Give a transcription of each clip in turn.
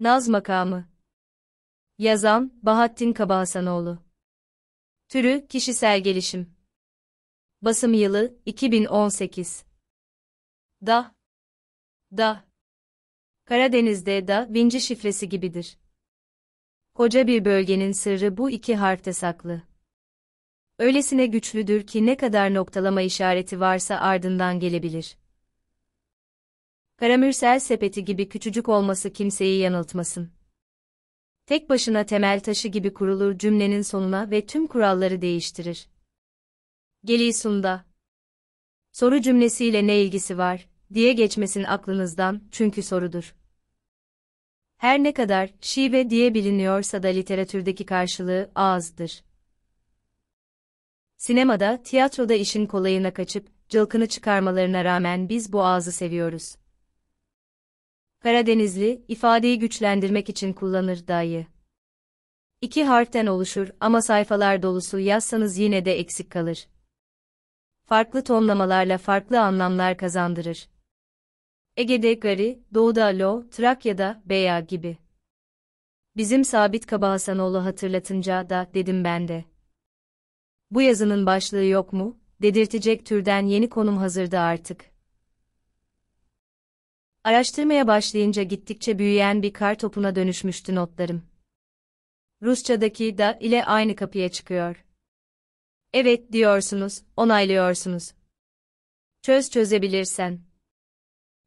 Naz Makamı Yazan, Bahattin Kabahasanoğlu Türü, Kişisel Gelişim Basım Yılı, 2018 Da Da Karadeniz'de da, Vinci şifresi gibidir. Koca bir bölgenin sırrı bu iki harfte saklı. Öylesine güçlüdür ki ne kadar noktalama işareti varsa ardından gelebilir. Karamürsel sepeti gibi küçücük olması kimseyi yanıltmasın. Tek başına temel taşı gibi kurulur cümlenin sonuna ve tüm kuralları değiştirir. Gelisunda. Soru cümlesiyle ne ilgisi var diye geçmesin aklınızdan çünkü sorudur. Her ne kadar şive diye biliniyorsa da literatürdeki karşılığı ağızdır. Sinemada, tiyatroda işin kolayına kaçıp cılkını çıkarmalarına rağmen biz bu ağzı seviyoruz. Karadenizli, ifadeyi güçlendirmek için kullanır dayı. İki harften oluşur ama sayfalar dolusu yazsanız yine de eksik kalır. Farklı tonlamalarla farklı anlamlar kazandırır. Ege'de gari, doğuda lo, Trakya'da beya gibi. Bizim Sabit Kaba Hasanoğlu hatırlatınca da dedim ben de. Bu yazının başlığı yok mu, dedirtecek türden yeni konum hazırda artık. Araştırmaya başlayınca gittikçe büyüyen bir kar topuna dönüşmüştü notlarım. Rusçadaki da ile aynı kapıya çıkıyor. Evet diyorsunuz, onaylıyorsunuz. Çöz çözebilirsen.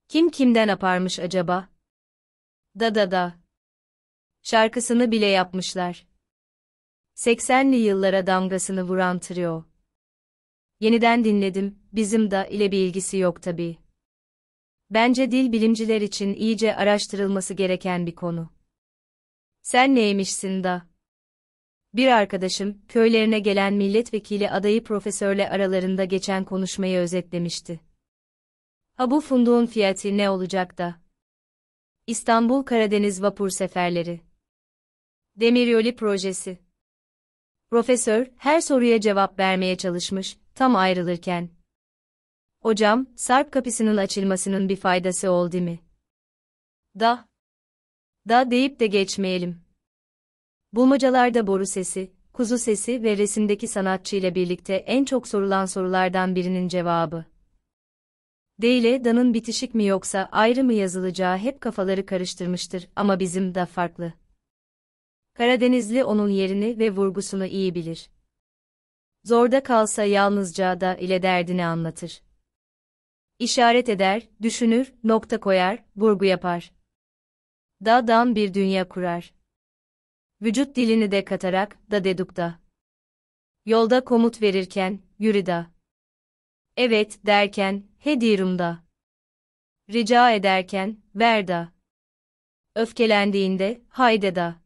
Kim kimden aparmış acaba? Da da da. Şarkısını bile yapmışlar. 80'li yıllara damgasını vuran trio. Yeniden dinledim, bizim da ile bir ilgisi yok tabii. Bence dil bilimciler için iyice araştırılması gereken bir konu. Sen neymişsin da? Bir arkadaşım, köylerine gelen milletvekili adayı profesörle aralarında geçen konuşmayı özetlemişti. Ha bu funduğun fiyatı ne olacak da? İstanbul Karadeniz Vapur Seferleri Demiryolu Projesi Profesör, her soruya cevap vermeye çalışmış, tam ayrılırken, Hocam, Sarp kapısının açılmasının bir faydası oldu mi? Da. Da deyip de geçmeyelim. Bulmacalarda boru sesi, kuzu sesi ve resimdeki sanatçı ile birlikte en çok sorulan sorulardan birinin cevabı. D ile Da'nın bitişik mi yoksa ayrı mı yazılacağı hep kafaları karıştırmıştır ama bizim da farklı. Karadenizli onun yerini ve vurgusunu iyi bilir. Zorda kalsa yalnızca da ile derdini anlatır işaret eder, düşünür, nokta koyar, vurgu yapar. Da Da'dan bir dünya kurar. Vücut dilini de katarak, da deduk da. Yolda komut verirken, yürü da. Evet derken, hedirum da. Rica ederken, ver da. Öfkelendiğinde, hayde da.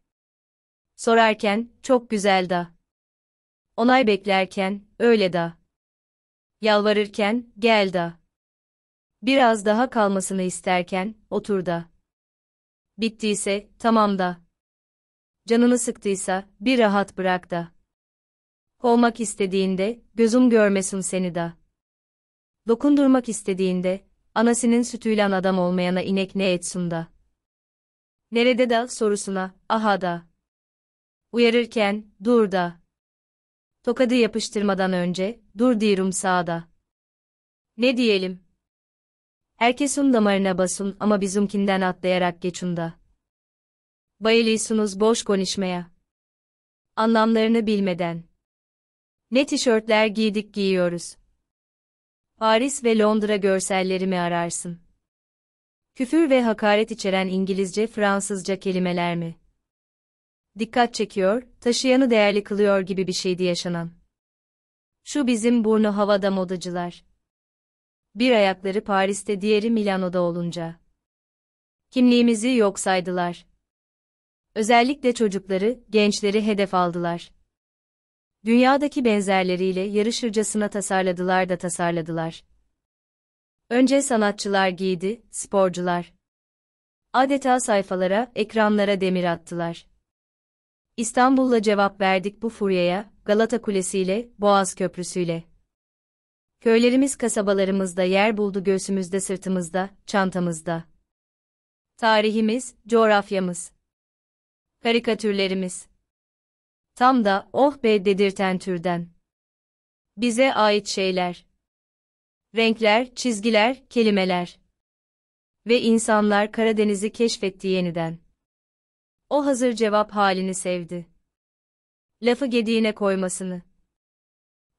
Sorarken, çok güzel da. Onay beklerken, öyle da. Yalvarırken, gel da. Biraz daha kalmasını isterken, otur da. Bittiyse, tamam da. Canını sıktıysa, bir rahat bırak da. Olmak istediğinde, gözüm görmesin seni da. Dokundurmak istediğinde, anasının sütüyle adam olmayana inek ne etsin da. Nerede da sorusuna, aha da. Uyarırken, dur da. Tokadı yapıştırmadan önce, dur diyorum sağda. Ne diyelim? Herkesun damarına basun ama bizimkinden atlayarak da. Bayılıyorsunuz boş konuşmaya. Anlamlarını bilmeden. Ne tişörtler giydik giyiyoruz. Paris ve Londra görsellerimi ararsın. Küfür ve hakaret içeren İngilizce, Fransızca kelimeler mi? Dikkat çekiyor, taşıyanı değerli kılıyor gibi bir şeydi yaşanan. Şu bizim burnu havada modacılar bir ayakları Paris'te diğeri Milano'da olunca. Kimliğimizi yok saydılar. Özellikle çocukları, gençleri hedef aldılar. Dünyadaki benzerleriyle yarışırcasına tasarladılar da tasarladılar. Önce sanatçılar giydi, sporcular. Adeta sayfalara, ekranlara demir attılar. İstanbul'la cevap verdik bu furyaya, Galata Kulesi'yle, Boğaz Köprüsü'yle. Köylerimiz kasabalarımızda yer buldu göğsümüzde sırtımızda, çantamızda. Tarihimiz, coğrafyamız. Karikatürlerimiz. Tam da oh be dedirten türden. Bize ait şeyler. Renkler, çizgiler, kelimeler. Ve insanlar Karadeniz'i keşfetti yeniden. O hazır cevap halini sevdi. Lafı gediğine koymasını.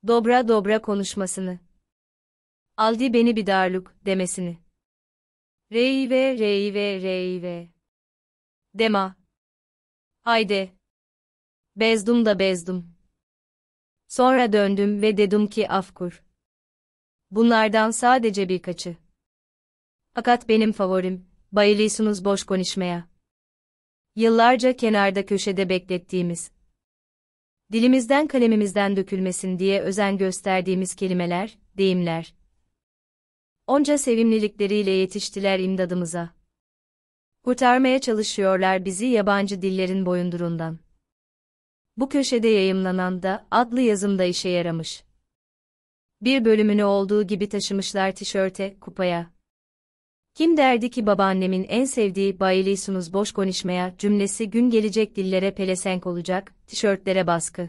Dobra dobra konuşmasını. Aldi beni bir darlık demesini. Rey ve rey ve rey ve. Dema. Haydi. Bezdum da bezdum. Sonra döndüm ve dedim ki afkur. Bunlardan sadece birkaçı. Fakat benim favorim, bayılıyorsunuz boş konuşmaya. Yıllarca kenarda köşede beklettiğimiz, dilimizden kalemimizden dökülmesin diye özen gösterdiğimiz kelimeler, deyimler onca sevimlilikleriyle yetiştiler imdadımıza. Kurtarmaya çalışıyorlar bizi yabancı dillerin boyundurundan. Bu köşede yayımlanan da adlı yazımda işe yaramış. Bir bölümünü olduğu gibi taşımışlar tişörte, kupaya. Kim derdi ki babaannemin en sevdiği bayılıyorsunuz boş konuşmaya cümlesi gün gelecek dillere pelesenk olacak, tişörtlere baskı.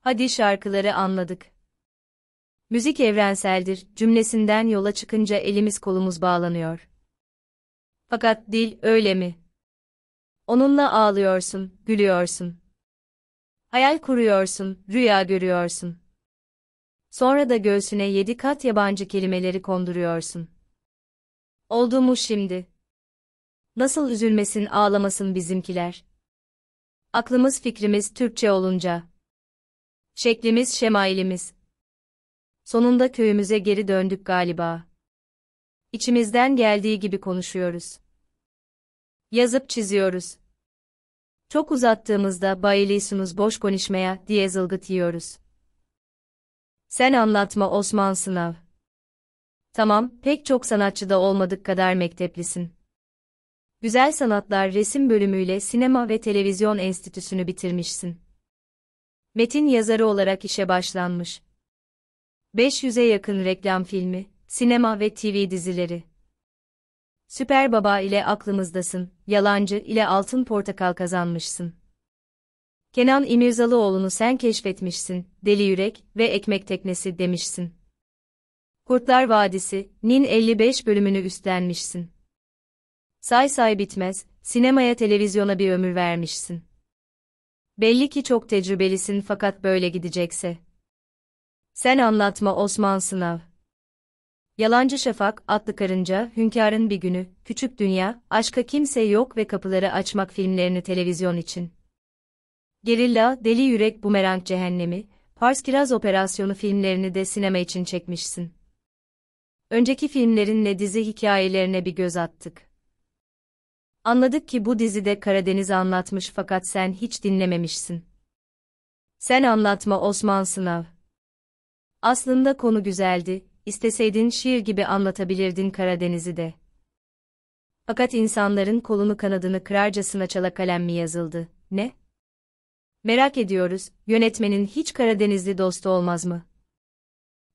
Hadi şarkıları anladık müzik evrenseldir cümlesinden yola çıkınca elimiz kolumuz bağlanıyor. Fakat dil öyle mi? Onunla ağlıyorsun, gülüyorsun. Hayal kuruyorsun, rüya görüyorsun. Sonra da göğsüne yedi kat yabancı kelimeleri konduruyorsun. Oldu mu şimdi? Nasıl üzülmesin ağlamasın bizimkiler? Aklımız fikrimiz Türkçe olunca. Şeklimiz şemailimiz. Sonunda köyümüze geri döndük galiba. İçimizden geldiği gibi konuşuyoruz. Yazıp çiziyoruz. Çok uzattığımızda bayılıyorsunuz boş konuşmaya diye zılgıt yiyoruz. Sen anlatma Osman Sınav. Tamam, pek çok sanatçıda olmadık kadar mekteplisin. Güzel Sanatlar Resim bölümüyle Sinema ve Televizyon Enstitüsünü bitirmişsin. Metin yazarı olarak işe başlanmış. 500'e yakın reklam filmi, sinema ve TV dizileri. Süper Baba ile aklımızdasın, Yalancı ile Altın Portakal kazanmışsın. Kenan İmirzalıoğlu'nu sen keşfetmişsin, Deli Yürek ve Ekmek Teknesi demişsin. Kurtlar Vadisi, Nin 55 bölümünü üstlenmişsin. Say say bitmez, sinemaya televizyona bir ömür vermişsin. Belli ki çok tecrübelisin fakat böyle gidecekse. Sen anlatma Osman Sınav. Yalancı Şafak Atlı karınca, Hünkârın bir günü, Küçük Dünya, Aşka Kimse Yok ve Kapıları Açmak filmlerini televizyon için. Gerilla, Deli Yürek Bumerang Cehennemi, Pars Kiraz Operasyonu filmlerini de sinema için çekmişsin. Önceki filmlerinle dizi hikayelerine bir göz attık. Anladık ki bu dizide Karadeniz anlatmış fakat sen hiç dinlememişsin. Sen anlatma Osman Sınav. Aslında konu güzeldi, isteseydin şiir gibi anlatabilirdin Karadeniz'i de. Fakat insanların kolunu kanadını kırarcasına çala kalem mi yazıldı, ne? Merak ediyoruz, yönetmenin hiç Karadenizli dostu olmaz mı?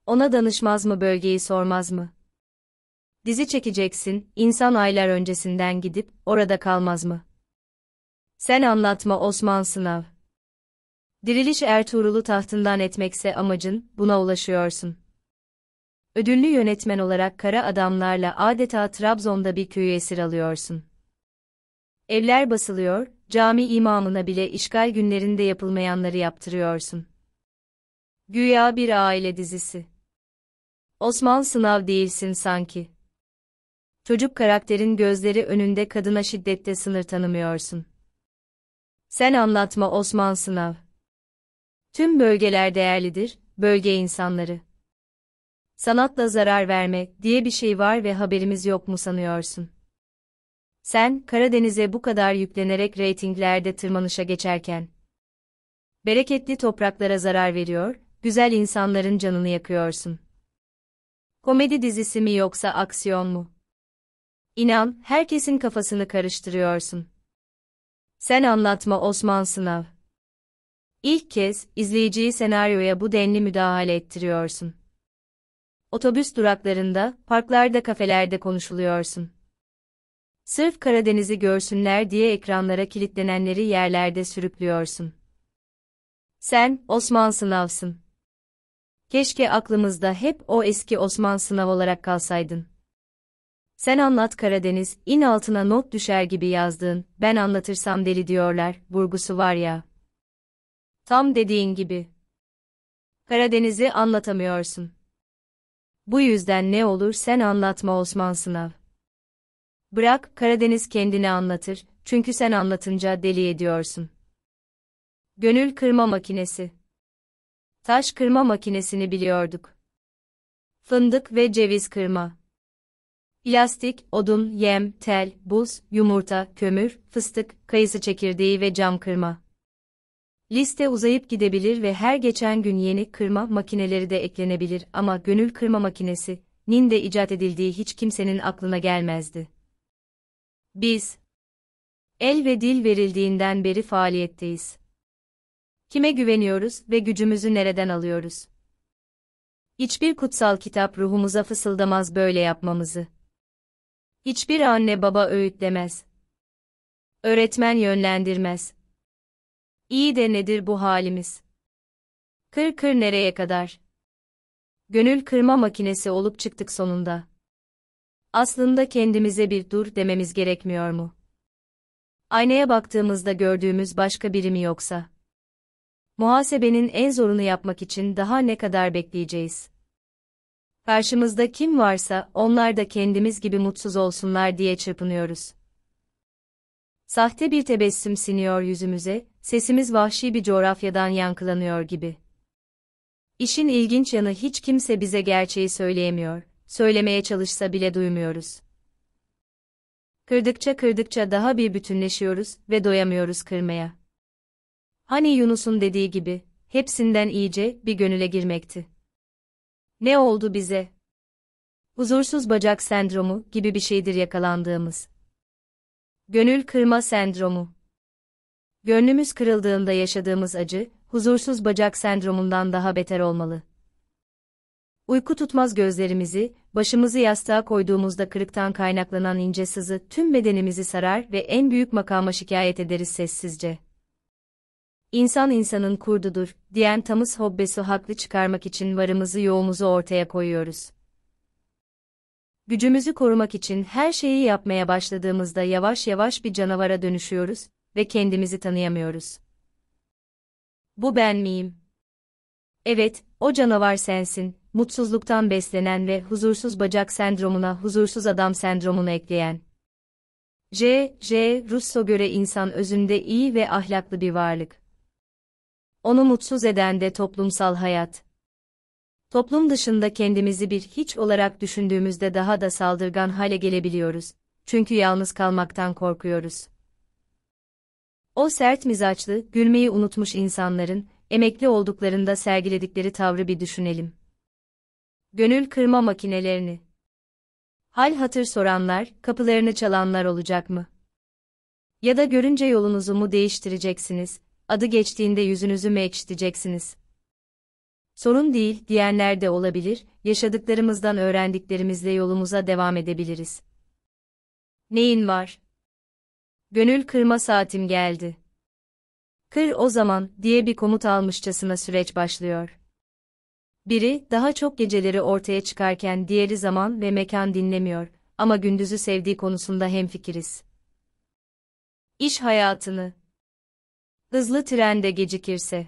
Ona danışmaz mı bölgeyi sormaz mı? Dizi çekeceksin, insan aylar öncesinden gidip, orada kalmaz mı? Sen anlatma Osman Sınav. Diriliş Ertuğrul'u tahtından etmekse amacın, buna ulaşıyorsun. Ödüllü yönetmen olarak kara adamlarla adeta Trabzon'da bir köyü esir alıyorsun. Evler basılıyor, cami imamına bile işgal günlerinde yapılmayanları yaptırıyorsun. Güya bir aile dizisi. Osman sınav değilsin sanki. Çocuk karakterin gözleri önünde kadına şiddette sınır tanımıyorsun. Sen anlatma Osman sınav. Tüm bölgeler değerlidir, bölge insanları. Sanatla zarar verme diye bir şey var ve haberimiz yok mu sanıyorsun? Sen, Karadeniz'e bu kadar yüklenerek reytinglerde tırmanışa geçerken, bereketli topraklara zarar veriyor, güzel insanların canını yakıyorsun. Komedi dizisi mi yoksa aksiyon mu? İnan, herkesin kafasını karıştırıyorsun. Sen anlatma Osman Sınav. İlk kez izleyiciyi senaryoya bu denli müdahale ettiriyorsun. Otobüs duraklarında, parklarda, kafelerde konuşuluyorsun. Sırf Karadeniz'i görsünler diye ekranlara kilitlenenleri yerlerde sürüklüyorsun. Sen Osman Sınav'sın. Keşke aklımızda hep o eski Osman Sınav olarak kalsaydın. Sen anlat Karadeniz, in altına not düşer gibi yazdığın, ben anlatırsam deli diyorlar, burgusu var ya. Tam dediğin gibi. Karadeniz'i anlatamıyorsun. Bu yüzden ne olur sen anlatma Osman Sınav. Bırak Karadeniz kendini anlatır, çünkü sen anlatınca deli ediyorsun. Gönül kırma makinesi. Taş kırma makinesini biliyorduk. Fındık ve ceviz kırma. Plastik, odun, yem, tel, buz, yumurta, kömür, fıstık, kayısı çekirdeği ve cam kırma. Liste uzayıp gidebilir ve her geçen gün yeni kırma makineleri de eklenebilir ama gönül kırma makinesi, nin de icat edildiği hiç kimsenin aklına gelmezdi. Biz, el ve dil verildiğinden beri faaliyetteyiz. Kime güveniyoruz ve gücümüzü nereden alıyoruz? Hiçbir kutsal kitap ruhumuza fısıldamaz böyle yapmamızı. Hiçbir anne baba öğütlemez. Öğretmen yönlendirmez. İyi de nedir bu halimiz? Kır kır nereye kadar? Gönül kırma makinesi olup çıktık sonunda. Aslında kendimize bir dur dememiz gerekmiyor mu? Aynaya baktığımızda gördüğümüz başka biri mi yoksa? Muhasebenin en zorunu yapmak için daha ne kadar bekleyeceğiz? Karşımızda kim varsa onlar da kendimiz gibi mutsuz olsunlar diye çırpınıyoruz. Sahte bir tebessüm siniyor yüzümüze, Sesimiz vahşi bir coğrafyadan yankılanıyor gibi. İşin ilginç yanı hiç kimse bize gerçeği söyleyemiyor, söylemeye çalışsa bile duymuyoruz. Kırdıkça kırdıkça daha bir bütünleşiyoruz ve doyamıyoruz kırmaya. Hani Yunus'un dediği gibi, hepsinden iyice bir gönüle girmekti. Ne oldu bize? Huzursuz bacak sendromu gibi bir şeydir yakalandığımız. Gönül kırma sendromu. Gönlümüz kırıldığında yaşadığımız acı, huzursuz bacak sendromundan daha beter olmalı. Uyku tutmaz gözlerimizi, başımızı yastığa koyduğumuzda kırıktan kaynaklanan ince sızı tüm bedenimizi sarar ve en büyük makama şikayet ederiz sessizce. İnsan insanın kurdudur, diyen Thomas hobbesi haklı çıkarmak için varımızı yoğumuzu ortaya koyuyoruz. Gücümüzü korumak için her şeyi yapmaya başladığımızda yavaş yavaş bir canavara dönüşüyoruz, ve kendimizi tanıyamıyoruz. Bu ben miyim? Evet, o canavar sensin, mutsuzluktan beslenen ve huzursuz bacak sendromuna huzursuz adam sendromunu ekleyen. J. J. Russo göre insan özünde iyi ve ahlaklı bir varlık. Onu mutsuz eden de toplumsal hayat. Toplum dışında kendimizi bir hiç olarak düşündüğümüzde daha da saldırgan hale gelebiliyoruz. Çünkü yalnız kalmaktan korkuyoruz. O sert mizaçlı, gülmeyi unutmuş insanların, emekli olduklarında sergiledikleri tavrı bir düşünelim. Gönül kırma makinelerini. Hal hatır soranlar, kapılarını çalanlar olacak mı? Ya da görünce yolunuzu mu değiştireceksiniz, adı geçtiğinde yüzünüzü mü ekşiteceksiniz? Sorun değil diyenler de olabilir, yaşadıklarımızdan öğrendiklerimizle yolumuza devam edebiliriz. Neyin var? Gönül kırma saatim geldi. Kır o zaman diye bir komut almışçasına süreç başlıyor. Biri daha çok geceleri ortaya çıkarken diğeri zaman ve mekan dinlemiyor ama gündüzü sevdiği konusunda hemfikiriz. İş hayatını Hızlı trende gecikirse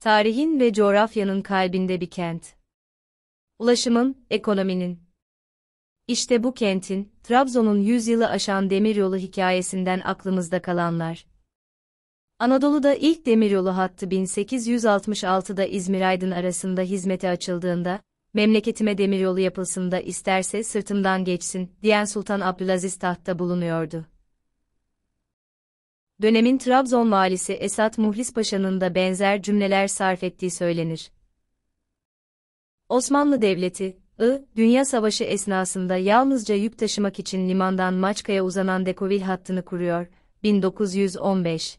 Tarihin ve coğrafyanın kalbinde bir kent. Ulaşımın, ekonominin işte bu kentin, Trabzon'un yüzyılı aşan demiryolu hikayesinden aklımızda kalanlar. Anadolu'da ilk demiryolu hattı 1866'da İzmir-Aydın arasında hizmete açıldığında, memleketime demiryolu yapılsın da isterse sırtımdan geçsin, diyen Sultan Abdülaziz tahtta bulunuyordu. Dönemin Trabzon valisi Esat Muhlis Paşa'nın da benzer cümleler sarf ettiği söylenir. Osmanlı Devleti, I, Dünya Savaşı esnasında yalnızca yük taşımak için limandan Maçka'ya uzanan Dekovil hattını kuruyor, 1915.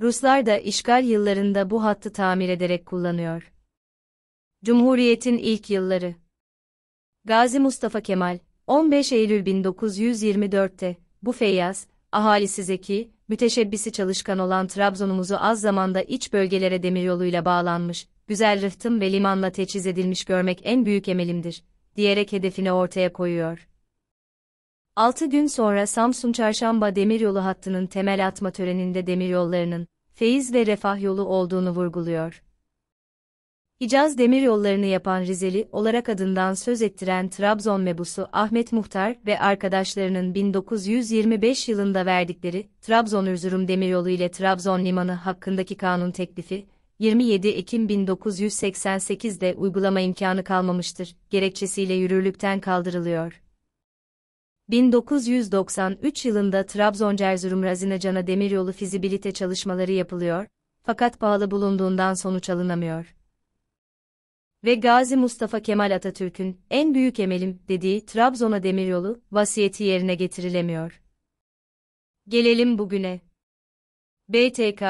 Ruslar da işgal yıllarında bu hattı tamir ederek kullanıyor. Cumhuriyetin ilk yılları Gazi Mustafa Kemal, 15 Eylül 1924'te, bu feyyaz, ahalisi zeki, müteşebbisi çalışkan olan Trabzon'umuzu az zamanda iç bölgelere demiryoluyla bağlanmış, güzel rıhtım ve limanla teçhiz edilmiş görmek en büyük emelimdir, diyerek hedefini ortaya koyuyor. 6 gün sonra Samsun Çarşamba Demiryolu hattının temel atma töreninde demiryollarının, feyiz ve refah yolu olduğunu vurguluyor. Hicaz demiryollarını yapan Rizeli olarak adından söz ettiren Trabzon mebusu Ahmet Muhtar ve arkadaşlarının 1925 yılında verdikleri Trabzon Ürzurum demiryolu ile Trabzon limanı hakkındaki kanun teklifi, 27 Ekim 1988'de uygulama imkanı kalmamıştır, gerekçesiyle yürürlükten kaldırılıyor. 1993 yılında Trabzon-Cerzurum Razinacana demiryolu fizibilite çalışmaları yapılıyor, fakat pahalı bulunduğundan sonuç alınamıyor. Ve Gazi Mustafa Kemal Atatürk'ün en büyük emelim dediği Trabzon'a demiryolu vasiyeti yerine getirilemiyor. Gelelim bugüne. BTK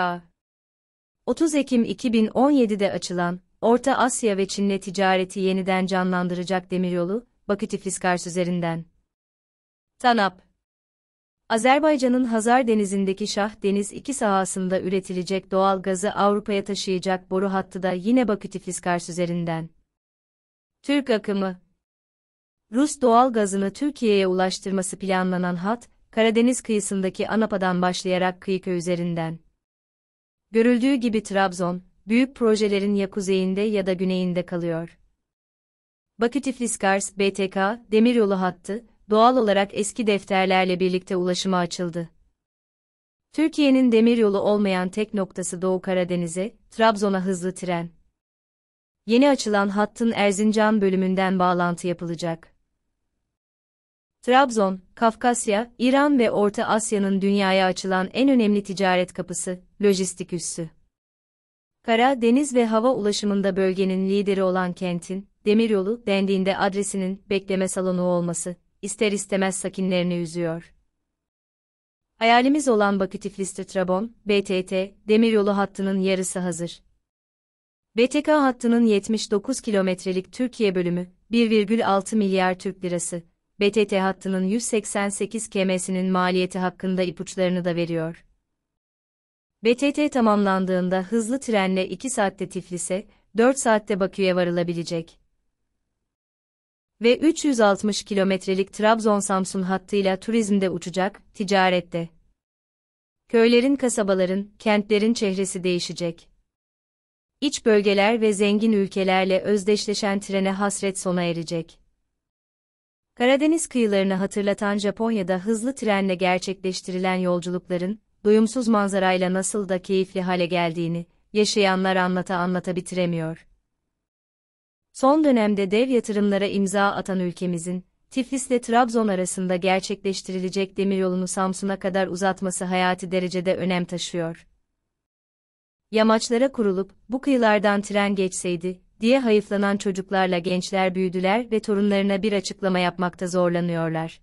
30 Ekim 2017'de açılan, Orta Asya ve Çin'le ticareti yeniden canlandıracak demiryolu, Bakü-Tiflis-Kars üzerinden. TANAP Azerbaycan'ın Hazar Denizi'ndeki Şah Deniz 2 sahasında üretilecek doğal gazı Avrupa'ya taşıyacak boru hattı da yine Bakü-Tiflis-Kars üzerinden. Türk akımı Rus doğal gazını Türkiye'ye ulaştırması planlanan hat, Karadeniz kıyısındaki Anapa'dan başlayarak Kıyıköy üzerinden. Görüldüğü gibi Trabzon, büyük projelerin ya kuzeyinde ya da güneyinde kalıyor. Bakü-Tiflis-Kars, BTK, demiryolu hattı, doğal olarak eski defterlerle birlikte ulaşıma açıldı. Türkiye'nin demiryolu olmayan tek noktası Doğu Karadeniz'e, Trabzon'a hızlı tren. Yeni açılan hattın Erzincan bölümünden bağlantı yapılacak. Trabzon, Kafkasya, İran ve Orta Asya'nın dünyaya açılan en önemli ticaret kapısı, lojistik üssü. Kara, deniz ve hava ulaşımında bölgenin lideri olan kentin, demiryolu dendiğinde adresinin bekleme salonu olması, ister istemez sakinlerini üzüyor. Hayalimiz olan Bakü Tiflis'te Trabon, BTT, demiryolu hattının yarısı hazır. BTK hattının 79 kilometrelik Türkiye bölümü, 1,6 milyar Türk lirası, BTT hattının 188 km'sinin maliyeti hakkında ipuçlarını da veriyor. BTT tamamlandığında hızlı trenle 2 saatte Tiflis'e, 4 saatte Bakü'ye varılabilecek. Ve 360 kilometrelik Trabzon-Samsun hattıyla turizmde uçacak, ticarette. Köylerin, kasabaların, kentlerin çehresi değişecek. İç bölgeler ve zengin ülkelerle özdeşleşen trene hasret sona erecek. Karadeniz kıyılarını hatırlatan Japonya'da hızlı trenle gerçekleştirilen yolculukların, doyumsuz manzarayla nasıl da keyifli hale geldiğini, yaşayanlar anlata anlata bitiremiyor. Son dönemde dev yatırımlara imza atan ülkemizin, Tiflis'le Trabzon arasında gerçekleştirilecek demiryolunu Samsun'a kadar uzatması hayati derecede önem taşıyor. Yamaçlara kurulup, bu kıyılardan tren geçseydi, diye hayıflanan çocuklarla gençler büyüdüler ve torunlarına bir açıklama yapmakta zorlanıyorlar.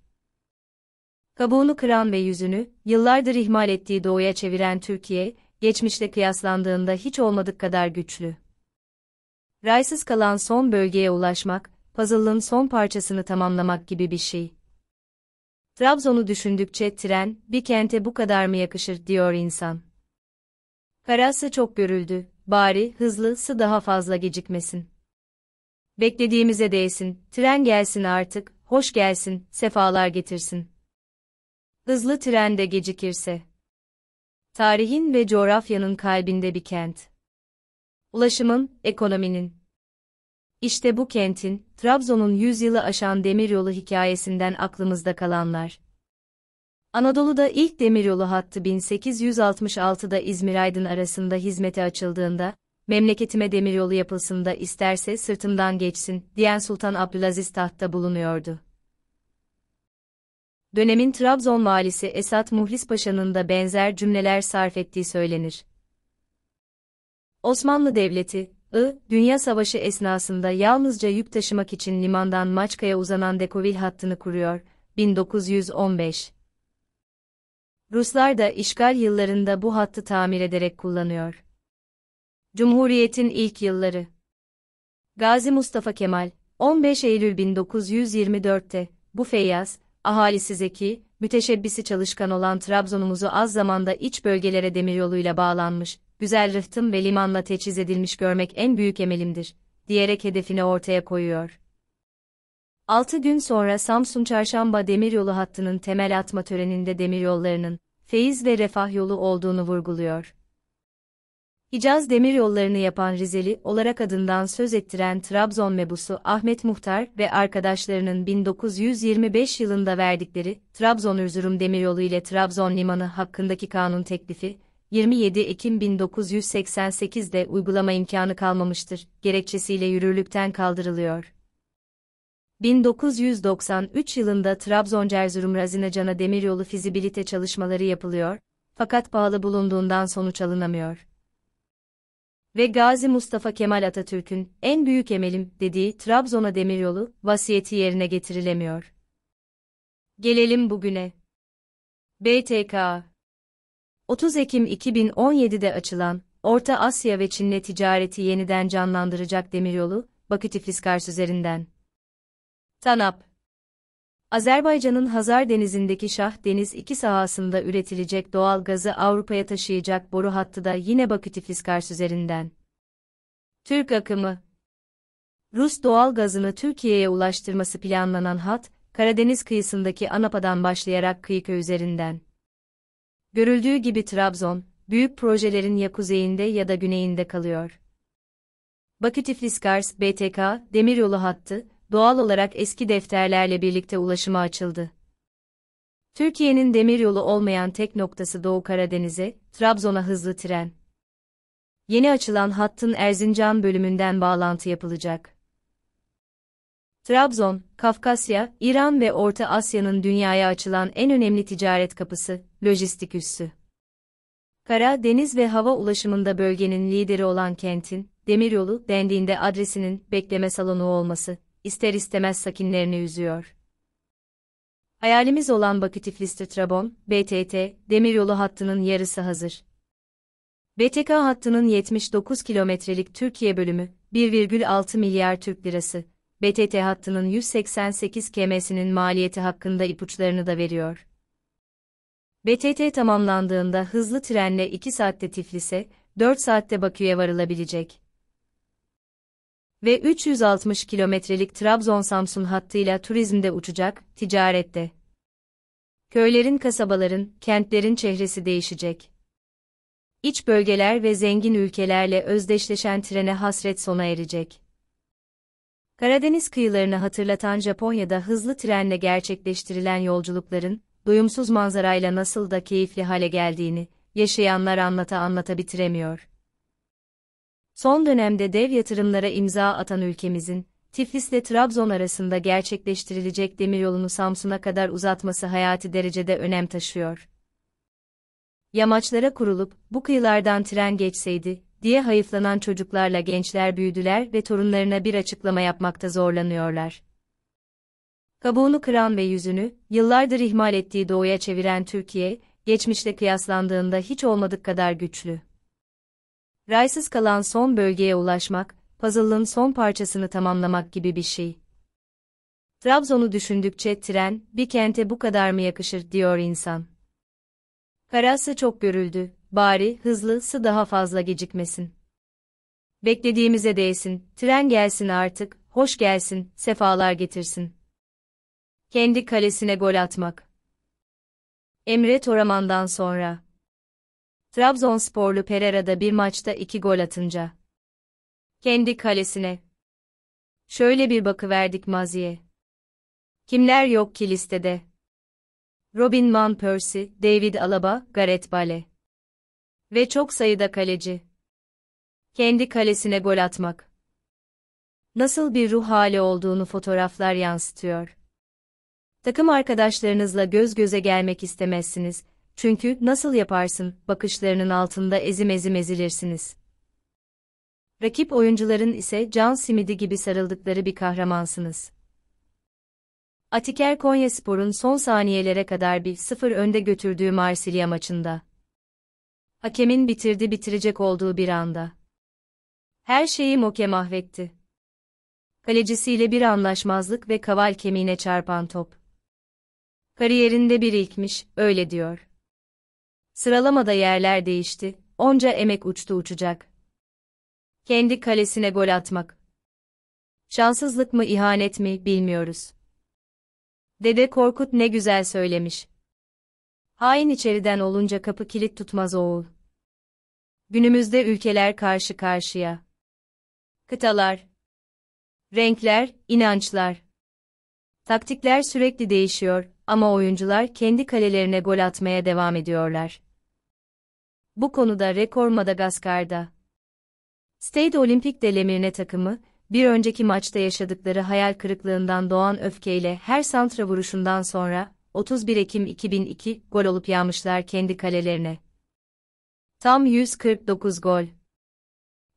Kabuğunu kıran ve yüzünü, yıllardır ihmal ettiği doğuya çeviren Türkiye, geçmişle kıyaslandığında hiç olmadık kadar güçlü. Raysız kalan son bölgeye ulaşmak, puzzle'ın son parçasını tamamlamak gibi bir şey. Trabzon'u düşündükçe tren, bir kente bu kadar mı yakışır diyor insan. Karası çok görüldü, bari hızlısı daha fazla gecikmesin. Beklediğimize değsin, tren gelsin artık, hoş gelsin, sefalar getirsin. Hızlı tren de gecikirse. Tarihin ve coğrafyanın kalbinde bir kent. Ulaşımın, ekonominin. İşte bu kentin, Trabzon'un yüzyılı aşan demiryolu hikayesinden aklımızda kalanlar. Anadolu'da ilk demiryolu hattı 1866'da İzmir-Aydın arasında hizmete açıldığında, memleketime demiryolu yapılsın da isterse sırtımdan geçsin, diyen Sultan Abdülaziz tahtta bulunuyordu. Dönemin Trabzon valisi Esat Muhlis Paşa'nın da benzer cümleler sarf ettiği söylenir. Osmanlı Devleti, I, Dünya Savaşı esnasında yalnızca yük taşımak için limandan Maçka'ya uzanan Dekovil hattını kuruyor, 1915. Ruslar da işgal yıllarında bu hattı tamir ederek kullanıyor. Cumhuriyetin ilk yılları Gazi Mustafa Kemal, 15 Eylül 1924'te, bu feyyaz, ahalisi zeki, müteşebbisi çalışkan olan Trabzon'umuzu az zamanda iç bölgelere demiryoluyla bağlanmış, güzel rıhtım ve limanla teçhiz edilmiş görmek en büyük emelimdir, diyerek hedefini ortaya koyuyor. 6 gün sonra Samsun Çarşamba Demiryolu hattının temel atma töreninde demiryollarının feyiz ve refah yolu olduğunu vurguluyor. Hicaz demiryollarını yapan Rizeli olarak adından söz ettiren Trabzon mebusu Ahmet Muhtar ve arkadaşlarının 1925 yılında verdikleri Trabzon-Ürzurum demiryolu ile Trabzon limanı hakkındaki kanun teklifi 27 Ekim 1988'de uygulama imkanı kalmamıştır gerekçesiyle yürürlükten kaldırılıyor. 1993 yılında Trabzon-Cerzurum Razinacana demiryolu fizibilite çalışmaları yapılıyor, fakat pahalı bulunduğundan sonuç alınamıyor. Ve Gazi Mustafa Kemal Atatürk'ün en büyük emelim dediği Trabzon'a demiryolu vasiyeti yerine getirilemiyor. Gelelim bugüne. BTK 30 Ekim 2017'de açılan Orta Asya ve Çin'le ticareti yeniden canlandıracak demiryolu Bakü-Tiflis-Kars üzerinden Tanap Azerbaycan'ın Hazar Denizi'ndeki Şah Deniz 2 sahasında üretilecek doğal gazı Avrupa'ya taşıyacak boru hattı da yine Bakü-Tiflis-Kars üzerinden. Türk akımı Rus doğal gazını Türkiye'ye ulaştırması planlanan hat, Karadeniz kıyısındaki Anapa'dan başlayarak Kıyıköy üzerinden. Görüldüğü gibi Trabzon, büyük projelerin ya kuzeyinde ya da güneyinde kalıyor. Bakü-Tiflis-Kars, BTK, demiryolu hattı, doğal olarak eski defterlerle birlikte ulaşıma açıldı. Türkiye'nin demiryolu olmayan tek noktası Doğu Karadeniz'e, Trabzon'a hızlı tren. Yeni açılan hattın Erzincan bölümünden bağlantı yapılacak. Trabzon, Kafkasya, İran ve Orta Asya'nın dünyaya açılan en önemli ticaret kapısı, lojistik üssü. Kara, deniz ve hava ulaşımında bölgenin lideri olan kentin, demiryolu dendiğinde adresinin bekleme salonu olması, ister istemez sakinlerini üzüyor. Hayalimiz olan Bakü-Tiflis-Trabon, BTT, demiryolu hattının yarısı hazır. BTK hattının 79 kilometrelik Türkiye bölümü, 1,6 milyar Türk lirası, BTT hattının 188 km'sinin maliyeti hakkında ipuçlarını da veriyor. BTT tamamlandığında hızlı trenle 2 saatte Tiflis'e, 4 saatte Bakü'ye varılabilecek ve 360 kilometrelik Trabzon-Samsun hattıyla turizmde uçacak, ticarette. Köylerin, kasabaların, kentlerin çehresi değişecek. İç bölgeler ve zengin ülkelerle özdeşleşen trene hasret sona erecek. Karadeniz kıyılarını hatırlatan Japonya'da hızlı trenle gerçekleştirilen yolculukların, doyumsuz manzarayla nasıl da keyifli hale geldiğini, yaşayanlar anlata anlata bitiremiyor. Son dönemde dev yatırımlara imza atan ülkemizin, Tiflis ile Trabzon arasında gerçekleştirilecek demiryolunu Samsun'a kadar uzatması hayati derecede önem taşıyor. Yamaçlara kurulup, bu kıyılardan tren geçseydi, diye hayıflanan çocuklarla gençler büyüdüler ve torunlarına bir açıklama yapmakta zorlanıyorlar. Kabuğunu kıran ve yüzünü, yıllardır ihmal ettiği doğuya çeviren Türkiye, geçmişle kıyaslandığında hiç olmadık kadar güçlü raysız kalan son bölgeye ulaşmak, puzzle'ın son parçasını tamamlamak gibi bir şey. Trabzon'u düşündükçe tren, bir kente bu kadar mı yakışır diyor insan. Karası çok görüldü, bari hızlısı daha fazla gecikmesin. Beklediğimize değsin, tren gelsin artık, hoş gelsin, sefalar getirsin. Kendi kalesine gol atmak. Emre Toraman'dan sonra Trabzonsporlu Pereira'da bir maçta iki gol atınca kendi kalesine şöyle bir bakıverdik maziye. Kimler yok ki listede? Robin Van Persie, David Alaba, Gareth Bale ve çok sayıda kaleci. Kendi kalesine gol atmak. Nasıl bir ruh hali olduğunu fotoğraflar yansıtıyor. Takım arkadaşlarınızla göz göze gelmek istemezsiniz, çünkü nasıl yaparsın bakışlarının altında ezim ezim ezilirsiniz. Rakip oyuncuların ise can simidi gibi sarıldıkları bir kahramansınız. Atiker Konyaspor'un son saniyelere kadar bir sıfır önde götürdüğü Marsilya maçında. Hakemin bitirdi bitirecek olduğu bir anda. Her şeyi Moke mahvetti. Kalecisiyle bir anlaşmazlık ve kaval kemiğine çarpan top. Kariyerinde bir ilkmiş, öyle diyor. Sıralamada yerler değişti, onca emek uçtu uçacak. Kendi kalesine gol atmak. Şanssızlık mı ihanet mi bilmiyoruz. Dede Korkut ne güzel söylemiş. Hain içeriden olunca kapı kilit tutmaz oğul. Günümüzde ülkeler karşı karşıya. Kıtalar, renkler, inançlar. Taktikler sürekli değişiyor ama oyuncular kendi kalelerine gol atmaya devam ediyorlar. Bu konuda rekor Madagaskar'da. State Olimpik Delemine takımı, bir önceki maçta yaşadıkları hayal kırıklığından doğan öfkeyle her santra vuruşundan sonra 31 Ekim 2002 gol olup yağmışlar kendi kalelerine. Tam 149 gol.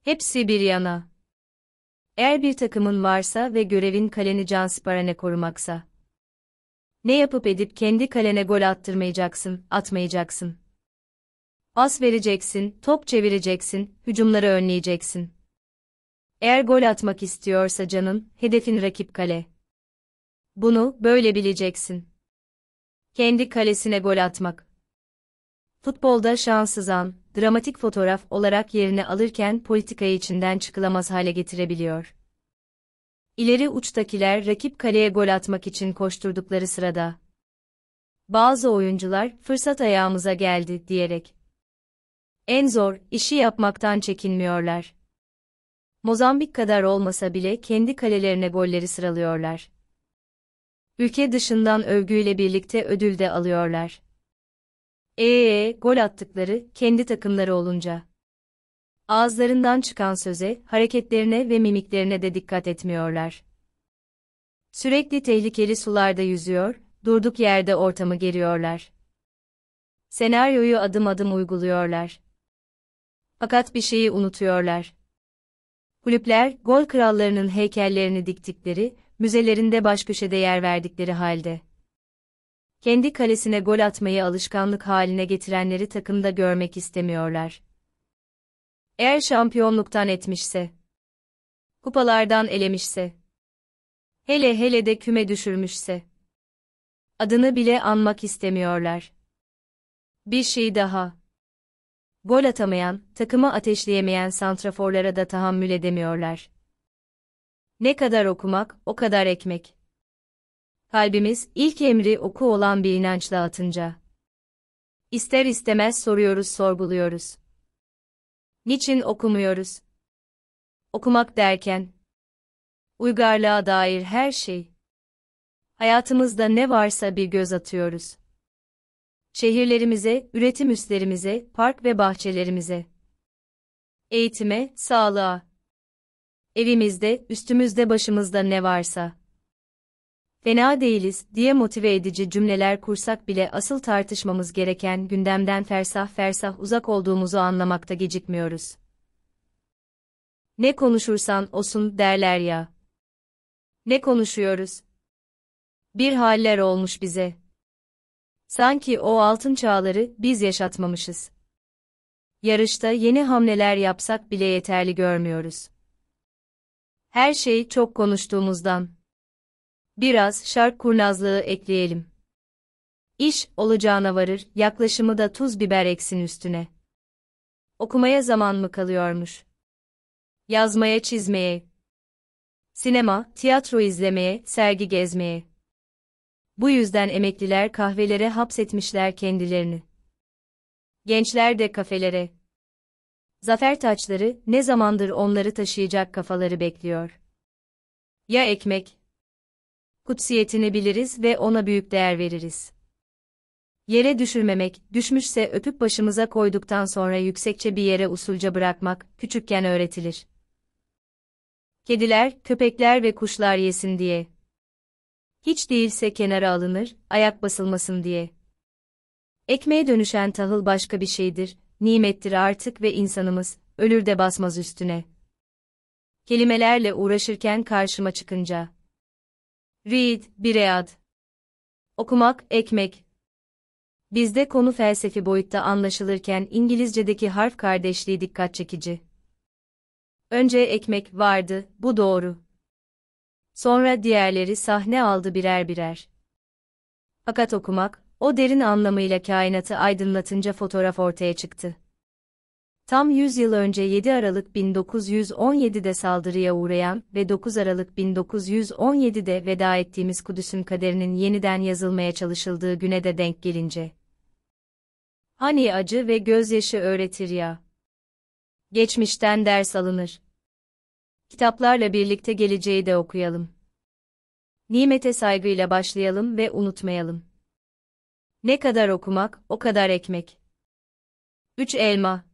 Hepsi bir yana. Eğer bir takımın varsa ve görevin kaleni Cansiparane korumaksa. Ne yapıp edip kendi kalene gol attırmayacaksın, atmayacaksın. As vereceksin, top çevireceksin, hücumları önleyeceksin. Eğer gol atmak istiyorsa canın, hedefin rakip kale. Bunu böyle bileceksin. Kendi kalesine gol atmak. Futbolda şanssız an, dramatik fotoğraf olarak yerini alırken politikayı içinden çıkılamaz hale getirebiliyor. İleri uçtakiler rakip kaleye gol atmak için koşturdukları sırada bazı oyuncular fırsat ayağımıza geldi diyerek en zor işi yapmaktan çekinmiyorlar. Mozambik kadar olmasa bile kendi kalelerine golleri sıralıyorlar. Ülke dışından övgüyle birlikte ödül de alıyorlar. Ee, gol attıkları kendi takımları olunca. Ağızlarından çıkan söze, hareketlerine ve mimiklerine de dikkat etmiyorlar. Sürekli tehlikeli sularda yüzüyor, durduk yerde ortamı geriyorlar. Senaryoyu adım adım uyguluyorlar. Fakat bir şeyi unutuyorlar. Kulüpler, gol krallarının heykellerini diktikleri, müzelerinde baş köşede yer verdikleri halde. Kendi kalesine gol atmayı alışkanlık haline getirenleri takımda görmek istemiyorlar. Eğer şampiyonluktan etmişse, kupalardan elemişse, hele hele de küme düşürmüşse, adını bile anmak istemiyorlar. Bir şey daha gol atamayan, takımı ateşleyemeyen santraforlara da tahammül edemiyorlar. Ne kadar okumak, o kadar ekmek. Kalbimiz, ilk emri oku olan bir inançla atınca. İster istemez soruyoruz sorguluyoruz. Niçin okumuyoruz? Okumak derken, uygarlığa dair her şey. Hayatımızda ne varsa bir göz atıyoruz şehirlerimize, üretim üslerimize, park ve bahçelerimize, eğitime, sağlığa, evimizde, üstümüzde, başımızda ne varsa. Fena değiliz diye motive edici cümleler kursak bile asıl tartışmamız gereken gündemden fersah fersah uzak olduğumuzu anlamakta gecikmiyoruz. Ne konuşursan olsun derler ya. Ne konuşuyoruz? Bir haller olmuş bize. Sanki o altın çağları biz yaşatmamışız. Yarışta yeni hamleler yapsak bile yeterli görmüyoruz. Her şey çok konuştuğumuzdan. Biraz şark kurnazlığı ekleyelim. İş olacağına varır, yaklaşımı da tuz biber eksin üstüne. Okumaya zaman mı kalıyormuş? Yazmaya, çizmeye. Sinema, tiyatro izlemeye, sergi gezmeye. Bu yüzden emekliler kahvelere hapsetmişler kendilerini. Gençler de kafelere. Zafer taçları ne zamandır onları taşıyacak kafaları bekliyor. Ya ekmek? Kutsiyetini biliriz ve ona büyük değer veririz. Yere düşürmemek, düşmüşse öpüp başımıza koyduktan sonra yüksekçe bir yere usulca bırakmak, küçükken öğretilir. Kediler, köpekler ve kuşlar yesin diye hiç değilse kenara alınır, ayak basılmasın diye. Ekmeğe dönüşen tahıl başka bir şeydir, nimettir artık ve insanımız, ölür de basmaz üstüne. Kelimelerle uğraşırken karşıma çıkınca. Read, Bireyad. Okumak, ekmek. Bizde konu felsefi boyutta anlaşılırken İngilizce'deki harf kardeşliği dikkat çekici. Önce ekmek vardı, bu doğru. Sonra diğerleri sahne aldı birer birer. Fakat okumak, o derin anlamıyla kainatı aydınlatınca fotoğraf ortaya çıktı. Tam 100 yıl önce 7 Aralık 1917'de saldırıya uğrayan ve 9 Aralık 1917'de veda ettiğimiz Kudüs'ün kaderinin yeniden yazılmaya çalışıldığı güne de denk gelince. Hani acı ve gözyaşı öğretir ya. Geçmişten ders alınır kitaplarla birlikte geleceği de okuyalım. Nimete saygıyla başlayalım ve unutmayalım. Ne kadar okumak, o kadar ekmek. 3 elma.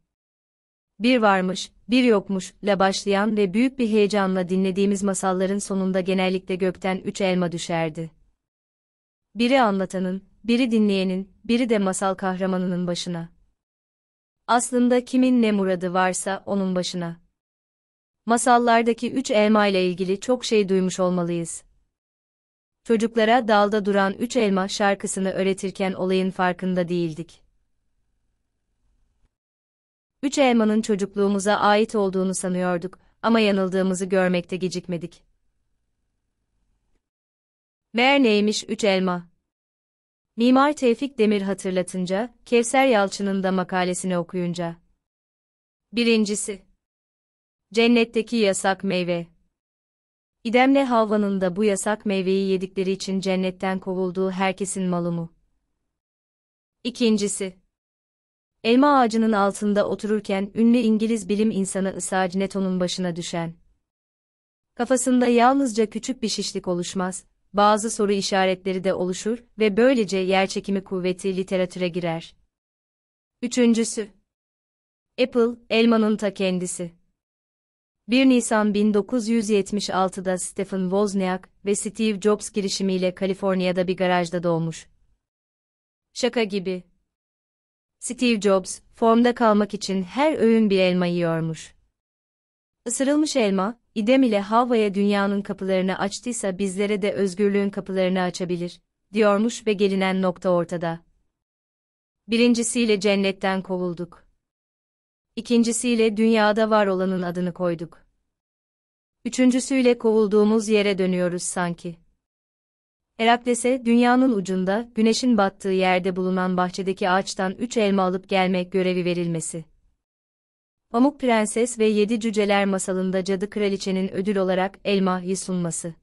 Bir varmış, bir yokmuş la başlayan ve büyük bir heyecanla dinlediğimiz masalların sonunda genellikle gökten 3 elma düşerdi. Biri anlatanın, biri dinleyenin, biri de masal kahramanının başına. Aslında kimin ne muradı varsa onun başına. Masallardaki üç elma ile ilgili çok şey duymuş olmalıyız. Çocuklara dalda duran üç elma şarkısını öğretirken olayın farkında değildik. Üç elmanın çocukluğumuza ait olduğunu sanıyorduk ama yanıldığımızı görmekte gecikmedik. Meğer neymiş üç elma? Mimar Tevfik Demir hatırlatınca, Kevser Yalçın'ın da makalesini okuyunca. Birincisi Cennetteki yasak meyve. İdemle Havva'nın da bu yasak meyveyi yedikleri için cennetten kovulduğu herkesin malumu. İkincisi. Elma ağacının altında otururken ünlü İngiliz bilim insanı Isaac Newton'un başına düşen. Kafasında yalnızca küçük bir şişlik oluşmaz, bazı soru işaretleri de oluşur ve böylece yerçekimi kuvveti literatüre girer. Üçüncüsü. Apple, elmanın ta kendisi. 1 Nisan 1976'da Stephen Wozniak ve Steve Jobs girişimiyle Kaliforniya'da bir garajda doğmuş. Şaka gibi. Steve Jobs, formda kalmak için her öğün bir elma yiyormuş. Isırılmış elma, idem ile havaya dünyanın kapılarını açtıysa bizlere de özgürlüğün kapılarını açabilir, diyormuş ve gelinen nokta ortada. Birincisiyle cennetten kovulduk ikincisiyle dünyada var olanın adını koyduk. Üçüncüsüyle kovulduğumuz yere dönüyoruz sanki. Herakles'e dünyanın ucunda, güneşin battığı yerde bulunan bahçedeki ağaçtan üç elma alıp gelmek görevi verilmesi. Pamuk Prenses ve Yedi Cüceler masalında cadı kraliçenin ödül olarak elmayı sunması.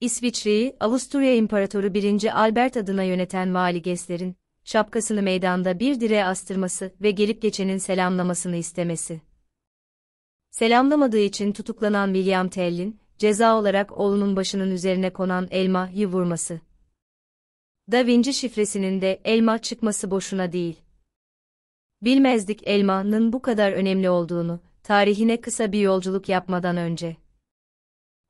İsviçre'yi, Avusturya İmparatoru 1. Albert adına yöneten vali Gessler'in, şapkasını meydanda bir direğe astırması ve gelip geçenin selamlamasını istemesi. Selamlamadığı için tutuklanan William Tell'in, ceza olarak oğlunun başının üzerine konan elmayı vurması. Da Vinci şifresinin de elma çıkması boşuna değil. Bilmezdik elmanın bu kadar önemli olduğunu, tarihine kısa bir yolculuk yapmadan önce.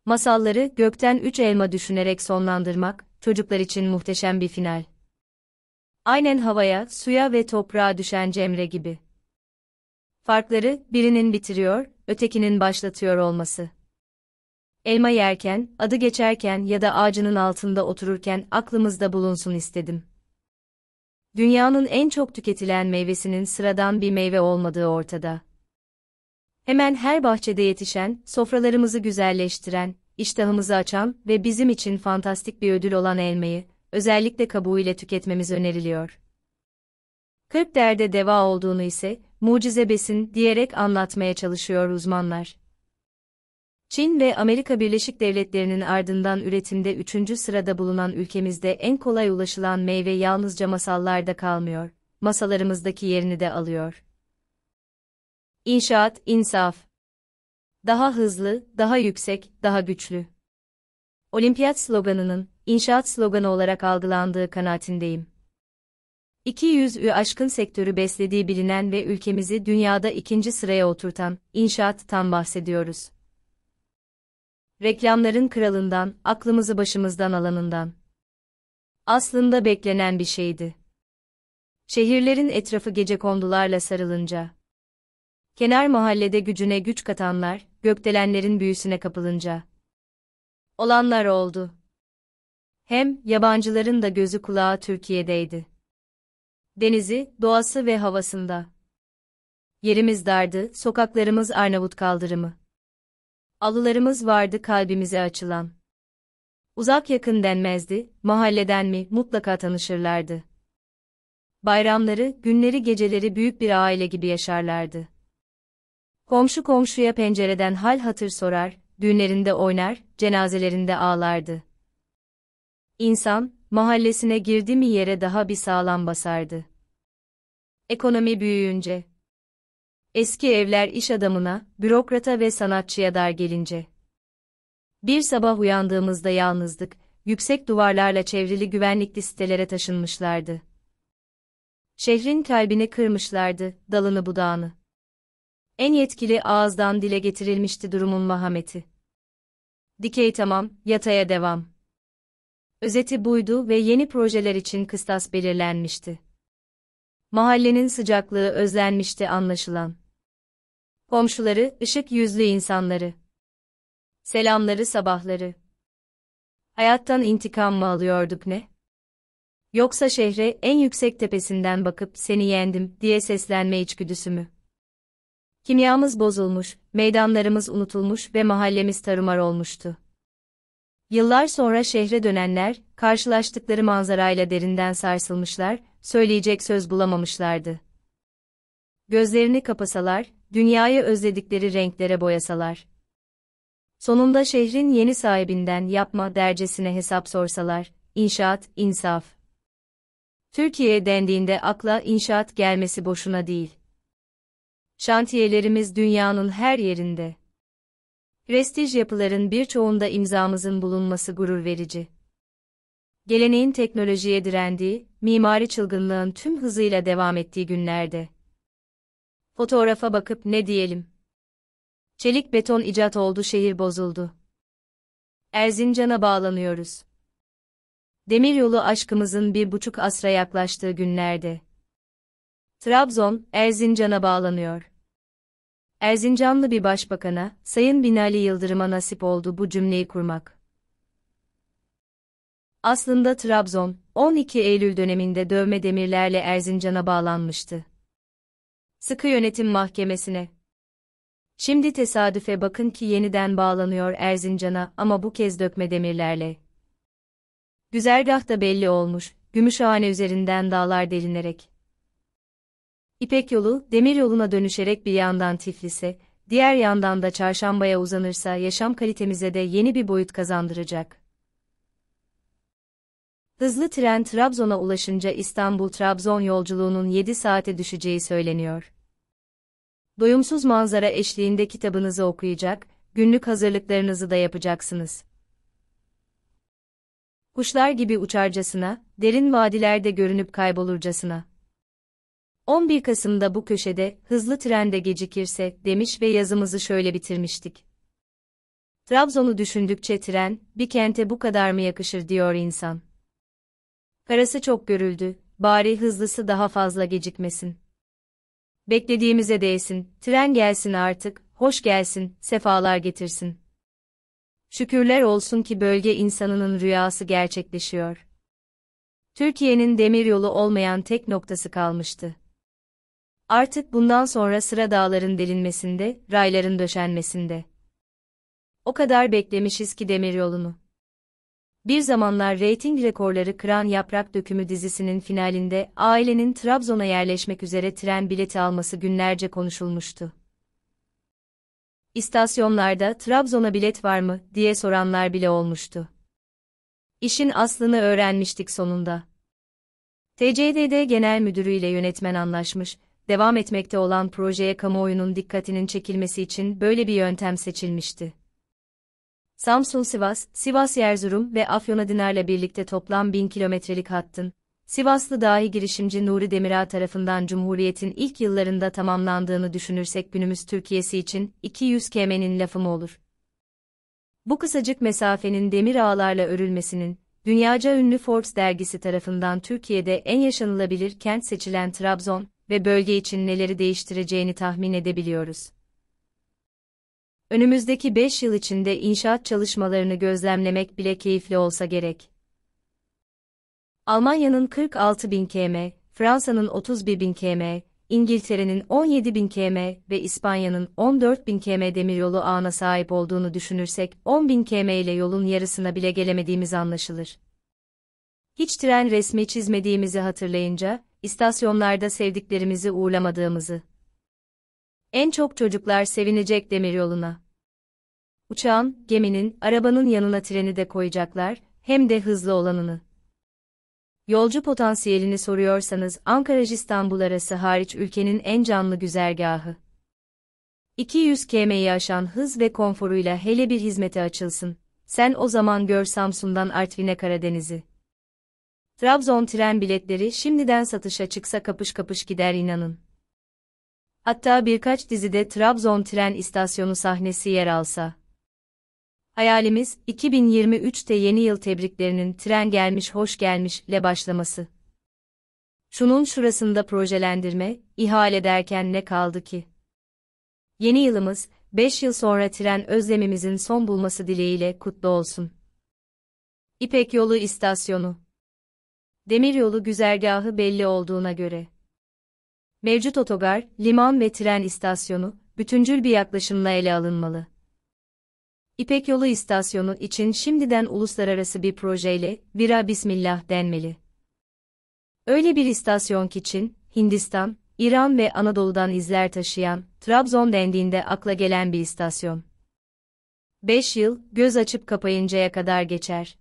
Masalları gökten üç elma düşünerek sonlandırmak, çocuklar için muhteşem bir final. Aynen havaya, suya ve toprağa düşen Cemre gibi. Farkları, birinin bitiriyor, ötekinin başlatıyor olması. Elma yerken, adı geçerken ya da ağacının altında otururken aklımızda bulunsun istedim. Dünyanın en çok tüketilen meyvesinin sıradan bir meyve olmadığı ortada. Hemen her bahçede yetişen, sofralarımızı güzelleştiren, iştahımızı açan ve bizim için fantastik bir ödül olan elmayı, özellikle kabuğuyla tüketmemiz öneriliyor. 40 derde deva olduğunu ise mucize besin diyerek anlatmaya çalışıyor uzmanlar. Çin ve Amerika Birleşik Devletleri'nin ardından üretimde üçüncü sırada bulunan ülkemizde en kolay ulaşılan meyve yalnızca masallarda kalmıyor, masalarımızdaki yerini de alıyor. İnşaat, insaf. Daha hızlı, daha yüksek, daha güçlü. Olimpiyat sloganının inşaat sloganı olarak algılandığı kanaatindeyim. ü aşkın sektörü beslediği bilinen ve ülkemizi dünyada ikinci sıraya oturtan inşaattan bahsediyoruz. Reklamların kralından, aklımızı başımızdan alanından. Aslında beklenen bir şeydi. Şehirlerin etrafı gece kondularla sarılınca. Kenar mahallede gücüne güç katanlar, gökdelenlerin büyüsüne kapılınca. Olanlar oldu hem yabancıların da gözü kulağı Türkiye'deydi. Denizi, doğası ve havasında. Yerimiz dardı, sokaklarımız Arnavut kaldırımı. Alılarımız vardı kalbimize açılan. Uzak yakın denmezdi, mahalleden mi mutlaka tanışırlardı. Bayramları, günleri geceleri büyük bir aile gibi yaşarlardı. Komşu komşuya pencereden hal hatır sorar, düğünlerinde oynar, cenazelerinde ağlardı. İnsan, mahallesine girdi mi yere daha bir sağlam basardı. Ekonomi büyüyünce. Eski evler iş adamına, bürokrata ve sanatçıya dar gelince. Bir sabah uyandığımızda yalnızdık, yüksek duvarlarla çevrili güvenlikli sitelere taşınmışlardı. Şehrin kalbini kırmışlardı, dalını budağını. En yetkili ağızdan dile getirilmişti durumun vahameti. Dikey tamam, yataya devam. Özeti buydu ve yeni projeler için kıstas belirlenmişti. Mahallenin sıcaklığı özlenmişti anlaşılan. Komşuları, ışık yüzlü insanları. Selamları sabahları. Hayattan intikam mı alıyorduk ne? Yoksa şehre en yüksek tepesinden bakıp seni yendim diye seslenme içgüdüsü mü? Kimyamız bozulmuş, meydanlarımız unutulmuş ve mahallemiz tarumar olmuştu. Yıllar sonra şehre dönenler, karşılaştıkları manzarayla derinden sarsılmışlar, söyleyecek söz bulamamışlardı. Gözlerini kapasalar, dünyayı özledikleri renklere boyasalar. Sonunda şehrin yeni sahibinden yapma dercesine hesap sorsalar, inşaat, insaf. Türkiye dendiğinde akla inşaat gelmesi boşuna değil. Şantiyelerimiz dünyanın her yerinde. Restij yapıların birçoğunda imzamızın bulunması gurur verici. Geleneğin teknolojiye direndiği, mimari çılgınlığın tüm hızıyla devam ettiği günlerde. Fotoğrafa bakıp ne diyelim? Çelik beton icat oldu şehir bozuldu. Erzincan'a bağlanıyoruz. Demiryolu aşkımızın bir buçuk asra yaklaştığı günlerde. Trabzon, Erzincan'a bağlanıyor. Erzincanlı bir başbakana, Sayın Binali Yıldırım'a nasip oldu bu cümleyi kurmak. Aslında Trabzon, 12 Eylül döneminde dövme demirlerle Erzincan'a bağlanmıştı. Sıkı Yönetim Mahkemesi'ne. Şimdi tesadüfe bakın ki yeniden bağlanıyor Erzincan'a ama bu kez dökme demirlerle. Güzergah da belli olmuş, Gümüşhane üzerinden dağlar delinerek. İpek yolu, demir yoluna dönüşerek bir yandan Tiflis'e, diğer yandan da çarşambaya uzanırsa yaşam kalitemize de yeni bir boyut kazandıracak. Hızlı tren Trabzon'a ulaşınca İstanbul-Trabzon yolculuğunun 7 saate düşeceği söyleniyor. Doyumsuz manzara eşliğinde kitabınızı okuyacak, günlük hazırlıklarınızı da yapacaksınız. Kuşlar gibi uçarcasına, derin vadilerde görünüp kaybolurcasına. 11 Kasım'da bu köşede, hızlı trende gecikirse, demiş ve yazımızı şöyle bitirmiştik. Trabzon'u düşündükçe tren, bir kente bu kadar mı yakışır diyor insan. Karası çok görüldü, bari hızlısı daha fazla gecikmesin. Beklediğimize değsin, tren gelsin artık, hoş gelsin, sefalar getirsin. Şükürler olsun ki bölge insanının rüyası gerçekleşiyor. Türkiye'nin demiryolu olmayan tek noktası kalmıştı. Artık bundan sonra sıra dağların delinmesinde, rayların döşenmesinde. O kadar beklemişiz ki demiryolunu. Bir zamanlar reyting rekorları kıran Yaprak Dökümü dizisinin finalinde ailenin Trabzon'a yerleşmek üzere tren bileti alması günlerce konuşulmuştu. İstasyonlarda Trabzon'a bilet var mı diye soranlar bile olmuştu. İşin aslını öğrenmiştik sonunda. TCDD Genel Müdürü ile yönetmen anlaşmış, devam etmekte olan projeye kamuoyunun dikkatinin çekilmesi için böyle bir yöntem seçilmişti. Samsun Sivas, Sivas Yerzurum ve Afyonadinar'la birlikte toplam 1000 kilometrelik hattın, Sivaslı dahi girişimci Nuri Demirağ tarafından Cumhuriyet'in ilk yıllarında tamamlandığını düşünürsek günümüz Türkiye'si için 200 km'nin lafı mı olur? Bu kısacık mesafenin demir ağlarla örülmesinin, dünyaca ünlü Forbes dergisi tarafından Türkiye'de en yaşanılabilir kent seçilen Trabzon, ve bölge için neleri değiştireceğini tahmin edebiliyoruz. Önümüzdeki 5 yıl içinde inşaat çalışmalarını gözlemlemek bile keyifli olsa gerek. Almanya'nın 46 bin km, Fransa'nın 31 bin km, İngiltere'nin 17 bin km ve İspanya'nın 14 bin km demiryolu ağına sahip olduğunu düşünürsek 10 bin km ile yolun yarısına bile gelemediğimiz anlaşılır. Hiç tren resmi çizmediğimizi hatırlayınca, istasyonlarda sevdiklerimizi uğurlamadığımızı. En çok çocuklar sevinecek demiryoluna. Uçağın, geminin, arabanın yanına treni de koyacaklar, hem de hızlı olanını. Yolcu potansiyelini soruyorsanız Ankara-İstanbul arası hariç ülkenin en canlı güzergahı. 200 km'yi aşan hız ve konforuyla hele bir hizmete açılsın. Sen o zaman gör Samsun'dan Artvin'e Karadeniz'i. Trabzon tren biletleri şimdiden satışa çıksa kapış kapış gider inanın. Hatta birkaç dizide Trabzon tren istasyonu sahnesi yer alsa. Hayalimiz 2023'te yeni yıl tebriklerinin tren gelmiş hoş gelmiş ile başlaması. Şunun şurasında projelendirme, ihale derken ne kaldı ki? Yeni yılımız 5 yıl sonra tren özlemimizin son bulması dileğiyle kutlu olsun. İpek Yolu istasyonu demiryolu güzergahı belli olduğuna göre. Mevcut otogar, liman ve tren istasyonu, bütüncül bir yaklaşımla ele alınmalı. İpek Yolu istasyonu için şimdiden uluslararası bir projeyle vira bismillah denmeli. Öyle bir istasyon ki için Hindistan, İran ve Anadolu'dan izler taşıyan, Trabzon dendiğinde akla gelen bir istasyon. 5 yıl, göz açıp kapayıncaya kadar geçer.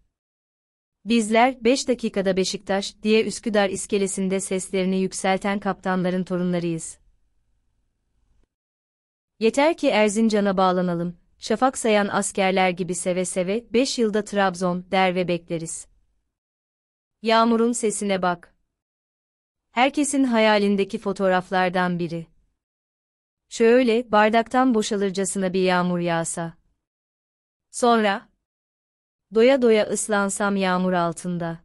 Bizler 5 dakikada Beşiktaş diye Üsküdar iskelesinde seslerini yükselten kaptanların torunlarıyız. Yeter ki Erzincan'a bağlanalım. Şafak sayan askerler gibi seve seve 5 yılda Trabzon der ve bekleriz. Yağmurun sesine bak. Herkesin hayalindeki fotoğraflardan biri. Şöyle bardaktan boşalırcasına bir yağmur yağsa. Sonra doya doya ıslansam yağmur altında.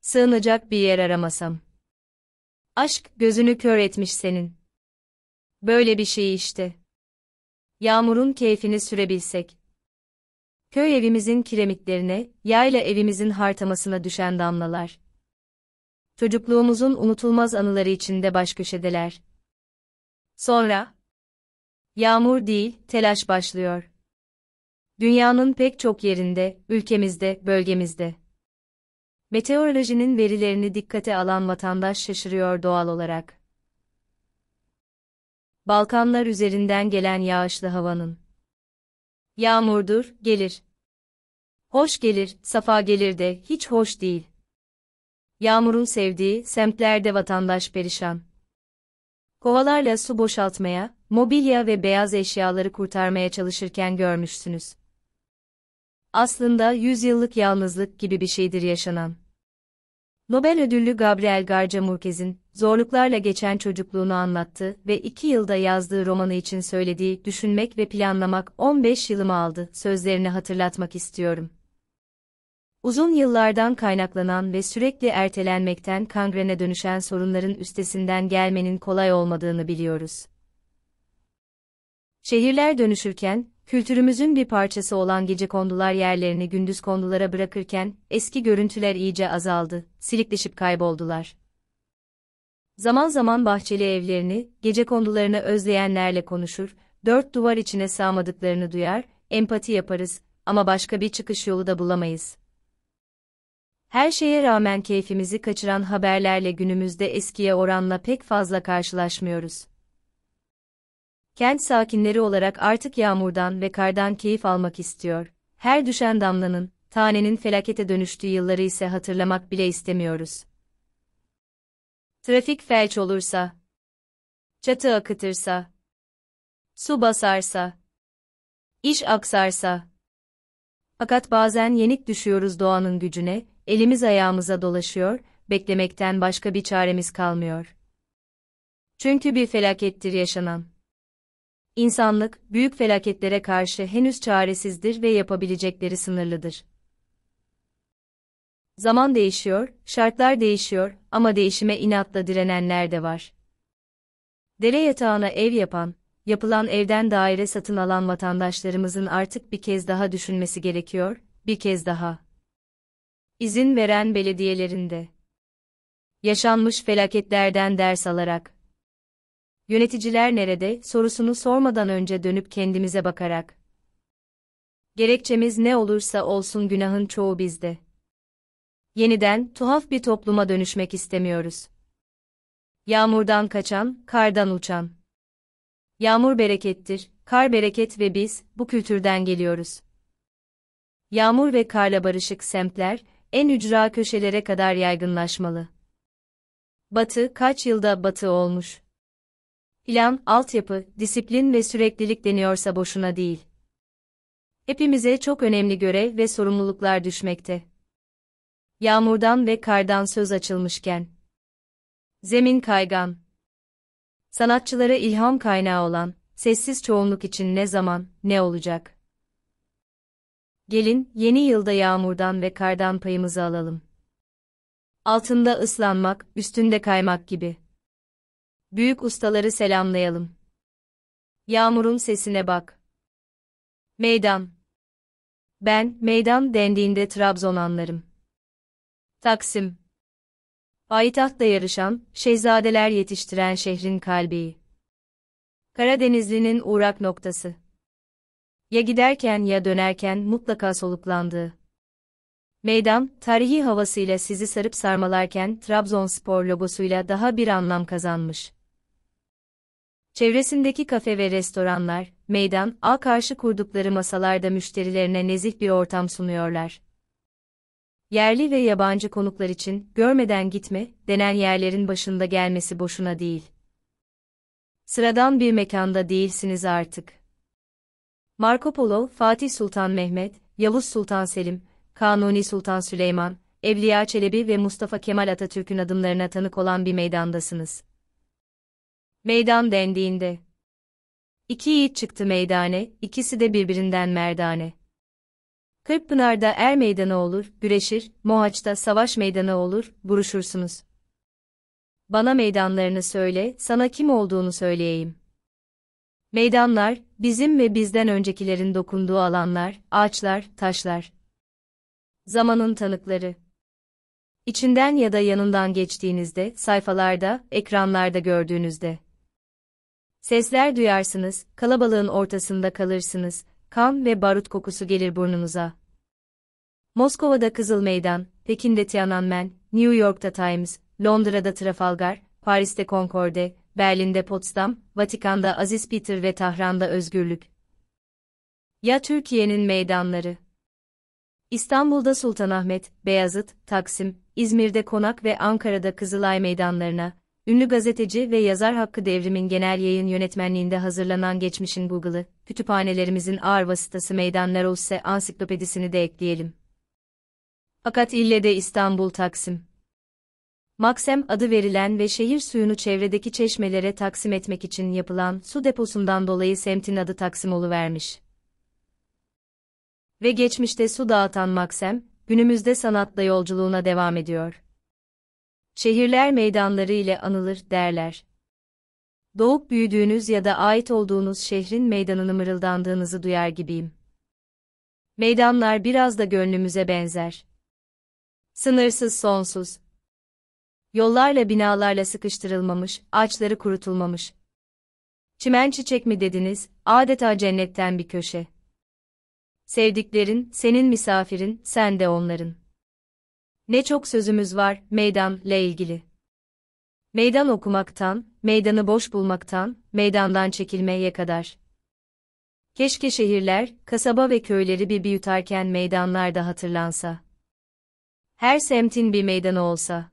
Sığınacak bir yer aramasam. Aşk gözünü kör etmiş senin. Böyle bir şey işte. Yağmurun keyfini sürebilsek. Köy evimizin kiremitlerine, yayla evimizin hartamasına düşen damlalar. Çocukluğumuzun unutulmaz anıları içinde baş köşedeler. Sonra, yağmur değil, telaş başlıyor. Dünyanın pek çok yerinde, ülkemizde, bölgemizde. Meteorolojinin verilerini dikkate alan vatandaş şaşırıyor doğal olarak. Balkanlar üzerinden gelen yağışlı havanın. Yağmurdur, gelir. Hoş gelir, safa gelir de hiç hoş değil. Yağmurun sevdiği semtlerde vatandaş perişan. Kovalarla su boşaltmaya, mobilya ve beyaz eşyaları kurtarmaya çalışırken görmüşsünüz aslında yüzyıllık yalnızlık gibi bir şeydir yaşanan. Nobel ödüllü Gabriel Garcia Márquez'in zorluklarla geçen çocukluğunu anlattı ve iki yılda yazdığı romanı için söylediği düşünmek ve planlamak 15 yılımı aldı sözlerini hatırlatmak istiyorum. Uzun yıllardan kaynaklanan ve sürekli ertelenmekten kangrene dönüşen sorunların üstesinden gelmenin kolay olmadığını biliyoruz. Şehirler dönüşürken, Kültürümüzün bir parçası olan gece kondular yerlerini gündüz kondulara bırakırken, eski görüntüler iyice azaldı, silikleşip kayboldular. Zaman zaman bahçeli evlerini, gece kondularını özleyenlerle konuşur, dört duvar içine sığamadıklarını duyar, empati yaparız ama başka bir çıkış yolu da bulamayız. Her şeye rağmen keyfimizi kaçıran haberlerle günümüzde eskiye oranla pek fazla karşılaşmıyoruz. Kent sakinleri olarak artık yağmurdan ve kardan keyif almak istiyor. Her düşen damlanın, tanenin felakete dönüştüğü yılları ise hatırlamak bile istemiyoruz. Trafik felç olursa, çatı akıtırsa, su basarsa, iş aksarsa. Fakat bazen yenik düşüyoruz doğanın gücüne, elimiz ayağımıza dolaşıyor, beklemekten başka bir çaremiz kalmıyor. Çünkü bir felakettir yaşanan. İnsanlık, büyük felaketlere karşı henüz çaresizdir ve yapabilecekleri sınırlıdır. Zaman değişiyor, şartlar değişiyor ama değişime inatla direnenler de var. Dere yatağına ev yapan, yapılan evden daire satın alan vatandaşlarımızın artık bir kez daha düşünmesi gerekiyor, bir kez daha. İzin veren belediyelerinde yaşanmış felaketlerden ders alarak yöneticiler nerede sorusunu sormadan önce dönüp kendimize bakarak. Gerekçemiz ne olursa olsun günahın çoğu bizde. Yeniden tuhaf bir topluma dönüşmek istemiyoruz. Yağmurdan kaçan, kardan uçan. Yağmur berekettir, kar bereket ve biz bu kültürden geliyoruz. Yağmur ve karla barışık semtler en ücra köşelere kadar yaygınlaşmalı. Batı kaç yılda batı olmuş? plan, altyapı, disiplin ve süreklilik deniyorsa boşuna değil. Hepimize çok önemli görev ve sorumluluklar düşmekte. Yağmurdan ve kardan söz açılmışken. Zemin kaygan. Sanatçılara ilham kaynağı olan, sessiz çoğunluk için ne zaman, ne olacak? Gelin, yeni yılda yağmurdan ve kardan payımızı alalım. Altında ıslanmak, üstünde kaymak gibi. Büyük ustaları selamlayalım. Yağmurun sesine bak. Meydan. Ben, meydan dendiğinde Trabzon anlarım. Taksim. Payitahtta yarışan, şehzadeler yetiştiren şehrin kalbi. Karadenizlinin uğrak noktası. Ya giderken ya dönerken mutlaka soluklandığı. Meydan, tarihi havasıyla sizi sarıp sarmalarken Trabzonspor logosuyla daha bir anlam kazanmış. Çevresindeki kafe ve restoranlar, meydan, a karşı kurdukları masalarda müşterilerine nezih bir ortam sunuyorlar. Yerli ve yabancı konuklar için, görmeden gitme, denen yerlerin başında gelmesi boşuna değil. Sıradan bir mekanda değilsiniz artık. Marco Polo, Fatih Sultan Mehmet, Yavuz Sultan Selim, Kanuni Sultan Süleyman, Evliya Çelebi ve Mustafa Kemal Atatürk'ün adımlarına tanık olan bir meydandasınız. Meydan dendiğinde. İki yiğit çıktı meydane, ikisi de birbirinden merdane. Kırkpınar'da er meydanı olur, güreşir, Mohaç'ta savaş meydanı olur, buruşursunuz. Bana meydanlarını söyle, sana kim olduğunu söyleyeyim. Meydanlar, bizim ve bizden öncekilerin dokunduğu alanlar, ağaçlar, taşlar. Zamanın tanıkları. İçinden ya da yanından geçtiğinizde, sayfalarda, ekranlarda gördüğünüzde. Sesler duyarsınız, kalabalığın ortasında kalırsınız, kan ve barut kokusu gelir burnunuza. Moskova'da Kızıl Meydan, Pekin'de Tiananmen, New York'ta Times, Londra'da Trafalgar, Paris'te Concorde, Berlin'de Potsdam, Vatikan'da Aziz Peter ve Tahran'da Özgürlük. Ya Türkiye'nin meydanları. İstanbul'da Sultanahmet, Beyazıt, Taksim, İzmir'de Konak ve Ankara'da Kızılay meydanlarına, Ünlü gazeteci ve yazar Hakkı Devrim'in genel yayın yönetmenliğinde hazırlanan Geçmişin Google'ı, kütüphanelerimizin ağır vasıtası Meydanlar Olsa ansiklopedisini de ekleyelim. Fakat ille de İstanbul Taksim. Maksem adı verilen ve şehir suyunu çevredeki çeşmelere taksim etmek için yapılan su deposundan dolayı semtin adı Taksim vermiş. Ve geçmişte su dağıtan Maksem, günümüzde sanatla yolculuğuna devam ediyor şehirler meydanları ile anılır derler. Doğup büyüdüğünüz ya da ait olduğunuz şehrin meydanını mırıldandığınızı duyar gibiyim. Meydanlar biraz da gönlümüze benzer. Sınırsız sonsuz. Yollarla binalarla sıkıştırılmamış, ağaçları kurutulmamış. Çimen çiçek mi dediniz, adeta cennetten bir köşe. Sevdiklerin, senin misafirin, sen de onların. Ne çok sözümüz var meydanla ilgili. Meydan okumaktan, meydanı boş bulmaktan, meydandan çekilmeye kadar. Keşke şehirler, kasaba ve köyleri bir yutarken meydanlar da hatırlansa. Her semtin bir meydanı olsa.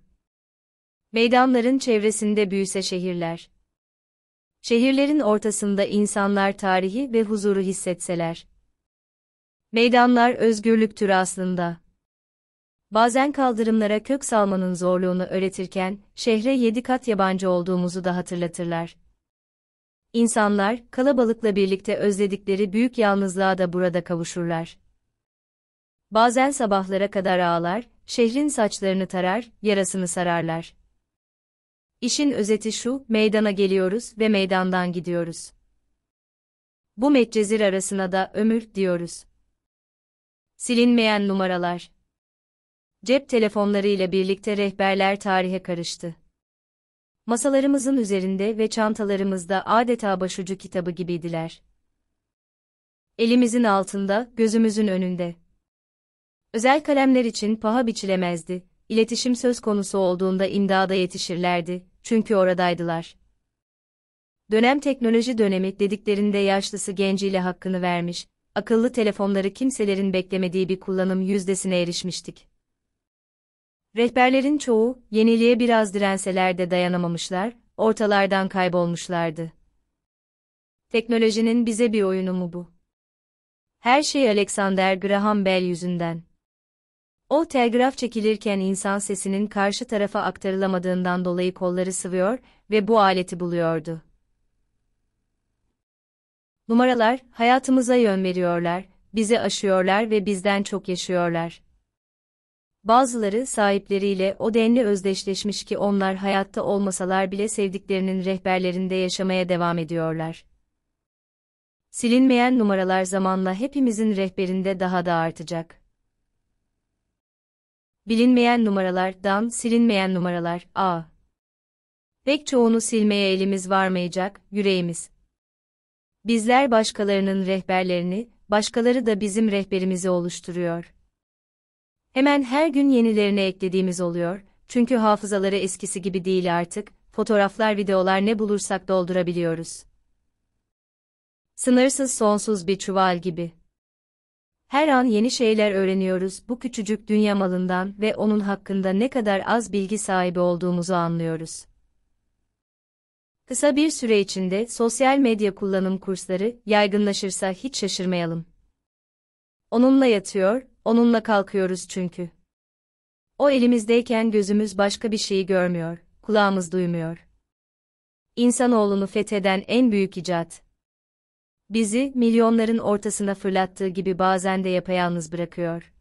Meydanların çevresinde büyüse şehirler. Şehirlerin ortasında insanlar tarihi ve huzuru hissetseler. Meydanlar özgürlüktür aslında. Bazen kaldırımlara kök salmanın zorluğunu öğretirken, şehre yedi kat yabancı olduğumuzu da hatırlatırlar. İnsanlar, kalabalıkla birlikte özledikleri büyük yalnızlığa da burada kavuşurlar. Bazen sabahlara kadar ağlar, şehrin saçlarını tarar, yarasını sararlar. İşin özeti şu, meydana geliyoruz ve meydandan gidiyoruz. Bu metcezir arasına da ömür diyoruz. Silinmeyen numaralar Cep telefonlarıyla birlikte rehberler tarihe karıştı. Masalarımızın üzerinde ve çantalarımızda adeta başucu kitabı gibiydiler. Elimizin altında, gözümüzün önünde. Özel kalemler için paha biçilemezdi, iletişim söz konusu olduğunda imdada yetişirlerdi, çünkü oradaydılar. Dönem teknoloji dönemi dediklerinde yaşlısı genciyle hakkını vermiş, akıllı telefonları kimselerin beklemediği bir kullanım yüzdesine erişmiştik. Rehberlerin çoğu, yeniliğe biraz direnseler de dayanamamışlar, ortalardan kaybolmuşlardı. Teknolojinin bize bir oyunu mu bu? Her şey Alexander Graham Bell yüzünden. O telgraf çekilirken insan sesinin karşı tarafa aktarılamadığından dolayı kolları sıvıyor ve bu aleti buluyordu. Numaralar hayatımıza yön veriyorlar, bizi aşıyorlar ve bizden çok yaşıyorlar. Bazıları sahipleriyle o denli özdeşleşmiş ki onlar hayatta olmasalar bile sevdiklerinin rehberlerinde yaşamaya devam ediyorlar. Silinmeyen numaralar zamanla hepimizin rehberinde daha da artacak. Bilinmeyen numaralar, dan silinmeyen numaralar a. Pek çoğunu silmeye elimiz varmayacak, yüreğimiz. Bizler başkalarının rehberlerini, başkaları da bizim rehberimizi oluşturuyor. Hemen her gün yenilerini eklediğimiz oluyor, çünkü hafızaları eskisi gibi değil artık, fotoğraflar videolar ne bulursak doldurabiliyoruz. Sınırsız sonsuz bir çuval gibi. Her an yeni şeyler öğreniyoruz bu küçücük dünya malından ve onun hakkında ne kadar az bilgi sahibi olduğumuzu anlıyoruz. Kısa bir süre içinde sosyal medya kullanım kursları yaygınlaşırsa hiç şaşırmayalım. Onunla yatıyor, Onunla kalkıyoruz çünkü. O elimizdeyken gözümüz başka bir şeyi görmüyor, kulağımız duymuyor. İnsanoğlunu fetheden en büyük icat. Bizi milyonların ortasına fırlattığı gibi bazen de yapayalnız bırakıyor.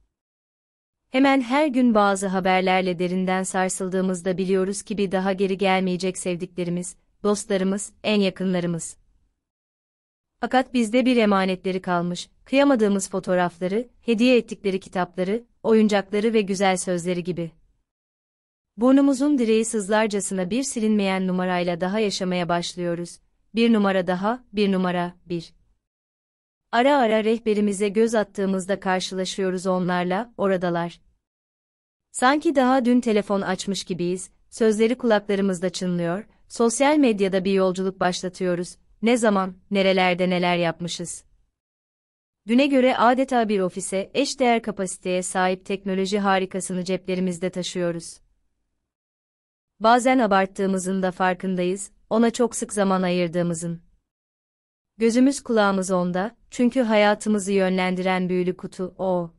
Hemen her gün bazı haberlerle derinden sarsıldığımızda biliyoruz ki bir daha geri gelmeyecek sevdiklerimiz, dostlarımız, en yakınlarımız. Fakat bizde bir emanetleri kalmış, kıyamadığımız fotoğrafları, hediye ettikleri kitapları, oyuncakları ve güzel sözleri gibi. Burnumuzun direği sızlarcasına bir silinmeyen numarayla daha yaşamaya başlıyoruz. Bir numara daha, bir numara, bir. Ara ara rehberimize göz attığımızda karşılaşıyoruz onlarla, oradalar. Sanki daha dün telefon açmış gibiyiz, sözleri kulaklarımızda çınlıyor, sosyal medyada bir yolculuk başlatıyoruz, ne zaman, nerelerde neler yapmışız. Düne göre adeta bir ofise eş değer kapasiteye sahip teknoloji harikasını ceplerimizde taşıyoruz. Bazen abarttığımızın da farkındayız, ona çok sık zaman ayırdığımızın. Gözümüz kulağımız onda, çünkü hayatımızı yönlendiren büyülü kutu o.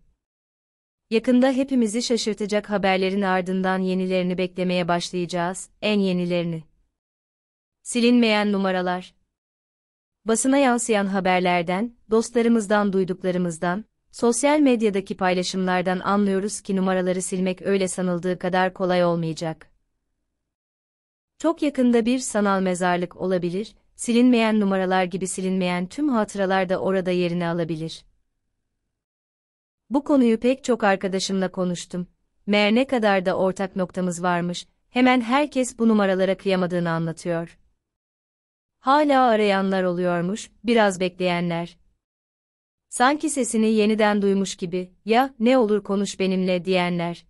Yakında hepimizi şaşırtacak haberlerin ardından yenilerini beklemeye başlayacağız, en yenilerini. Silinmeyen numaralar basına yansıyan haberlerden, dostlarımızdan duyduklarımızdan, sosyal medyadaki paylaşımlardan anlıyoruz ki numaraları silmek öyle sanıldığı kadar kolay olmayacak. Çok yakında bir sanal mezarlık olabilir, silinmeyen numaralar gibi silinmeyen tüm hatıralar da orada yerini alabilir. Bu konuyu pek çok arkadaşımla konuştum. Meğer ne kadar da ortak noktamız varmış, hemen herkes bu numaralara kıyamadığını anlatıyor. Hala arayanlar oluyormuş, biraz bekleyenler. Sanki sesini yeniden duymuş gibi, ya ne olur konuş benimle diyenler.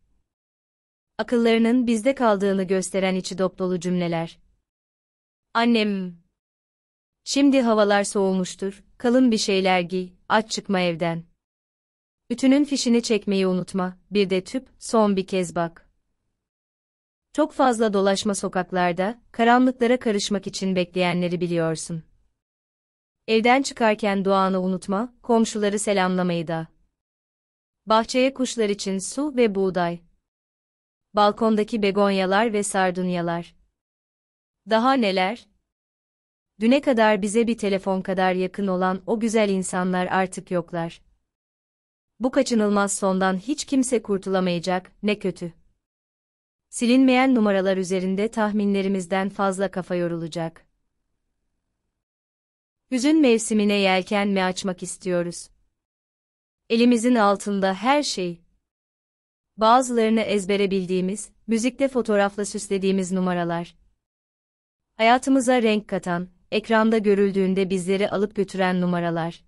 Akıllarının bizde kaldığını gösteren içi dop dolu cümleler. Annem. Şimdi havalar soğumuştur, kalın bir şeyler giy, aç çıkma evden. Ütünün fişini çekmeyi unutma, bir de tüp, son bir kez bak. Çok fazla dolaşma sokaklarda, karanlıklara karışmak için bekleyenleri biliyorsun. Evden çıkarken duanı unutma, komşuları selamlamayı da. Bahçeye kuşlar için su ve buğday. Balkondaki begonyalar ve sardunyalar. Daha neler? Düne kadar bize bir telefon kadar yakın olan o güzel insanlar artık yoklar. Bu kaçınılmaz sondan hiç kimse kurtulamayacak, ne kötü. Silinmeyen numaralar üzerinde tahminlerimizden fazla kafa yorulacak. Hüzün mevsimine yelken mi açmak istiyoruz? Elimizin altında her şey. Bazılarını ezbere bildiğimiz, müzikte fotoğrafla süslediğimiz numaralar. Hayatımıza renk katan, ekranda görüldüğünde bizleri alıp götüren numaralar.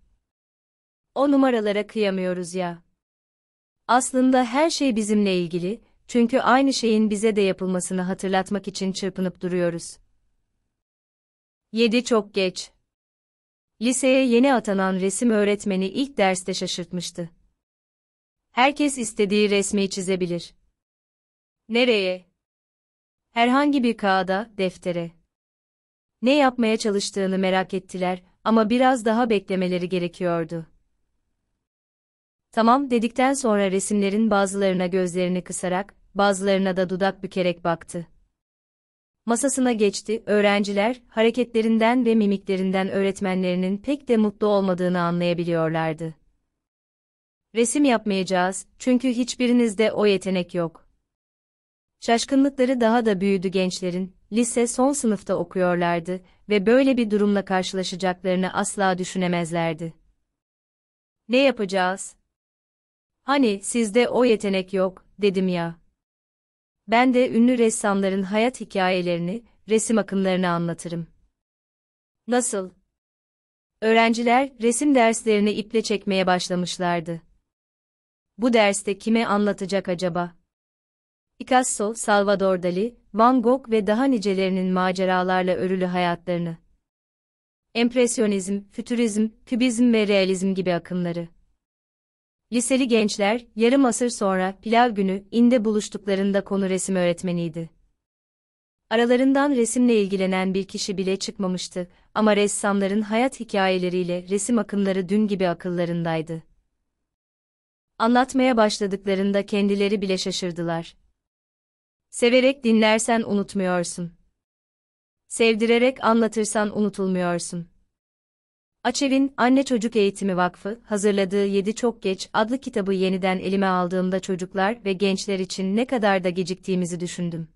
O numaralara kıyamıyoruz ya. Aslında her şey bizimle ilgili, çünkü aynı şeyin bize de yapılmasını hatırlatmak için çırpınıp duruyoruz. 7 çok geç. Liseye yeni atanan resim öğretmeni ilk derste şaşırtmıştı. Herkes istediği resmi çizebilir. Nereye? Herhangi bir kağıda, deftere. Ne yapmaya çalıştığını merak ettiler ama biraz daha beklemeleri gerekiyordu. Tamam dedikten sonra resimlerin bazılarına gözlerini kısarak, bazılarına da dudak bükerek baktı. Masasına geçti, öğrenciler, hareketlerinden ve mimiklerinden öğretmenlerinin pek de mutlu olmadığını anlayabiliyorlardı. Resim yapmayacağız, çünkü hiçbirinizde o yetenek yok. Şaşkınlıkları daha da büyüdü gençlerin, lise son sınıfta okuyorlardı ve böyle bir durumla karşılaşacaklarını asla düşünemezlerdi. Ne yapacağız? Hani sizde o yetenek yok, dedim ya. Ben de ünlü ressamların hayat hikayelerini, resim akımlarını anlatırım. Nasıl? Öğrenciler resim derslerini iple çekmeye başlamışlardı. Bu derste kime anlatacak acaba? Picasso, Salvador Dali, Van Gogh ve daha nicelerinin maceralarla örülü hayatlarını. Empresyonizm, fütürizm, kübizm ve realizm gibi akımları. Liseli gençler, yarım asır sonra pilav günü inde buluştuklarında konu resim öğretmeniydi. Aralarından resimle ilgilenen bir kişi bile çıkmamıştı ama ressamların hayat hikayeleriyle resim akımları dün gibi akıllarındaydı. Anlatmaya başladıklarında kendileri bile şaşırdılar. Severek dinlersen unutmuyorsun. Sevdirerek anlatırsan unutulmuyorsun. Açev'in Anne Çocuk Eğitimi Vakfı hazırladığı 7 Çok Geç adlı kitabı yeniden elime aldığımda çocuklar ve gençler için ne kadar da geciktiğimizi düşündüm.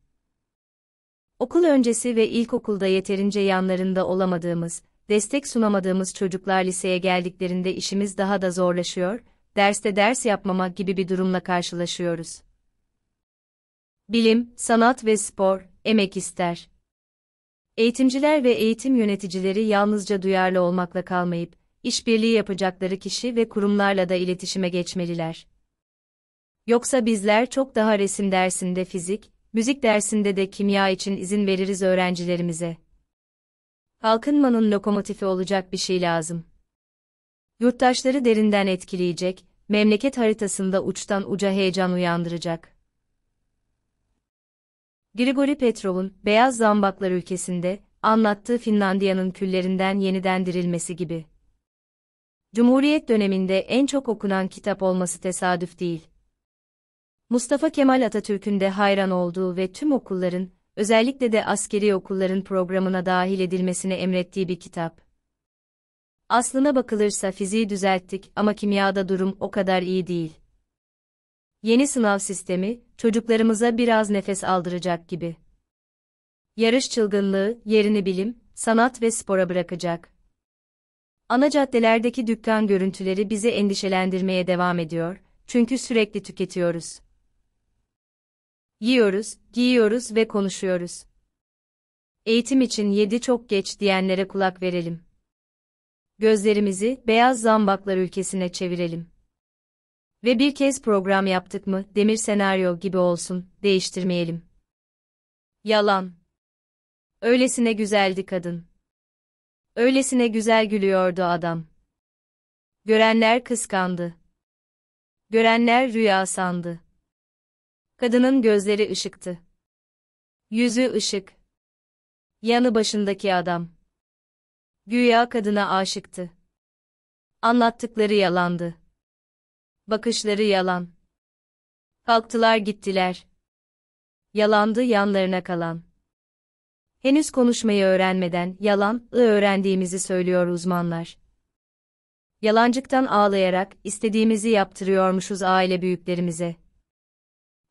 Okul öncesi ve ilkokulda yeterince yanlarında olamadığımız, destek sunamadığımız çocuklar liseye geldiklerinde işimiz daha da zorlaşıyor, derste ders yapmama gibi bir durumla karşılaşıyoruz. Bilim, sanat ve spor emek ister. Eğitimciler ve eğitim yöneticileri yalnızca duyarlı olmakla kalmayıp, işbirliği yapacakları kişi ve kurumlarla da iletişime geçmeliler. Yoksa bizler çok daha resim dersinde fizik, müzik dersinde de kimya için izin veririz öğrencilerimize. Kalkınmanın lokomotifi olacak bir şey lazım. Yurttaşları derinden etkileyecek, memleket haritasında uçtan uca heyecan uyandıracak. Grigori Petrov'un Beyaz Zambaklar ülkesinde anlattığı Finlandiya'nın küllerinden yeniden dirilmesi gibi. Cumhuriyet döneminde en çok okunan kitap olması tesadüf değil. Mustafa Kemal Atatürk'ün de hayran olduğu ve tüm okulların, özellikle de askeri okulların programına dahil edilmesini emrettiği bir kitap. Aslına bakılırsa fiziği düzelttik ama kimyada durum o kadar iyi değil. Yeni sınav sistemi, çocuklarımıza biraz nefes aldıracak gibi. Yarış çılgınlığı yerini bilim, sanat ve spora bırakacak. Ana caddelerdeki dükkan görüntüleri bizi endişelendirmeye devam ediyor çünkü sürekli tüketiyoruz. Yiyoruz, giyiyoruz ve konuşuyoruz. Eğitim için yedi çok geç diyenlere kulak verelim. Gözlerimizi beyaz zambaklar ülkesine çevirelim. Ve bir kez program yaptık mı, demir senaryo gibi olsun, değiştirmeyelim. Yalan. Öylesine güzeldi kadın. Öylesine güzel gülüyordu adam. Görenler kıskandı. Görenler rüya sandı. Kadının gözleri ışıktı. Yüzü ışık. Yanı başındaki adam. Güya kadına aşıktı. Anlattıkları yalandı. Bakışları yalan. Kalktılar gittiler. Yalandı yanlarına kalan. Henüz konuşmayı öğrenmeden yalan ı öğrendiğimizi söylüyor uzmanlar. Yalancıktan ağlayarak istediğimizi yaptırıyormuşuz aile büyüklerimize.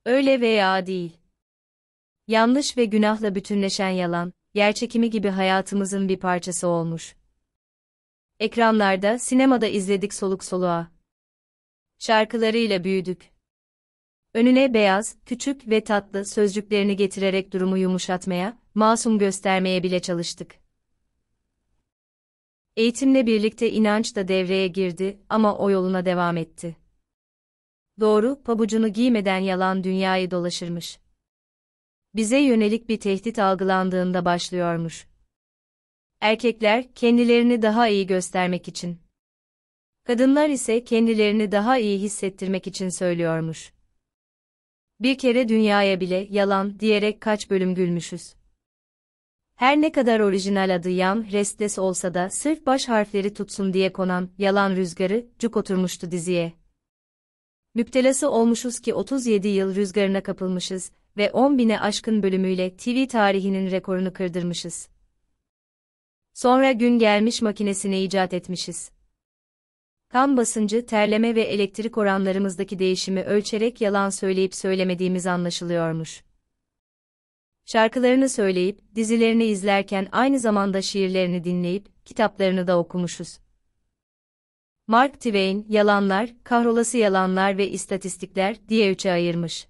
Öyle veya değil. Yanlış ve günahla bütünleşen yalan, yerçekimi gibi hayatımızın bir parçası olmuş. Ekranlarda, sinemada izledik soluk soluğa. Şarkılarıyla büyüdük. Önüne beyaz, küçük ve tatlı sözcüklerini getirerek durumu yumuşatmaya, masum göstermeye bile çalıştık. Eğitimle birlikte inanç da devreye girdi ama o yoluna devam etti. Doğru, pabucunu giymeden yalan dünyayı dolaşırmış. Bize yönelik bir tehdit algılandığında başlıyormuş. Erkekler kendilerini daha iyi göstermek için Kadınlar ise kendilerini daha iyi hissettirmek için söylüyormuş. Bir kere dünyaya bile yalan diyerek kaç bölüm gülmüşüz. Her ne kadar orijinal adı Yan Restless olsa da sırf baş harfleri tutsun diye konan Yalan Rüzgarı cuk oturmuştu diziye. Müptelası olmuşuz ki 37 yıl rüzgarına kapılmışız ve 10 bine aşkın bölümüyle TV tarihinin rekorunu kırdırmışız. Sonra gün gelmiş makinesini icat etmişiz kan basıncı, terleme ve elektrik oranlarımızdaki değişimi ölçerek yalan söyleyip söylemediğimiz anlaşılıyormuş. Şarkılarını söyleyip, dizilerini izlerken aynı zamanda şiirlerini dinleyip, kitaplarını da okumuşuz. Mark Twain, yalanlar, kahrolası yalanlar ve istatistikler diye üçe ayırmış.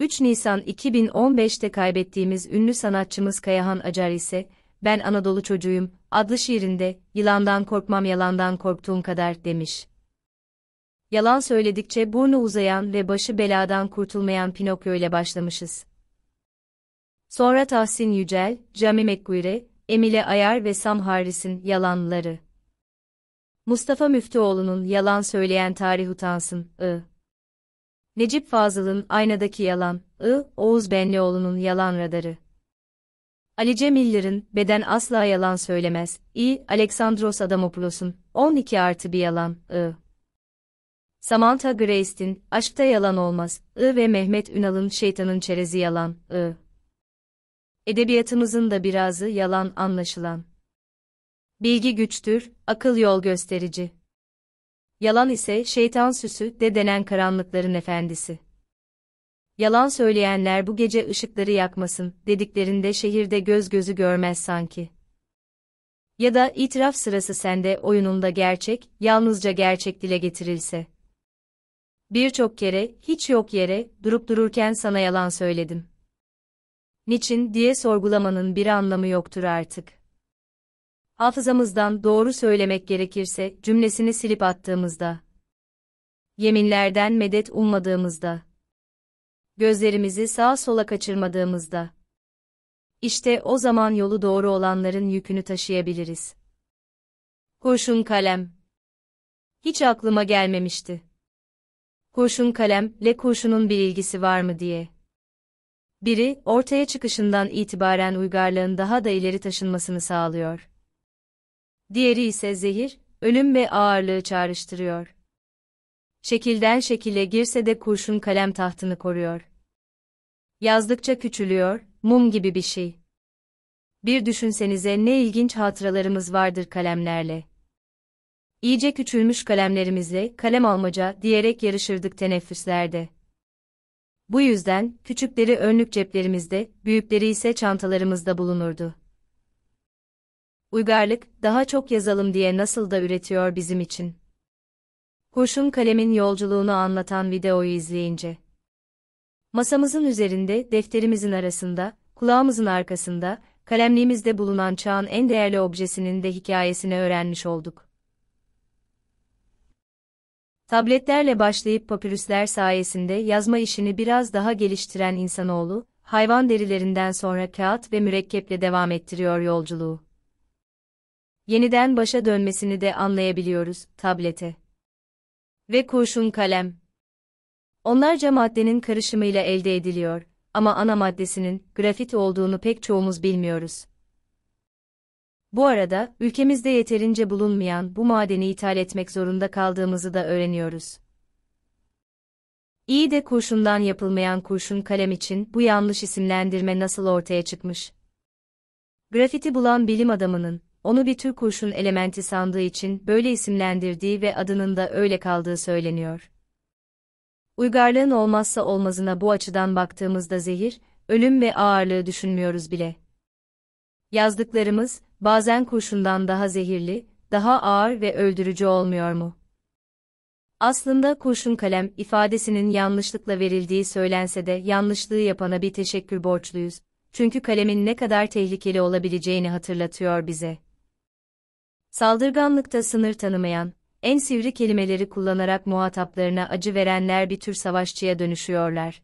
3 Nisan 2015'te kaybettiğimiz ünlü sanatçımız Kayahan Acar ise, ben Anadolu çocuğuyum, adlı şiirinde, yılandan korkmam yalandan korktuğum kadar demiş. Yalan söyledikçe burnu uzayan ve başı beladan kurtulmayan Pinokyo ile başlamışız. Sonra Tahsin Yücel, Cami Mekguire, Emile Ayar ve Sam Harris'in yalanları. Mustafa Müftüoğlu'nun yalan söyleyen tarih utansın, I. Necip Fazıl'ın aynadaki yalan, I. Oğuz Benlioğlu'nun yalan radarı. Ali Cemiller'in Beden Asla Yalan Söylemez, İ. Alexandros Adamopoulos'un 12 artı bir yalan, I. Samantha Grace'in Aşkta Yalan Olmaz, I ve Mehmet Ünal'ın Şeytanın Çerezi Yalan, I. Edebiyatımızın da birazı yalan anlaşılan. Bilgi güçtür, akıl yol gösterici. Yalan ise şeytan süsü de denen karanlıkların efendisi yalan söyleyenler bu gece ışıkları yakmasın dediklerinde şehirde göz gözü görmez sanki. Ya da itiraf sırası sende oyununda gerçek, yalnızca gerçek dile getirilse. Birçok kere, hiç yok yere, durup dururken sana yalan söyledim. Niçin diye sorgulamanın bir anlamı yoktur artık. Hafızamızdan doğru söylemek gerekirse cümlesini silip attığımızda. Yeminlerden medet ummadığımızda gözlerimizi sağa sola kaçırmadığımızda. İşte o zaman yolu doğru olanların yükünü taşıyabiliriz. Kurşun kalem. Hiç aklıma gelmemişti. Kurşun kalemle kurşunun bir ilgisi var mı diye. Biri, ortaya çıkışından itibaren uygarlığın daha da ileri taşınmasını sağlıyor. Diğeri ise zehir, ölüm ve ağırlığı çağrıştırıyor. Şekilden şekile girse de kurşun kalem tahtını koruyor. Yazdıkça küçülüyor, mum gibi bir şey. Bir düşünsenize ne ilginç hatıralarımız vardır kalemlerle. İyice küçülmüş kalemlerimizle kalem almaca diyerek yarışırdık teneffüslerde. Bu yüzden küçükleri önlük ceplerimizde, büyükleri ise çantalarımızda bulunurdu. Uygarlık, daha çok yazalım diye nasıl da üretiyor bizim için. Kurşun kalemin yolculuğunu anlatan videoyu izleyince. Masamızın üzerinde, defterimizin arasında, kulağımızın arkasında, kalemliğimizde bulunan çağın en değerli objesinin de hikayesini öğrenmiş olduk. Tabletlerle başlayıp papirüsler sayesinde yazma işini biraz daha geliştiren insanoğlu, hayvan derilerinden sonra kağıt ve mürekkeple devam ettiriyor yolculuğu. Yeniden başa dönmesini de anlayabiliyoruz, tablete ve kurşun kalem. Onlarca maddenin karışımıyla elde ediliyor ama ana maddesinin grafit olduğunu pek çoğumuz bilmiyoruz. Bu arada, ülkemizde yeterince bulunmayan bu madeni ithal etmek zorunda kaldığımızı da öğreniyoruz. İyi de kurşundan yapılmayan kurşun kalem için bu yanlış isimlendirme nasıl ortaya çıkmış? Grafiti bulan bilim adamının, onu bir tür kurşun elementi sandığı için böyle isimlendirdiği ve adının da öyle kaldığı söyleniyor. Uygarlığın olmazsa olmazına bu açıdan baktığımızda zehir, ölüm ve ağırlığı düşünmüyoruz bile. Yazdıklarımız, bazen kurşundan daha zehirli, daha ağır ve öldürücü olmuyor mu? Aslında kurşun kalem ifadesinin yanlışlıkla verildiği söylense de yanlışlığı yapana bir teşekkür borçluyuz. Çünkü kalemin ne kadar tehlikeli olabileceğini hatırlatıyor bize. Saldırganlıkta sınır tanımayan, en sivri kelimeleri kullanarak muhataplarına acı verenler bir tür savaşçıya dönüşüyorlar.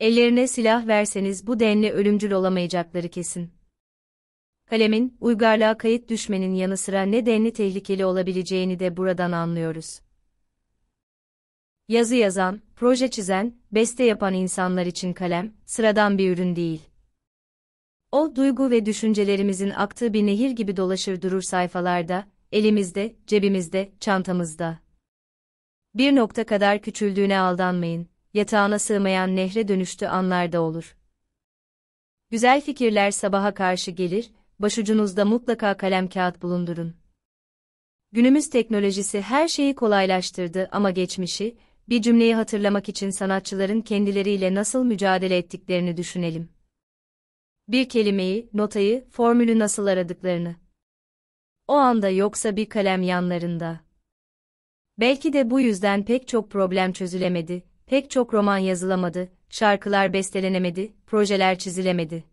Ellerine silah verseniz bu denli ölümcül olamayacakları kesin. Kalemin, uygarlığa kayıt düşmenin yanı sıra ne denli tehlikeli olabileceğini de buradan anlıyoruz. Yazı yazan, proje çizen, beste yapan insanlar için kalem, sıradan bir ürün değil. O, duygu ve düşüncelerimizin aktığı bir nehir gibi dolaşır durur sayfalarda, elimizde, cebimizde, çantamızda. Bir nokta kadar küçüldüğüne aldanmayın, yatağına sığmayan nehre dönüştü anlarda olur. Güzel fikirler sabaha karşı gelir, başucunuzda mutlaka kalem kağıt bulundurun. Günümüz teknolojisi her şeyi kolaylaştırdı ama geçmişi, bir cümleyi hatırlamak için sanatçıların kendileriyle nasıl mücadele ettiklerini düşünelim bir kelimeyi, notayı, formülü nasıl aradıklarını. O anda yoksa bir kalem yanlarında. Belki de bu yüzden pek çok problem çözülemedi, pek çok roman yazılamadı, şarkılar bestelenemedi, projeler çizilemedi.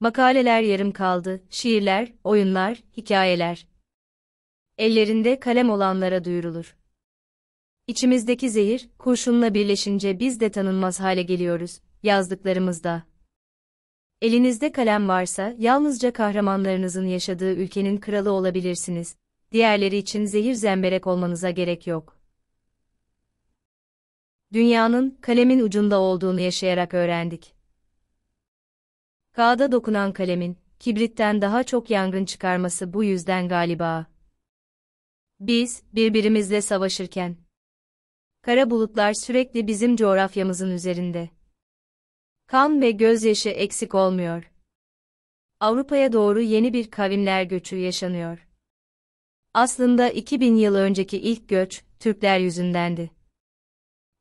Makaleler yarım kaldı, şiirler, oyunlar, hikayeler. Ellerinde kalem olanlara duyurulur. İçimizdeki zehir, kurşunla birleşince biz de tanınmaz hale geliyoruz, yazdıklarımızda. Elinizde kalem varsa yalnızca kahramanlarınızın yaşadığı ülkenin kralı olabilirsiniz. Diğerleri için zehir zemberek olmanıza gerek yok. Dünyanın kalemin ucunda olduğunu yaşayarak öğrendik. Kağıda dokunan kalemin kibritten daha çok yangın çıkarması bu yüzden galiba. Biz birbirimizle savaşırken kara bulutlar sürekli bizim coğrafyamızın üzerinde Kan ve gözyaşı eksik olmuyor. Avrupa'ya doğru yeni bir kavimler göçü yaşanıyor. Aslında 2000 yıl önceki ilk göç, Türkler yüzündendi.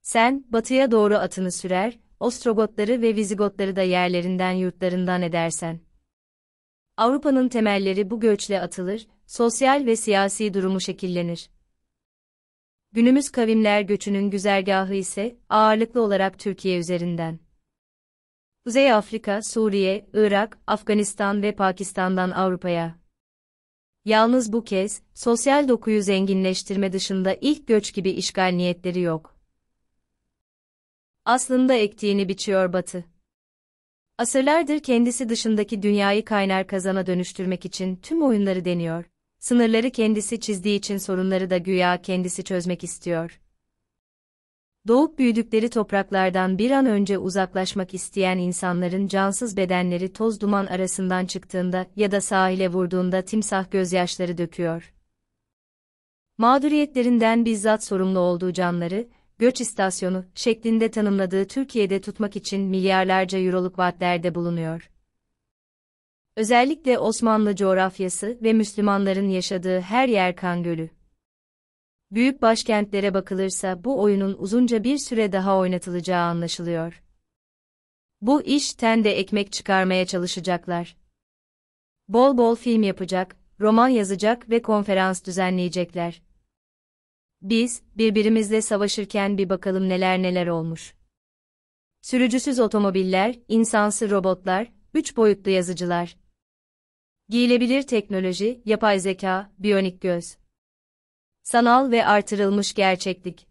Sen, batıya doğru atını sürer, Ostrogotları ve Vizigotları da yerlerinden yurtlarından edersen. Avrupa'nın temelleri bu göçle atılır, sosyal ve siyasi durumu şekillenir. Günümüz kavimler göçünün güzergahı ise ağırlıklı olarak Türkiye üzerinden. Kuzey Afrika, Suriye, Irak, Afganistan ve Pakistan'dan Avrupa'ya. Yalnız bu kez, sosyal dokuyu zenginleştirme dışında ilk göç gibi işgal niyetleri yok. Aslında ektiğini biçiyor Batı. Asırlardır kendisi dışındaki dünyayı kaynar kazana dönüştürmek için tüm oyunları deniyor. Sınırları kendisi çizdiği için sorunları da güya kendisi çözmek istiyor. Doğup büyüdükleri topraklardan bir an önce uzaklaşmak isteyen insanların cansız bedenleri toz duman arasından çıktığında ya da sahile vurduğunda timsah gözyaşları döküyor. Mağduriyetlerinden bizzat sorumlu olduğu canları, göç istasyonu şeklinde tanımladığı Türkiye'de tutmak için milyarlarca euroluk vaatlerde bulunuyor. Özellikle Osmanlı coğrafyası ve Müslümanların yaşadığı her yer kan gölü. Büyük başkentlere bakılırsa bu oyunun uzunca bir süre daha oynatılacağı anlaşılıyor. Bu işten de ekmek çıkarmaya çalışacaklar. Bol bol film yapacak, roman yazacak ve konferans düzenleyecekler. Biz, birbirimizle savaşırken bir bakalım neler neler olmuş. Sürücüsüz otomobiller, insansı robotlar, üç boyutlu yazıcılar. Giyilebilir teknoloji, yapay zeka, biyonik göz. Sanal ve artırılmış gerçeklik.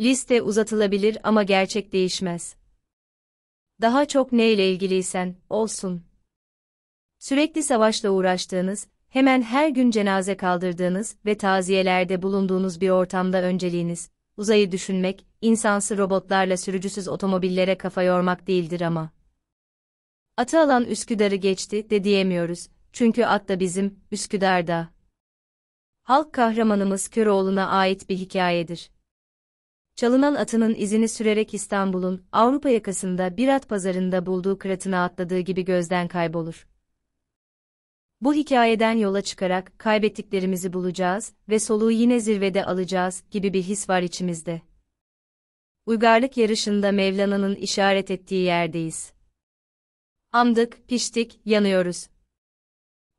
Liste uzatılabilir ama gerçek değişmez. Daha çok neyle ilgiliysen, olsun. Sürekli savaşla uğraştığınız, hemen her gün cenaze kaldırdığınız ve taziyelerde bulunduğunuz bir ortamda önceliğiniz, uzayı düşünmek, insansı robotlarla sürücüsüz otomobillere kafa yormak değildir ama. Atı alan Üsküdar'ı geçti de diyemiyoruz, çünkü at da bizim, Üsküdar'da halk kahramanımız Köroğlu'na ait bir hikayedir. Çalınan atının izini sürerek İstanbul'un Avrupa yakasında bir at pazarında bulduğu kıratına atladığı gibi gözden kaybolur. Bu hikayeden yola çıkarak kaybettiklerimizi bulacağız ve soluğu yine zirvede alacağız gibi bir his var içimizde. Uygarlık yarışında Mevlana'nın işaret ettiği yerdeyiz. Amdık, piştik, yanıyoruz.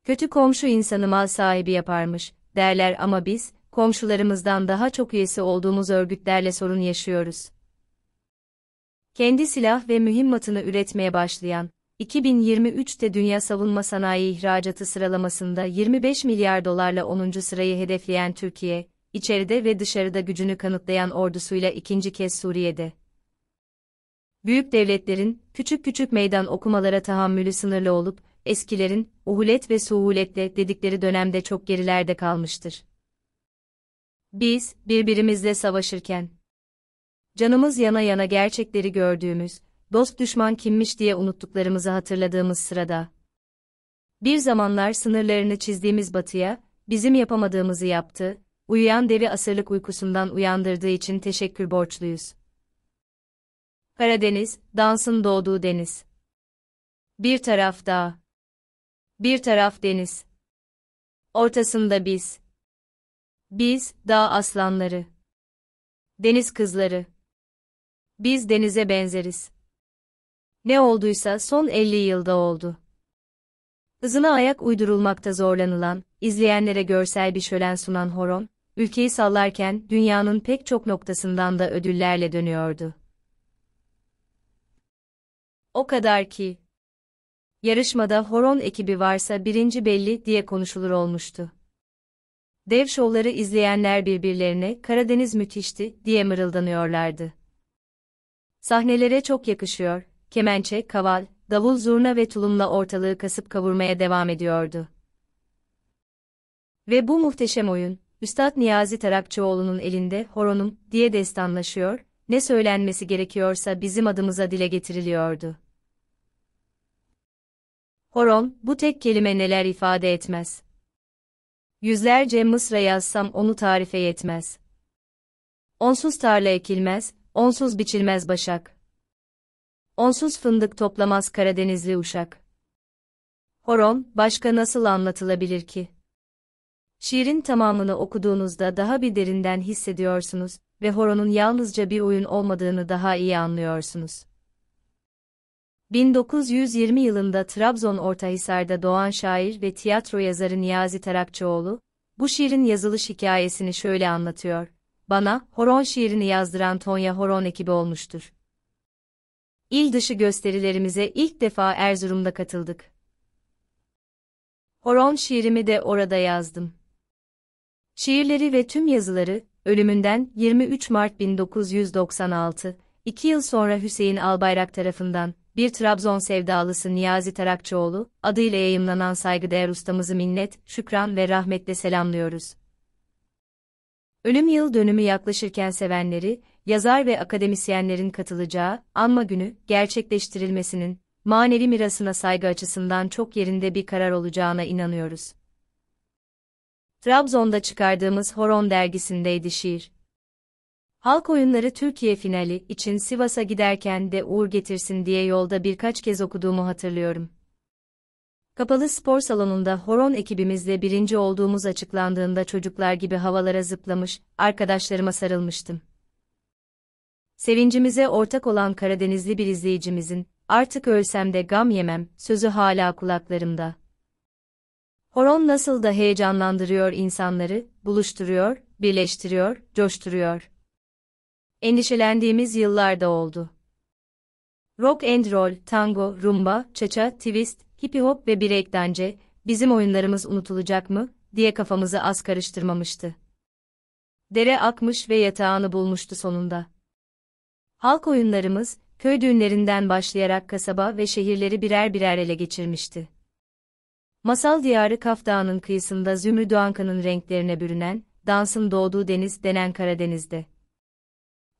Kötü komşu insanı mal sahibi yaparmış, derler ama biz, komşularımızdan daha çok üyesi olduğumuz örgütlerle sorun yaşıyoruz. Kendi silah ve mühimmatını üretmeye başlayan, 2023'te dünya savunma sanayi ihracatı sıralamasında 25 milyar dolarla 10. sırayı hedefleyen Türkiye, içeride ve dışarıda gücünü kanıtlayan ordusuyla ikinci kez Suriye'de. Büyük devletlerin, küçük küçük meydan okumalara tahammülü sınırlı olup, eskilerin, uhulet ve suhuletle dedikleri dönemde çok gerilerde kalmıştır. Biz, birbirimizle savaşırken, canımız yana yana gerçekleri gördüğümüz, dost düşman kimmiş diye unuttuklarımızı hatırladığımız sırada, bir zamanlar sınırlarını çizdiğimiz batıya, bizim yapamadığımızı yaptı, uyuyan devi asırlık uykusundan uyandırdığı için teşekkür borçluyuz. Karadeniz, dansın doğduğu deniz. Bir taraf dağ. Bir taraf deniz. Ortasında biz. Biz, dağ aslanları. Deniz kızları. Biz denize benzeriz. Ne olduysa son 50 yılda oldu. Hızına ayak uydurulmakta zorlanılan, izleyenlere görsel bir şölen sunan horon, ülkeyi sallarken dünyanın pek çok noktasından da ödüllerle dönüyordu. O kadar ki, yarışmada horon ekibi varsa birinci belli diye konuşulur olmuştu. Dev şovları izleyenler birbirlerine Karadeniz müthişti diye mırıldanıyorlardı. Sahnelere çok yakışıyor, kemençe, kaval, davul zurna ve tulumla ortalığı kasıp kavurmaya devam ediyordu. Ve bu muhteşem oyun, Üstad Niyazi Tarakçıoğlu'nun elinde horonum diye destanlaşıyor, ne söylenmesi gerekiyorsa bizim adımıza dile getiriliyordu. Horon, bu tek kelime neler ifade etmez. Yüzlerce mısra yazsam onu tarife yetmez. Onsuz tarla ekilmez, onsuz biçilmez başak. Onsuz fındık toplamaz Karadenizli uşak. Horon, başka nasıl anlatılabilir ki? Şiirin tamamını okuduğunuzda daha bir derinden hissediyorsunuz ve horonun yalnızca bir oyun olmadığını daha iyi anlıyorsunuz. 1920 yılında Trabzon Ortahisar'da doğan şair ve tiyatro yazarı Niyazi Tarakçıoğlu, bu şiirin yazılış hikayesini şöyle anlatıyor. Bana, Horon şiirini yazdıran Tonya Horon ekibi olmuştur. İl dışı gösterilerimize ilk defa Erzurum'da katıldık. Horon şiirimi de orada yazdım. Şiirleri ve tüm yazıları, ölümünden 23 Mart 1996, iki yıl sonra Hüseyin Albayrak tarafından, bir Trabzon sevdalısı Niyazi Tarakçıoğlu, adıyla yayımlanan saygıdeğer ustamızı minnet, şükran ve rahmetle selamlıyoruz. Ölüm yıl dönümü yaklaşırken sevenleri, yazar ve akademisyenlerin katılacağı anma günü gerçekleştirilmesinin, manevi mirasına saygı açısından çok yerinde bir karar olacağına inanıyoruz. Trabzon'da çıkardığımız Horon dergisindeydi şiir. Halk Oyunları Türkiye finali için Sivas'a giderken de uğur getirsin diye yolda birkaç kez okuduğumu hatırlıyorum. Kapalı spor salonunda horon ekibimizle birinci olduğumuz açıklandığında çocuklar gibi havalara zıplamış, arkadaşlarıma sarılmıştım. Sevincimize ortak olan Karadenizli bir izleyicimizin, artık ölsem de gam yemem, sözü hala kulaklarımda. Horon nasıl da heyecanlandırıyor insanları, buluşturuyor, birleştiriyor, coşturuyor endişelendiğimiz yıllarda oldu. Rock and roll, tango, rumba, cha-cha, twist, hip hop ve breakdance, bizim oyunlarımız unutulacak mı, diye kafamızı az karıştırmamıştı. Dere akmış ve yatağını bulmuştu sonunda. Halk oyunlarımız, köy düğünlerinden başlayarak kasaba ve şehirleri birer birer ele geçirmişti. Masal diyarı Kafdağ'ın kıyısında Zümrüt Doğankan'ın renklerine bürünen, dansın doğduğu deniz denen Karadeniz'de.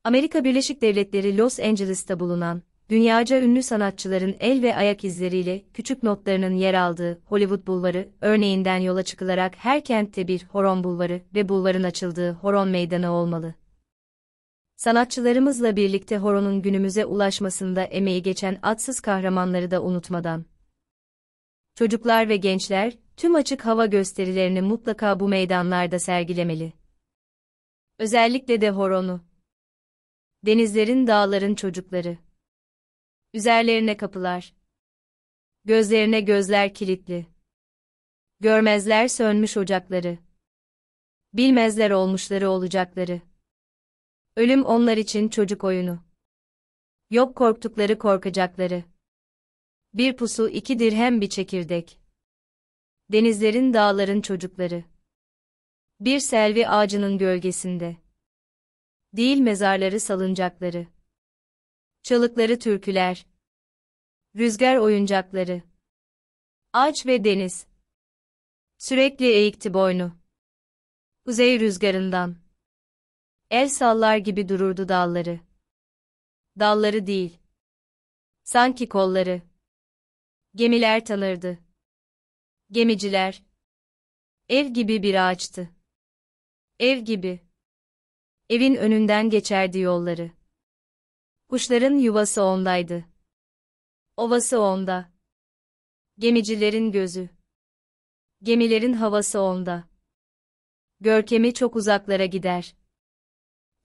Amerika Birleşik Devletleri Los Angeles'ta bulunan, dünyaca ünlü sanatçıların el ve ayak izleriyle küçük notlarının yer aldığı Hollywood Bulvarı, örneğinden yola çıkılarak her kentte bir horon bulvarı ve bulvarın açıldığı horon meydanı olmalı. Sanatçılarımızla birlikte horonun günümüze ulaşmasında emeği geçen atsız kahramanları da unutmadan. Çocuklar ve gençler, tüm açık hava gösterilerini mutlaka bu meydanlarda sergilemeli. Özellikle de horonu denizlerin dağların çocukları. Üzerlerine kapılar. Gözlerine gözler kilitli. Görmezler sönmüş ocakları. Bilmezler olmuşları olacakları. Ölüm onlar için çocuk oyunu. Yok korktukları korkacakları. Bir pusu iki dirhem bir çekirdek. Denizlerin dağların çocukları. Bir selvi ağacının gölgesinde Değil mezarları salıncakları. Çalıkları türküler. Rüzgar oyuncakları. Ağaç ve deniz. Sürekli eğikti boynu. Kuzey rüzgarından. El sallar gibi dururdu dalları. Dalları değil. Sanki kolları. Gemiler tanırdı. Gemiciler. Ev gibi bir ağaçtı. Ev gibi. Evin önünden geçerdi yolları. Kuşların yuvası ondaydı. Ovası onda. Gemicilerin gözü. Gemilerin havası onda. Görkemi çok uzaklara gider.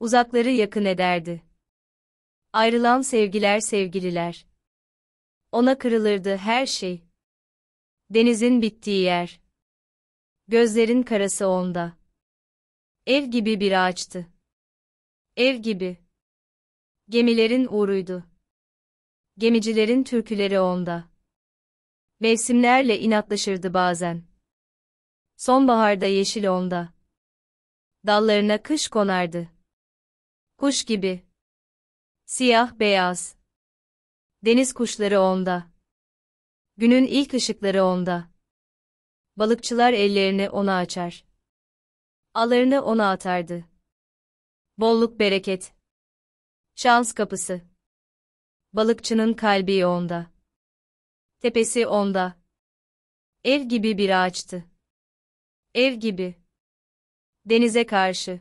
Uzakları yakın ederdi. Ayrılan sevgiler sevgililer. Ona kırılırdı her şey. Denizin bittiği yer. Gözlerin karası onda. Ev gibi bir ağaçtı. Ev gibi. Gemilerin uğruydu. Gemicilerin türküleri onda. Mevsimlerle inatlaşırdı bazen. Sonbaharda yeşil onda. Dallarına kış konardı. Kuş gibi. Siyah beyaz. Deniz kuşları onda. Günün ilk ışıkları onda. Balıkçılar ellerini ona açar. Alarını ona atardı. Bolluk bereket. Şans kapısı. Balıkçının kalbi onda. Tepesi onda. Ev gibi bir ağaçtı. Ev gibi. Denize karşı.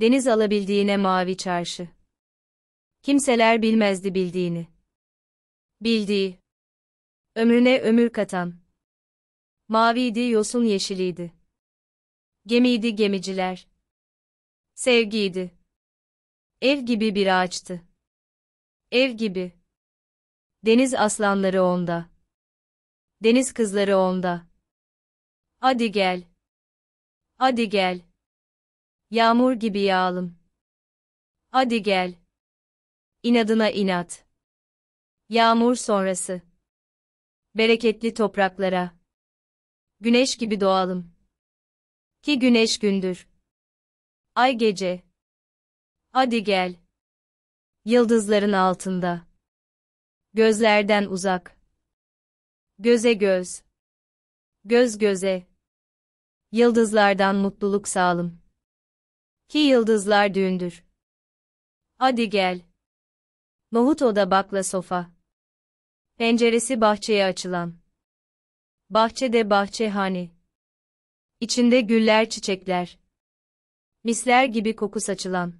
Deniz alabildiğine mavi çarşı. Kimseler bilmezdi bildiğini. Bildiği. Ömrüne ömür katan. Maviydi yosun yeşiliydi. Gemiydi gemiciler. Sevgiydi. Ev gibi bir ağaçtı. Ev gibi. Deniz aslanları onda. Deniz kızları onda. Hadi gel. Hadi gel. Yağmur gibi yağalım. Hadi gel. İnadına inat. Yağmur sonrası. Bereketli topraklara. Güneş gibi doğalım. Ki güneş gündür. Ay gece. Hadi gel. Yıldızların altında. Gözlerden uzak. Göze göz. Göz göze. Yıldızlardan mutluluk sağlım. Ki yıldızlar düğündür. Hadi gel. Nohut oda bakla sofa. Penceresi bahçeye açılan. Bahçede bahçe hani. İçinde güller çiçekler misler gibi koku saçılan.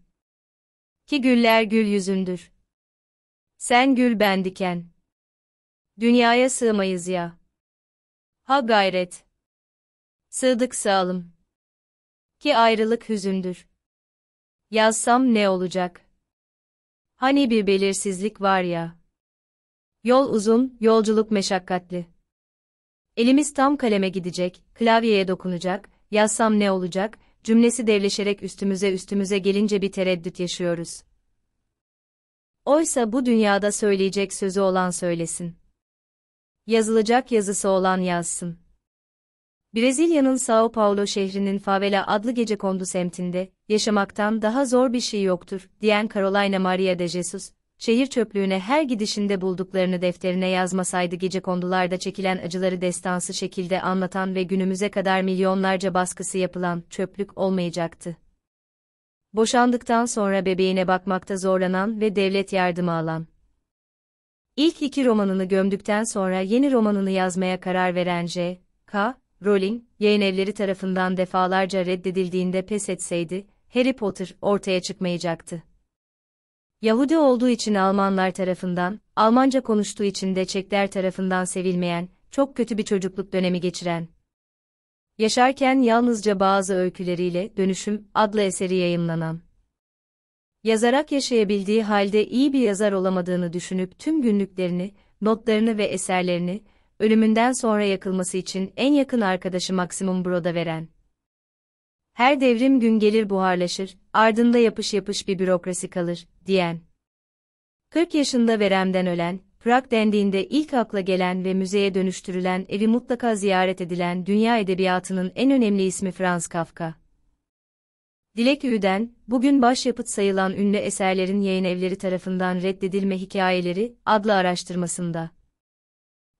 Ki güller gül yüzündür. Sen gül ben diken. Dünyaya sığmayız ya. Ha gayret. Sığdık sağalım Ki ayrılık hüzündür. Yazsam ne olacak? Hani bir belirsizlik var ya. Yol uzun, yolculuk meşakkatli. Elimiz tam kaleme gidecek, klavyeye dokunacak, yazsam ne olacak, cümlesi devleşerek üstümüze üstümüze gelince bir tereddüt yaşıyoruz. Oysa bu dünyada söyleyecek sözü olan söylesin. Yazılacak yazısı olan yazsın. Brezilya'nın São Paulo şehrinin Favela adlı gece kondu semtinde, yaşamaktan daha zor bir şey yoktur, diyen Carolina Maria de Jesus, şehir çöplüğüne her gidişinde bulduklarını defterine yazmasaydı gece gecekondularda çekilen acıları destansı şekilde anlatan ve günümüze kadar milyonlarca baskısı yapılan çöplük olmayacaktı. Boşandıktan sonra bebeğine bakmakta zorlanan ve devlet yardımı alan. İlk iki romanını gömdükten sonra yeni romanını yazmaya karar veren J. K. Rowling, yayın evleri tarafından defalarca reddedildiğinde pes etseydi, Harry Potter ortaya çıkmayacaktı. Yahudi olduğu için Almanlar tarafından, Almanca konuştuğu için de Çekler tarafından sevilmeyen, çok kötü bir çocukluk dönemi geçiren. Yaşarken yalnızca bazı öyküleriyle Dönüşüm adlı eseri yayımlanan. Yazarak yaşayabildiği halde iyi bir yazar olamadığını düşünüp tüm günlüklerini, notlarını ve eserlerini, ölümünden sonra yakılması için en yakın arkadaşı Maximum Brod'a veren her devrim gün gelir buharlaşır, ardında yapış yapış bir bürokrasi kalır, diyen. 40 yaşında veremden ölen, Prag dendiğinde ilk akla gelen ve müzeye dönüştürülen evi mutlaka ziyaret edilen dünya edebiyatının en önemli ismi Franz Kafka. Dilek Ü'den, bugün başyapıt sayılan ünlü eserlerin yayın evleri tarafından reddedilme hikayeleri adlı araştırmasında.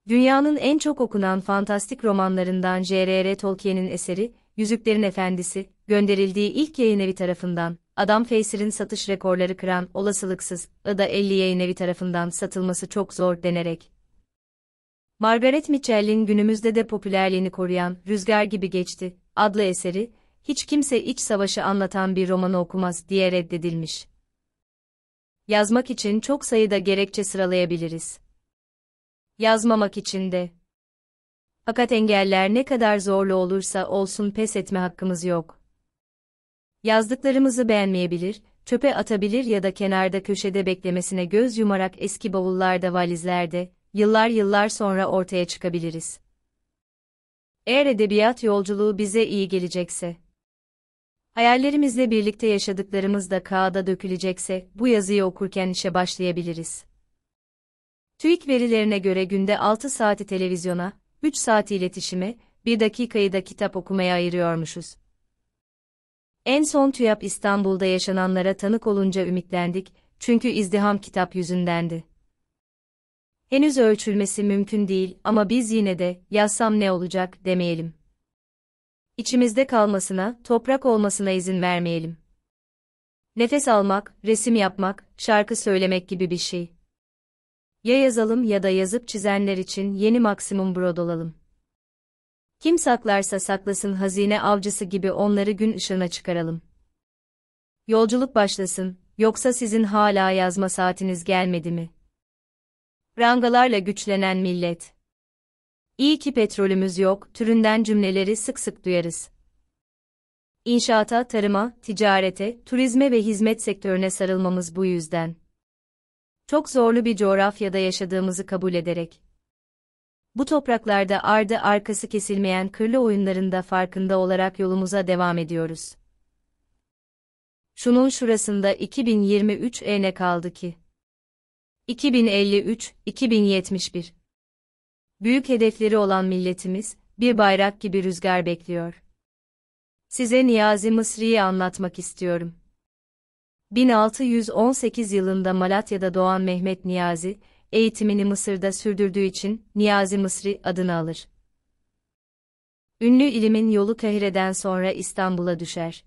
Dünyanın en çok okunan fantastik romanlarından J.R.R. Tolkien'in eseri, Yüzüklerin Efendisi, gönderildiği ilk yayınevi tarafından, Adam Facer'in satış rekorları kıran olasılıksız, Ida 50 yayınevi tarafından satılması çok zor denerek. Margaret Mitchell'in günümüzde de popülerliğini koruyan Rüzgar Gibi Geçti adlı eseri, hiç kimse iç savaşı anlatan bir romanı okumaz diye reddedilmiş. Yazmak için çok sayıda gerekçe sıralayabiliriz. Yazmamak için de fakat engeller ne kadar zorlu olursa olsun pes etme hakkımız yok. Yazdıklarımızı beğenmeyebilir, çöpe atabilir ya da kenarda köşede beklemesine göz yumarak eski bavullarda valizlerde, yıllar yıllar sonra ortaya çıkabiliriz. Eğer edebiyat yolculuğu bize iyi gelecekse, hayallerimizle birlikte yaşadıklarımız da kağıda dökülecekse, bu yazıyı okurken işe başlayabiliriz. TÜİK verilerine göre günde 6 saati televizyona, 3 saat iletişime, 1 dakikayı da kitap okumaya ayırıyormuşuz. En son TÜYAP İstanbul'da yaşananlara tanık olunca ümitlendik, çünkü izdiham kitap yüzündendi. Henüz ölçülmesi mümkün değil ama biz yine de yazsam ne olacak demeyelim. İçimizde kalmasına, toprak olmasına izin vermeyelim. Nefes almak, resim yapmak, şarkı söylemek gibi bir şey. Ya yazalım ya da yazıp çizenler için yeni maksimum brod olalım. Kim saklarsa saklasın hazine avcısı gibi onları gün ışığına çıkaralım. Yolculuk başlasın, yoksa sizin hala yazma saatiniz gelmedi mi? Rangalarla güçlenen millet. İyi ki petrolümüz yok, türünden cümleleri sık sık duyarız. İnşaata, tarıma, ticarete, turizme ve hizmet sektörüne sarılmamız bu yüzden çok zorlu bir coğrafyada yaşadığımızı kabul ederek, bu topraklarda ardı arkası kesilmeyen kırlı oyunlarında farkında olarak yolumuza devam ediyoruz. Şunun şurasında 2023 e ne kaldı ki? 2053, 2071. Büyük hedefleri olan milletimiz, bir bayrak gibi rüzgar bekliyor. Size Niyazi Mısri'yi anlatmak istiyorum. 1618 yılında Malatya'da doğan Mehmet Niyazi, eğitimini Mısır'da sürdürdüğü için Niyazi Mısri adını alır. Ünlü ilimin yolu Kahire'den sonra İstanbul'a düşer.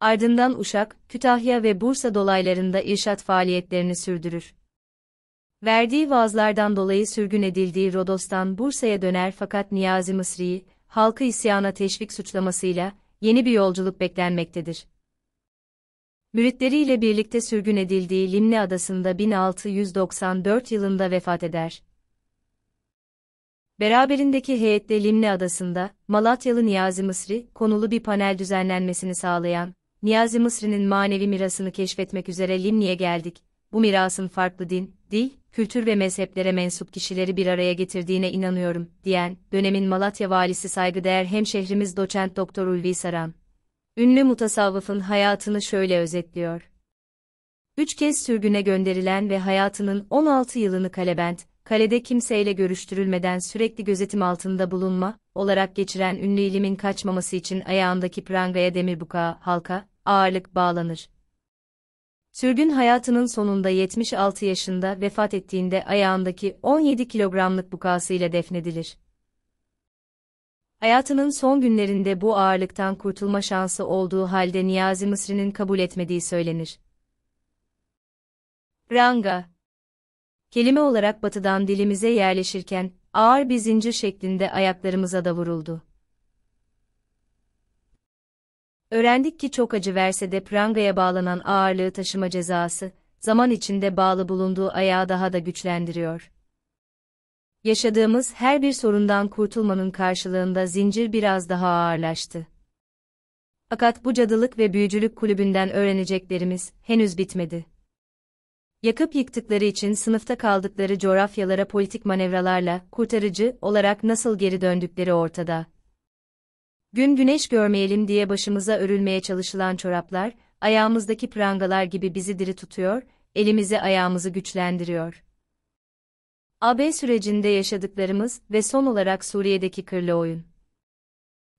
Ardından Uşak, Kütahya ve Bursa dolaylarında irşat faaliyetlerini sürdürür. Verdiği vaazlardan dolayı sürgün edildiği Rodos'tan Bursa'ya döner fakat Niyazi Mısri'yi, halkı isyana teşvik suçlamasıyla, yeni bir yolculuk beklenmektedir. Müritleriyle birlikte sürgün edildiği Limne Adası'nda 1694 yılında vefat eder. Beraberindeki heyetle Limne Adası'nda, Malatyalı Niyazi Mısri, konulu bir panel düzenlenmesini sağlayan, Niyazi Mısri'nin manevi mirasını keşfetmek üzere Limni'ye geldik. Bu mirasın farklı din, dil, kültür ve mezheplere mensup kişileri bir araya getirdiğine inanıyorum, diyen, dönemin Malatya valisi saygıdeğer hemşehrimiz doçent doktor Ulvi Saran. Ünlü mutasavvıfın hayatını şöyle özetliyor. Üç kez sürgüne gönderilen ve hayatının 16 yılını kalebent, kalede kimseyle görüştürülmeden sürekli gözetim altında bulunma, olarak geçiren ünlü ilimin kaçmaması için ayağındaki prangaya demir bukağı, halka, ağırlık bağlanır. Sürgün hayatının sonunda 76 yaşında vefat ettiğinde ayağındaki 17 kilogramlık bukasıyla defnedilir. Hayatının son günlerinde bu ağırlıktan kurtulma şansı olduğu halde Niyazi Mısri'nin kabul etmediği söylenir. Ranga Kelime olarak batıdan dilimize yerleşirken, ağır bir zincir şeklinde ayaklarımıza da vuruldu. Öğrendik ki çok acı verse de prangaya bağlanan ağırlığı taşıma cezası, zaman içinde bağlı bulunduğu ayağı daha da güçlendiriyor. Yaşadığımız her bir sorundan kurtulmanın karşılığında zincir biraz daha ağırlaştı. Fakat bu cadılık ve büyücülük kulübünden öğreneceklerimiz henüz bitmedi. Yakıp yıktıkları için sınıfta kaldıkları coğrafyalara politik manevralarla kurtarıcı olarak nasıl geri döndükleri ortada. Gün güneş görmeyelim diye başımıza örülmeye çalışılan çoraplar, ayağımızdaki prangalar gibi bizi diri tutuyor, elimizi ayağımızı güçlendiriyor. AB sürecinde yaşadıklarımız ve son olarak Suriye'deki kırlı oyun.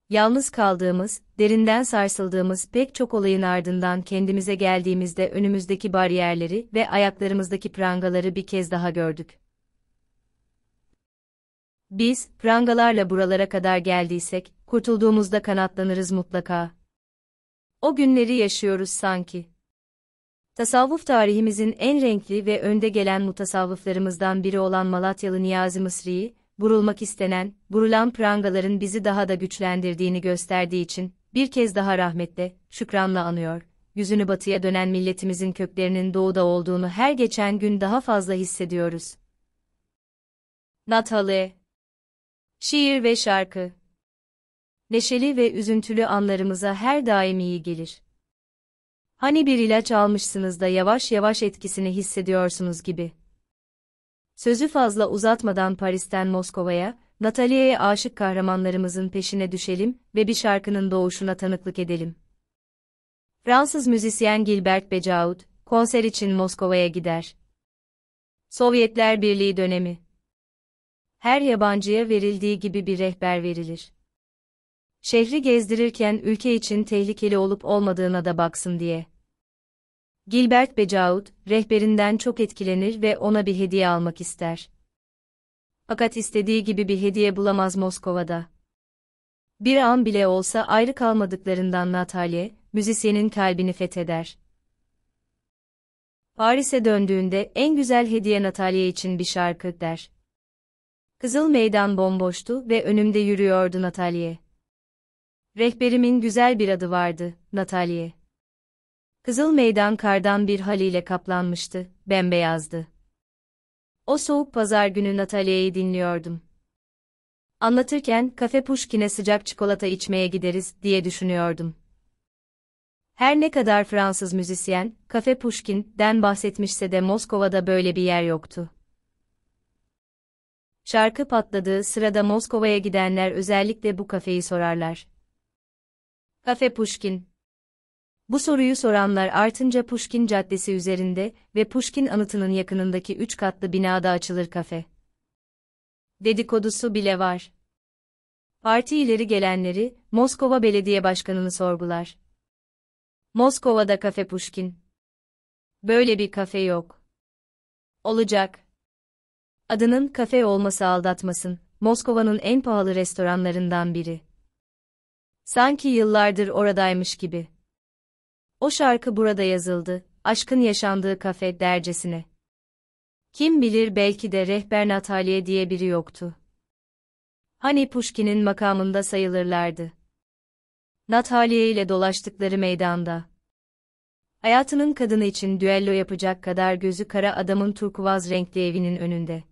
Yalnız kaldığımız, derinden sarsıldığımız pek çok olayın ardından kendimize geldiğimizde önümüzdeki bariyerleri ve ayaklarımızdaki prangaları bir kez daha gördük. Biz, prangalarla buralara kadar geldiysek, kurtulduğumuzda kanatlanırız mutlaka. O günleri yaşıyoruz sanki tasavvuf tarihimizin en renkli ve önde gelen mutasavvıflarımızdan biri olan Malatyalı Niyazi Mısri'yi, burulmak istenen, burulan prangaların bizi daha da güçlendirdiğini gösterdiği için, bir kez daha rahmetle, şükranla anıyor, yüzünü batıya dönen milletimizin köklerinin doğuda olduğunu her geçen gün daha fazla hissediyoruz. Natale Şiir ve şarkı Neşeli ve üzüntülü anlarımıza her daim iyi gelir. Hani bir ilaç almışsınız da yavaş yavaş etkisini hissediyorsunuz gibi. Sözü fazla uzatmadan Paris'ten Moskova'ya, Natalie'ye aşık kahramanlarımızın peşine düşelim ve bir şarkının doğuşuna tanıklık edelim. Fransız müzisyen Gilbert Becaud, konser için Moskova'ya gider. Sovyetler Birliği dönemi. Her yabancıya verildiği gibi bir rehber verilir. Şehri gezdirirken ülke için tehlikeli olup olmadığına da baksın diye. Gilbert Becaud, rehberinden çok etkilenir ve ona bir hediye almak ister. Fakat istediği gibi bir hediye bulamaz Moskova'da. Bir an bile olsa ayrı kalmadıklarından Natalie müzisyenin kalbini fetheder. Paris'e döndüğünde en güzel hediye Natalie için bir şarkı der. Kızıl meydan bomboştu ve önümde yürüyordu Natalie. Rehberimin güzel bir adı vardı, Natalie. Kızıl meydan kardan bir haliyle kaplanmıştı, bembeyazdı. O soğuk pazar günü Natalie'yi dinliyordum. Anlatırken kafe puşkine sıcak çikolata içmeye gideriz diye düşünüyordum. Her ne kadar Fransız müzisyen, Kafe Puşkin'den bahsetmişse de Moskova'da böyle bir yer yoktu. Şarkı patladığı sırada Moskova'ya gidenler özellikle bu kafeyi sorarlar. Kafe Pushkin. Bu soruyu soranlar artınca Pushkin Caddesi üzerinde ve Pushkin anıtının yakınındaki üç katlı binada açılır kafe. Dedikodusu bile var. Parti ileri gelenleri, Moskova Belediye Başkanı'nı sorgular. Moskova'da kafe Pushkin. Böyle bir kafe yok. Olacak. Adının kafe olması aldatmasın, Moskova'nın en pahalı restoranlarından biri. Sanki yıllardır oradaymış gibi. O şarkı burada yazıldı, aşkın yaşandığı kafe dercesine. Kim bilir belki de rehber Natalya diye biri yoktu. Hani Puşkin'in makamında sayılırlardı. Natalya ile dolaştıkları meydanda. Hayatının kadını için düello yapacak kadar gözü kara adamın turkuvaz renkli evinin önünde.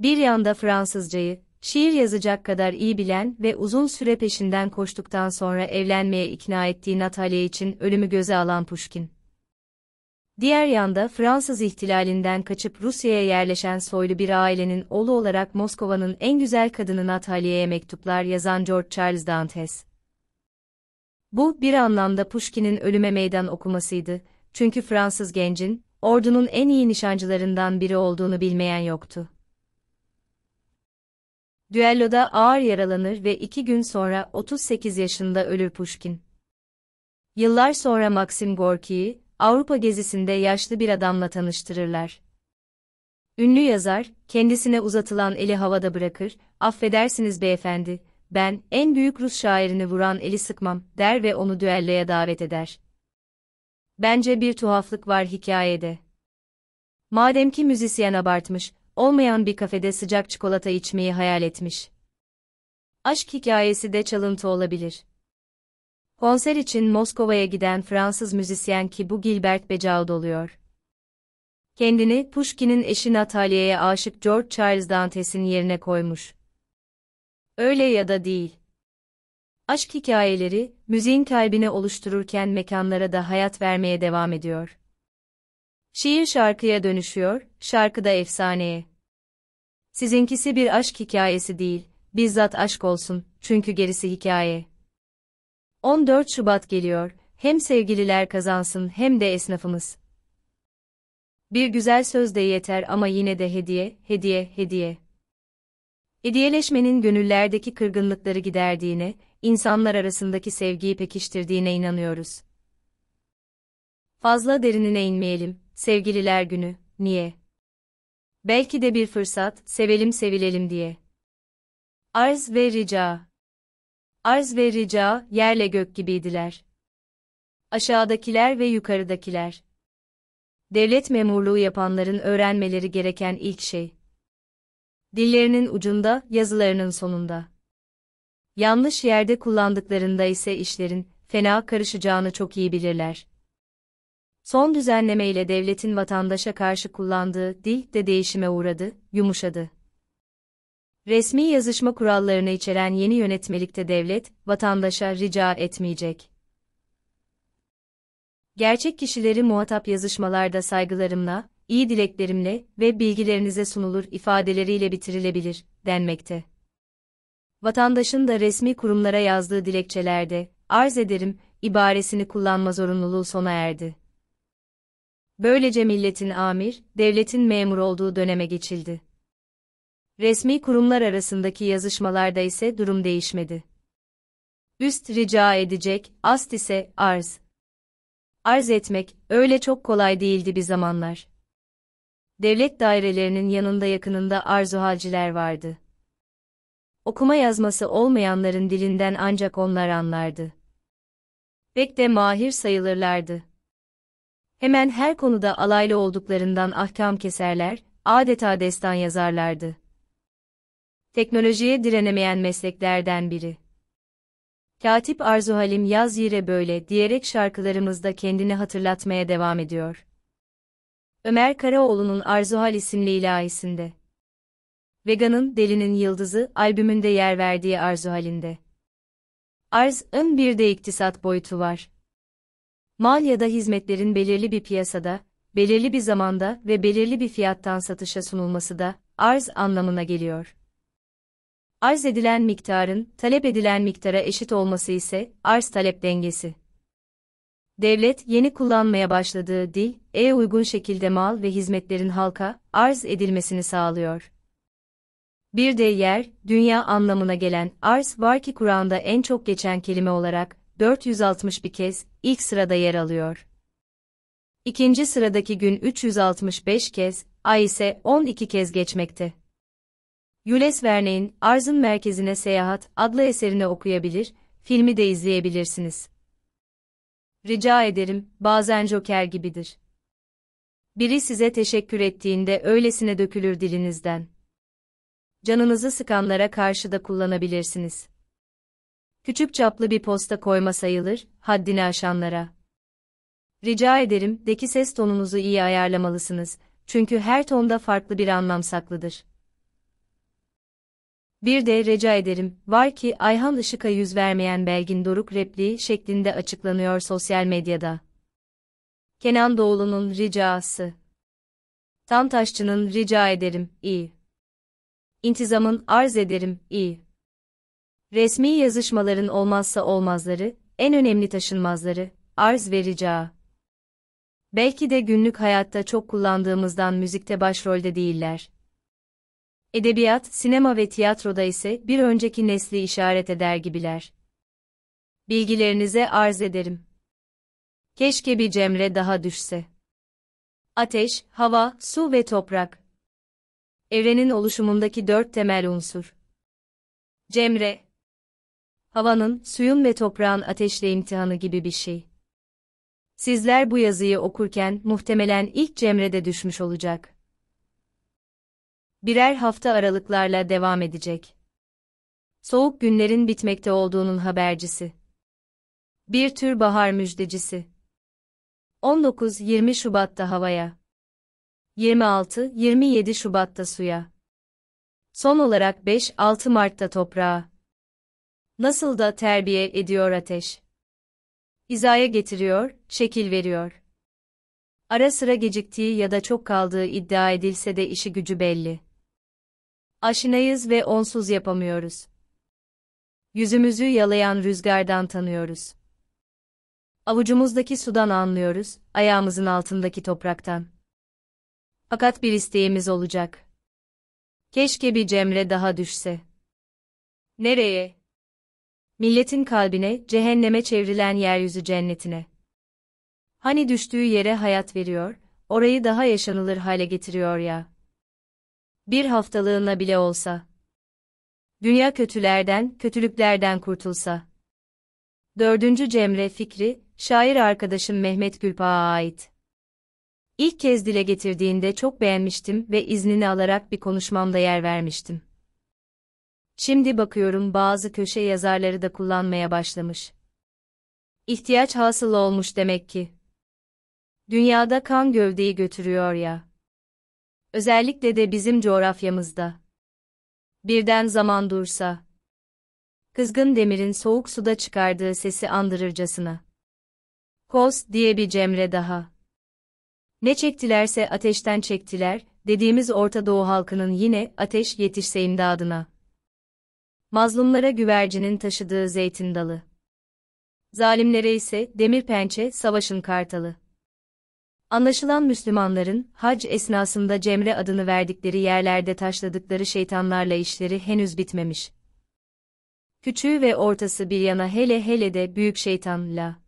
Bir yanda Fransızcayı, Şiir yazacak kadar iyi bilen ve uzun süre peşinden koştuktan sonra evlenmeye ikna ettiği Natalya için ölümü göze alan Pushkin. Diğer yanda Fransız ihtilalinden kaçıp Rusya'ya yerleşen soylu bir ailenin oğlu olarak Moskova'nın en güzel kadını Natalya'ya mektuplar yazan George Charles Dantes. Bu, bir anlamda Pushkin'in ölüme meydan okumasıydı, çünkü Fransız gencin, ordunun en iyi nişancılarından biri olduğunu bilmeyen yoktu. Düelloda ağır yaralanır ve iki gün sonra 38 yaşında ölür Pushkin. Yıllar sonra Maxim Gorki'yi, Avrupa gezisinde yaşlı bir adamla tanıştırırlar. Ünlü yazar, kendisine uzatılan eli havada bırakır, affedersiniz beyefendi, ben en büyük Rus şairini vuran eli sıkmam der ve onu düelloya davet eder. Bence bir tuhaflık var hikayede. Madem ki müzisyen abartmış, olmayan bir kafede sıcak çikolata içmeyi hayal etmiş. Aşk hikayesi de çalıntı olabilir. Konser için Moskova'ya giden Fransız müzisyen ki bu Gilbert Becaud oluyor. Kendini Pushkin'in eşi Natalia'ya aşık George Charles Dantes'in yerine koymuş. Öyle ya da değil. Aşk hikayeleri, müziğin kalbini oluştururken mekanlara da hayat vermeye devam ediyor. Şiir şarkıya dönüşüyor, şarkı da efsaneye. Sizinkisi bir aşk hikayesi değil, bizzat aşk olsun, çünkü gerisi hikaye. 14 Şubat geliyor, hem sevgililer kazansın hem de esnafımız. Bir güzel söz de yeter ama yine de hediye, hediye, hediye. Hediyeleşmenin gönüllerdeki kırgınlıkları giderdiğine, insanlar arasındaki sevgiyi pekiştirdiğine inanıyoruz. Fazla derinine inmeyelim, sevgililer günü, niye? Belki de bir fırsat, sevelim sevilelim diye. Arz ve rica. Arz ve rica, yerle gök gibiydiler. Aşağıdakiler ve yukarıdakiler. Devlet memurluğu yapanların öğrenmeleri gereken ilk şey. Dillerinin ucunda, yazılarının sonunda. Yanlış yerde kullandıklarında ise işlerin, fena karışacağını çok iyi bilirler. Son düzenleme ile devletin vatandaşa karşı kullandığı dil de değişime uğradı, yumuşadı. Resmi yazışma kurallarını içeren yeni yönetmelikte devlet, vatandaşa rica etmeyecek. Gerçek kişileri muhatap yazışmalarda saygılarımla, iyi dileklerimle ve bilgilerinize sunulur ifadeleriyle bitirilebilir, denmekte. Vatandaşın da resmi kurumlara yazdığı dilekçelerde, arz ederim, ibaresini kullanma zorunluluğu sona erdi. Böylece milletin amir, devletin memur olduğu döneme geçildi. Resmi kurumlar arasındaki yazışmalarda ise durum değişmedi. Üst rica edecek, ast ise arz. Arz etmek öyle çok kolay değildi bir zamanlar. Devlet dairelerinin yanında yakınında arzuhalciler vardı. Okuma yazması olmayanların dilinden ancak onlar anlardı. Pek de mahir sayılırlardı. Hemen her konuda alaylı olduklarından ahkam keserler, adeta destan yazarlardı. Teknolojiye direnemeyen mesleklerden biri. Katip Arzu Halim yaz yire böyle diyerek şarkılarımızda kendini hatırlatmaya devam ediyor. Ömer Karaoğlu'nun Arzuhal isimli ilahisinde. Vegan'ın Delinin Yıldızı albümünde yer verdiği Arzuhal'inde. Arz'ın bir de iktisat boyutu var. Mal ya da hizmetlerin belirli bir piyasada, belirli bir zamanda ve belirli bir fiyattan satışa sunulması da arz anlamına geliyor. Arz edilen miktarın talep edilen miktara eşit olması ise arz-talep dengesi. Devlet yeni kullanmaya başladığı dil, e uygun şekilde mal ve hizmetlerin halka arz edilmesini sağlıyor. Bir de yer, dünya anlamına gelen arz var ki Kur'an'da en çok geçen kelime olarak 461 kez ilk sırada yer alıyor. İkinci sıradaki gün 365 kez, ay ise 12 kez geçmekte. Jules Verne'in Arzın Merkezine Seyahat adlı eserini okuyabilir, filmi de izleyebilirsiniz. Rica ederim, bazen Joker gibidir. Biri size teşekkür ettiğinde öylesine dökülür dilinizden. Canınızı sıkanlara karşı da kullanabilirsiniz. Küçük çaplı bir posta koyma sayılır, haddini aşanlara. Rica ederim, deki ses tonunuzu iyi ayarlamalısınız, çünkü her tonda farklı bir anlam saklıdır. Bir de rica ederim, var ki Ayhan Işık'a yüz vermeyen Belgin Doruk repliği şeklinde açıklanıyor sosyal medyada. Kenan Doğulu'nun ricası. Tantaşçı'nın rica ederim, iyi. İntizamın arz ederim, iyi. Resmi yazışmaların olmazsa olmazları, en önemli taşınmazları, arz ve rica. Belki de günlük hayatta çok kullandığımızdan müzikte başrolde değiller. Edebiyat, sinema ve tiyatroda ise bir önceki nesli işaret eder gibiler. Bilgilerinize arz ederim. Keşke bir Cemre daha düşse. Ateş, hava, su ve toprak. Evrenin oluşumundaki dört temel unsur. Cemre havanın, suyun ve toprağın ateşle imtihanı gibi bir şey. Sizler bu yazıyı okurken muhtemelen ilk Cemre'de düşmüş olacak. Birer hafta aralıklarla devam edecek. Soğuk günlerin bitmekte olduğunun habercisi. Bir tür bahar müjdecisi. 19-20 Şubat'ta havaya. 26-27 Şubat'ta suya. Son olarak 5-6 Mart'ta toprağa. Nasıl da terbiye ediyor ateş. İzaya getiriyor, şekil veriyor. Ara sıra geciktiği ya da çok kaldığı iddia edilse de işi gücü belli. Aşinayız ve onsuz yapamıyoruz. Yüzümüzü yalayan rüzgardan tanıyoruz. Avucumuzdaki sudan anlıyoruz, ayağımızın altındaki topraktan. Fakat bir isteğimiz olacak. Keşke bir Cemre daha düşse. Nereye? Milletin kalbine, cehenneme çevrilen yeryüzü cennetine. Hani düştüğü yere hayat veriyor, orayı daha yaşanılır hale getiriyor ya. Bir haftalığına bile olsa. Dünya kötülerden, kötülüklerden kurtulsa. Dördüncü Cemre Fikri, şair arkadaşım Mehmet Gülpağ'a ait. İlk kez dile getirdiğinde çok beğenmiştim ve iznini alarak bir konuşmamda yer vermiştim. Şimdi bakıyorum bazı köşe yazarları da kullanmaya başlamış. İhtiyaç hasıl olmuş demek ki. Dünyada kan gövdeyi götürüyor ya. Özellikle de bizim coğrafyamızda. Birden zaman dursa. Kızgın demirin soğuk suda çıkardığı sesi andırırcasına. Kos diye bir cemre daha. Ne çektilerse ateşten çektiler, dediğimiz Orta Doğu halkının yine ateş yetişse imdadına. Mazlumlara güvercinin taşıdığı zeytin dalı. Zalimlere ise demir pençe savaşın kartalı. Anlaşılan Müslümanların, hac esnasında Cemre adını verdikleri yerlerde taşladıkları şeytanlarla işleri henüz bitmemiş. Küçüğü ve ortası bir yana hele hele de büyük şeytanla.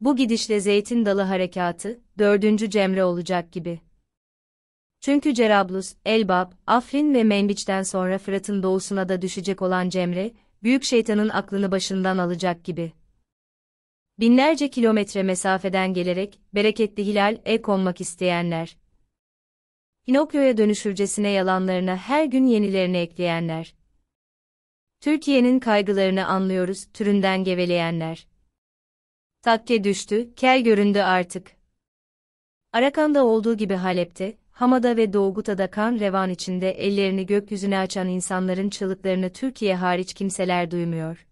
Bu gidişle zeytin dalı harekatı, dördüncü Cemre olacak gibi. Çünkü Cerablus, Elbab, Afrin ve Menbiç'ten sonra Fırat'ın doğusuna da düşecek olan Cemre, büyük şeytanın aklını başından alacak gibi. Binlerce kilometre mesafeden gelerek, bereketli hilal ek olmak isteyenler. Pinokyo'ya dönüşürcesine yalanlarına her gün yenilerini ekleyenler. Türkiye'nin kaygılarını anlıyoruz, türünden geveleyenler. Takke düştü, kel göründü artık. Arakan'da olduğu gibi Halep'te, Hamada ve Doğguta'da kan revan içinde ellerini gökyüzüne açan insanların çığlıklarını Türkiye hariç kimseler duymuyor.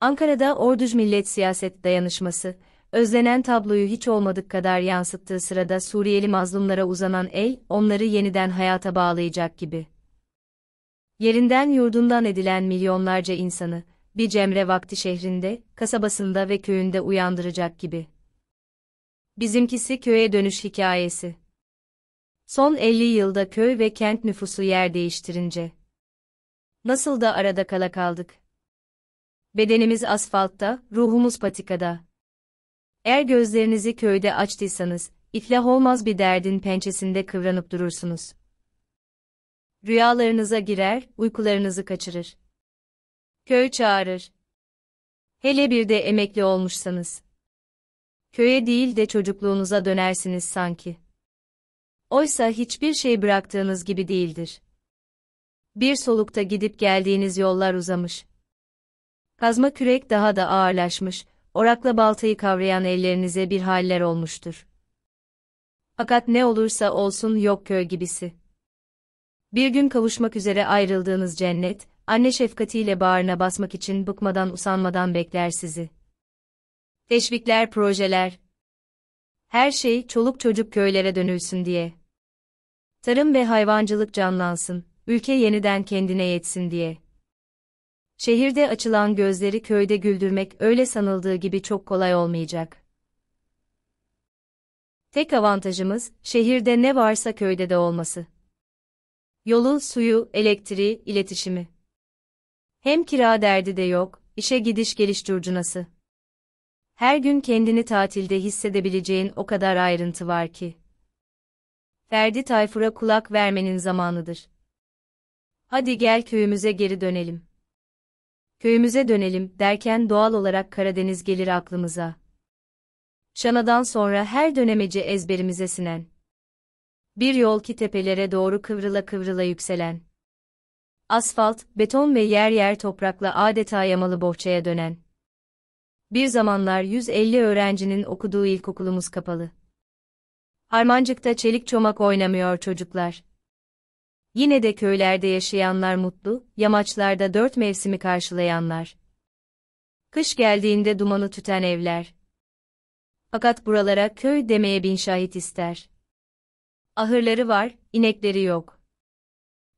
Ankara'da Orduz Millet Siyaset Dayanışması, özlenen tabloyu hiç olmadık kadar yansıttığı sırada Suriyeli mazlumlara uzanan el, onları yeniden hayata bağlayacak gibi. Yerinden yurdundan edilen milyonlarca insanı, bir cemre vakti şehrinde, kasabasında ve köyünde uyandıracak gibi. Bizimkisi köye dönüş hikayesi. Son 50 yılda köy ve kent nüfusu yer değiştirince. Nasıl da arada kala kaldık. Bedenimiz asfaltta, ruhumuz patikada. Eğer gözlerinizi köyde açtıysanız, iflah olmaz bir derdin pençesinde kıvranıp durursunuz. Rüyalarınıza girer, uykularınızı kaçırır. Köy çağırır. Hele bir de emekli olmuşsanız. Köye değil de çocukluğunuza dönersiniz sanki. Oysa hiçbir şey bıraktığınız gibi değildir. Bir solukta gidip geldiğiniz yollar uzamış. Kazma kürek daha da ağırlaşmış, orakla baltayı kavrayan ellerinize bir haller olmuştur. Fakat ne olursa olsun yok köy gibisi. Bir gün kavuşmak üzere ayrıldığınız cennet, anne şefkatiyle bağrına basmak için bıkmadan usanmadan bekler sizi. Teşvikler, projeler. Her şey çoluk çocuk köylere dönülsün diye. Tarım ve hayvancılık canlansın, ülke yeniden kendine yetsin diye. Şehirde açılan gözleri köyde güldürmek öyle sanıldığı gibi çok kolay olmayacak. Tek avantajımız, şehirde ne varsa köyde de olması. Yolu, suyu, elektriği, iletişimi. Hem kira derdi de yok, işe gidiş geliş curcunası. Her gün kendini tatilde hissedebileceğin o kadar ayrıntı var ki. Ferdi Tayfur'a kulak vermenin zamanıdır. Hadi gel köyümüze geri dönelim. Köyümüze dönelim derken doğal olarak Karadeniz gelir aklımıza. Şanadan sonra her dönemeci ezberimize sinen. Bir yol ki tepelere doğru kıvrıla kıvrıla yükselen. Asfalt, beton ve yer yer toprakla adeta yamalı bohçaya dönen. Bir zamanlar 150 öğrencinin okuduğu ilkokulumuz kapalı. Armancık'ta çelik çomak oynamıyor çocuklar. Yine de köylerde yaşayanlar mutlu, yamaçlarda dört mevsimi karşılayanlar. Kış geldiğinde dumanı tüten evler. Fakat buralara köy demeye bin şahit ister. Ahırları var, inekleri yok.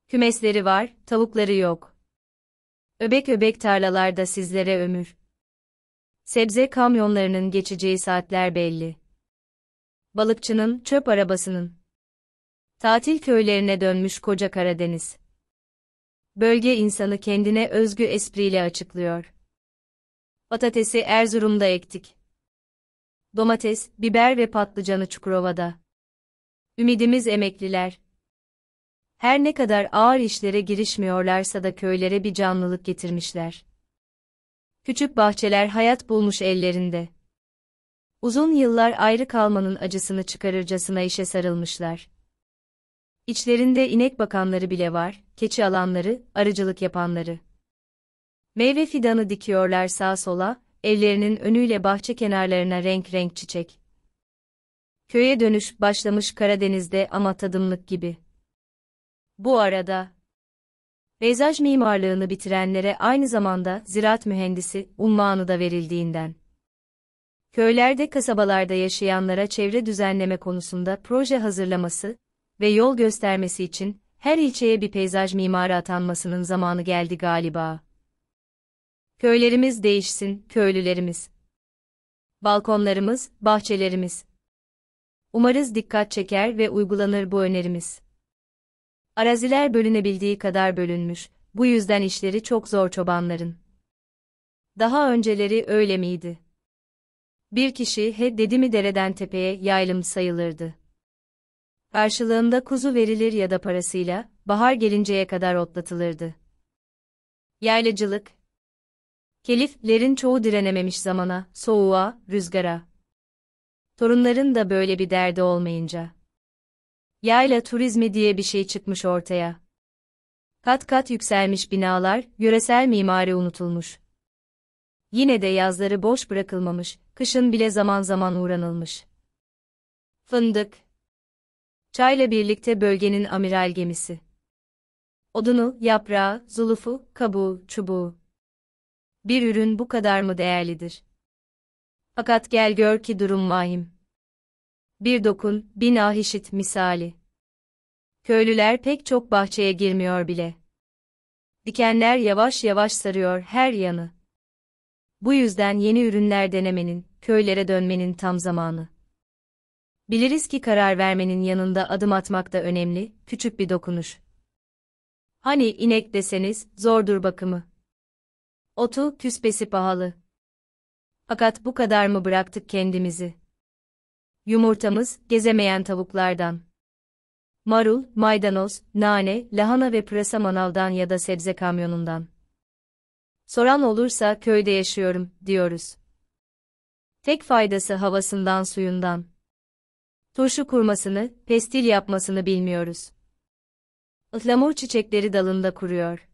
Kümesleri var, tavukları yok. Öbek öbek tarlalarda sizlere ömür. Sebze kamyonlarının geçeceği saatler belli balıkçının çöp arabasının tatil köylerine dönmüş koca Karadeniz. Bölge insanı kendine özgü espriyle açıklıyor. Patatesi Erzurum'da ektik. Domates, biber ve patlıcanı Çukurova'da. Ümidimiz emekliler. Her ne kadar ağır işlere girişmiyorlarsa da köylere bir canlılık getirmişler. Küçük bahçeler hayat bulmuş ellerinde. Uzun yıllar ayrı kalmanın acısını çıkarırcasına işe sarılmışlar. İçlerinde inek bakanları bile var, keçi alanları, arıcılık yapanları. Meyve fidanı dikiyorlar sağa sola, evlerinin önüyle bahçe kenarlarına renk renk çiçek. Köye dönüş başlamış Karadeniz'de ama tadımlık gibi. Bu arada, peyzaj mimarlığını bitirenlere aynı zamanda ziraat mühendisi unvanı da verildiğinden köylerde kasabalarda yaşayanlara çevre düzenleme konusunda proje hazırlaması ve yol göstermesi için her ilçeye bir peyzaj mimarı atanmasının zamanı geldi galiba. Köylerimiz değişsin, köylülerimiz. Balkonlarımız, bahçelerimiz. Umarız dikkat çeker ve uygulanır bu önerimiz. Araziler bölünebildiği kadar bölünmüş, bu yüzden işleri çok zor çobanların. Daha önceleri öyle miydi? Bir kişi he dedi mi dereden tepeye yaylım sayılırdı. Karşılığında kuzu verilir ya da parasıyla, bahar gelinceye kadar otlatılırdı. Yaylacılık Keliflerin çoğu direnememiş zamana, soğuğa, rüzgara. Torunların da böyle bir derdi olmayınca. Yayla turizmi diye bir şey çıkmış ortaya. Kat kat yükselmiş binalar, yöresel mimari unutulmuş. Yine de yazları boş bırakılmamış, kışın bile zaman zaman uğranılmış. Fındık Çayla birlikte bölgenin amiral gemisi. Odunu, yaprağı, zulufu, kabuğu, çubuğu. Bir ürün bu kadar mı değerlidir? Fakat gel gör ki durum vahim. Bir dokun, bin ah işit misali. Köylüler pek çok bahçeye girmiyor bile. Dikenler yavaş yavaş sarıyor her yanı. Bu yüzden yeni ürünler denemenin, köylere dönmenin tam zamanı. Biliriz ki karar vermenin yanında adım atmak da önemli, küçük bir dokunuş. Hani inek deseniz, zordur bakımı. Otu, küspesi pahalı. Fakat bu kadar mı bıraktık kendimizi? Yumurtamız, gezemeyen tavuklardan. Marul, maydanoz, nane, lahana ve pırasa manavdan ya da sebze kamyonundan. Soran olursa köyde yaşıyorum, diyoruz. Tek faydası havasından suyundan. Turşu kurmasını, pestil yapmasını bilmiyoruz. Ihlamur çiçekleri dalında kuruyor.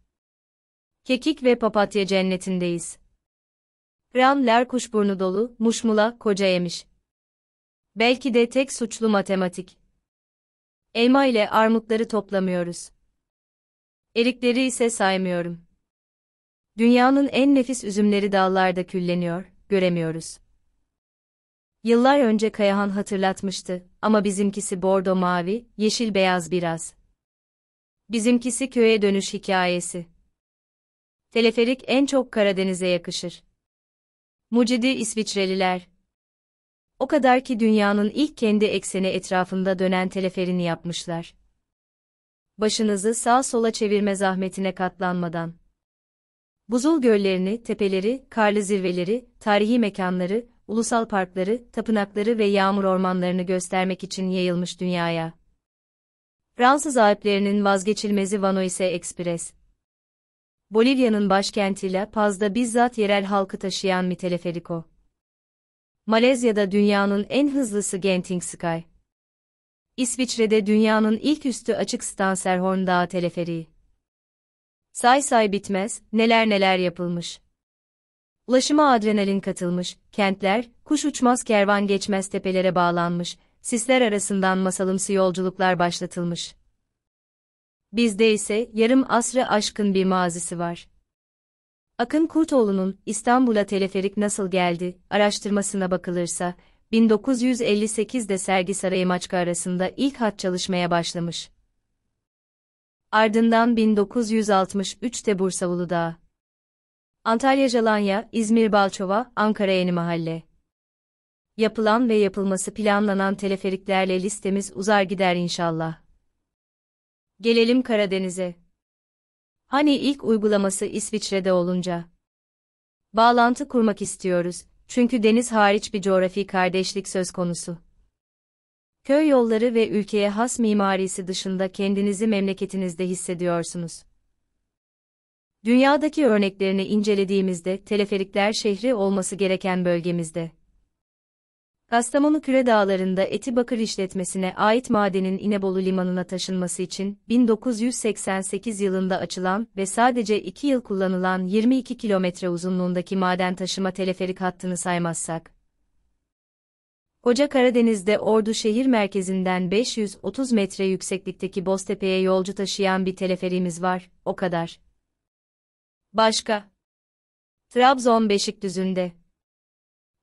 Kekik ve papatya cennetindeyiz. Ramler kuşburnu dolu, muşmula, koca yemiş. Belki de tek suçlu matematik. Elma ile armutları toplamıyoruz. Erikleri ise saymıyorum. Dünyanın en nefis üzümleri dallarda külleniyor, göremiyoruz. Yıllar önce Kayahan hatırlatmıştı ama bizimkisi bordo mavi, yeşil beyaz biraz. Bizimkisi köye dönüş hikayesi. Teleferik en çok Karadeniz'e yakışır. Mucidi İsviçreliler. O kadar ki dünyanın ilk kendi ekseni etrafında dönen teleferini yapmışlar. Başınızı sağ sola çevirme zahmetine katlanmadan. Buzul göllerini, tepeleri, karlı zirveleri, tarihi mekanları, ulusal parkları, tapınakları ve yağmur ormanlarını göstermek için yayılmış dünyaya. Fransız Alplerinin vazgeçilmezi Vanoise Express. Bolivya'nın başkenti La Paz'da bizzat yerel halkı taşıyan bir Malezya'da dünyanın en hızlısı Genting Sky. İsviçre'de dünyanın ilk üstü açık Stanserhorn Dağı teleferiği. Say say bitmez, neler neler yapılmış. Ulaşıma adrenalin katılmış, kentler, kuş uçmaz kervan geçmez tepelere bağlanmış, sisler arasından masalımsı yolculuklar başlatılmış. Bizde ise yarım asrı aşkın bir mazisi var. Akın Kurtoğlu'nun İstanbul'a teleferik nasıl geldi araştırmasına bakılırsa, 1958'de Sergi Sarayı Maçka arasında ilk hat çalışmaya başlamış. Ardından 1963'te Bursa Uludağ. Antalya Calanya, İzmir Balçova, Ankara Yeni Mahalle. Yapılan ve yapılması planlanan teleferiklerle listemiz uzar gider inşallah. Gelelim Karadeniz'e. Hani ilk uygulaması İsviçre'de olunca. Bağlantı kurmak istiyoruz, çünkü deniz hariç bir coğrafi kardeşlik söz konusu köy yolları ve ülkeye has mimarisi dışında kendinizi memleketinizde hissediyorsunuz. Dünyadaki örneklerini incelediğimizde teleferikler şehri olması gereken bölgemizde. Kastamonu Küre Dağları'nda Eti Bakır işletmesine ait madenin İnebolu Limanı'na taşınması için 1988 yılında açılan ve sadece 2 yıl kullanılan 22 kilometre uzunluğundaki maden taşıma teleferik hattını saymazsak, Koca Karadeniz'de Ordu şehir merkezinden 530 metre yükseklikteki Boztepe'ye yolcu taşıyan bir teleferimiz var, o kadar. Başka? Trabzon Beşikdüzü'nde.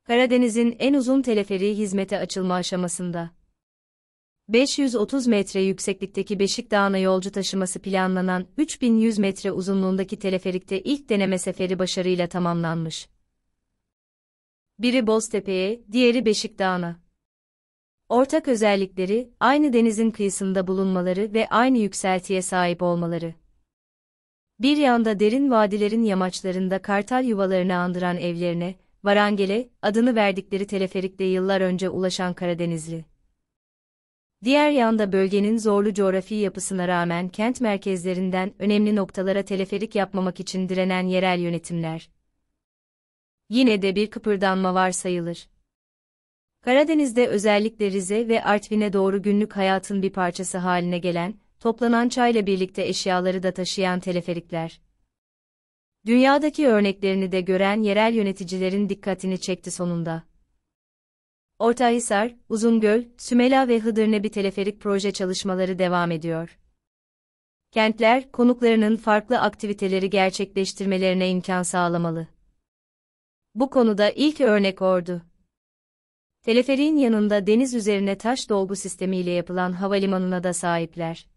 Karadeniz'in en uzun teleferi hizmete açılma aşamasında. 530 metre yükseklikteki Beşik Dağı'na yolcu taşıması planlanan 3100 metre uzunluğundaki teleferikte ilk deneme seferi başarıyla tamamlanmış biri Boztepe'ye, diğeri Beşikdağ'a. Ortak özellikleri, aynı denizin kıyısında bulunmaları ve aynı yükseltiye sahip olmaları. Bir yanda derin vadilerin yamaçlarında kartal yuvalarını andıran evlerine, Varangele, adını verdikleri teleferikle yıllar önce ulaşan Karadenizli. Diğer yanda bölgenin zorlu coğrafi yapısına rağmen kent merkezlerinden önemli noktalara teleferik yapmamak için direnen yerel yönetimler, yine de bir kıpırdanma var sayılır. Karadeniz'de özellikle Rize ve Artvin'e doğru günlük hayatın bir parçası haline gelen, toplanan çayla birlikte eşyaları da taşıyan teleferikler. Dünyadaki örneklerini de gören yerel yöneticilerin dikkatini çekti sonunda. Ortahisar, Uzungöl, Sümela ve Hıdırne bir teleferik proje çalışmaları devam ediyor. Kentler, konuklarının farklı aktiviteleri gerçekleştirmelerine imkan sağlamalı bu konuda ilk örnek ordu. Teleferiğin yanında deniz üzerine taş dolgu sistemiyle yapılan havalimanına da sahipler.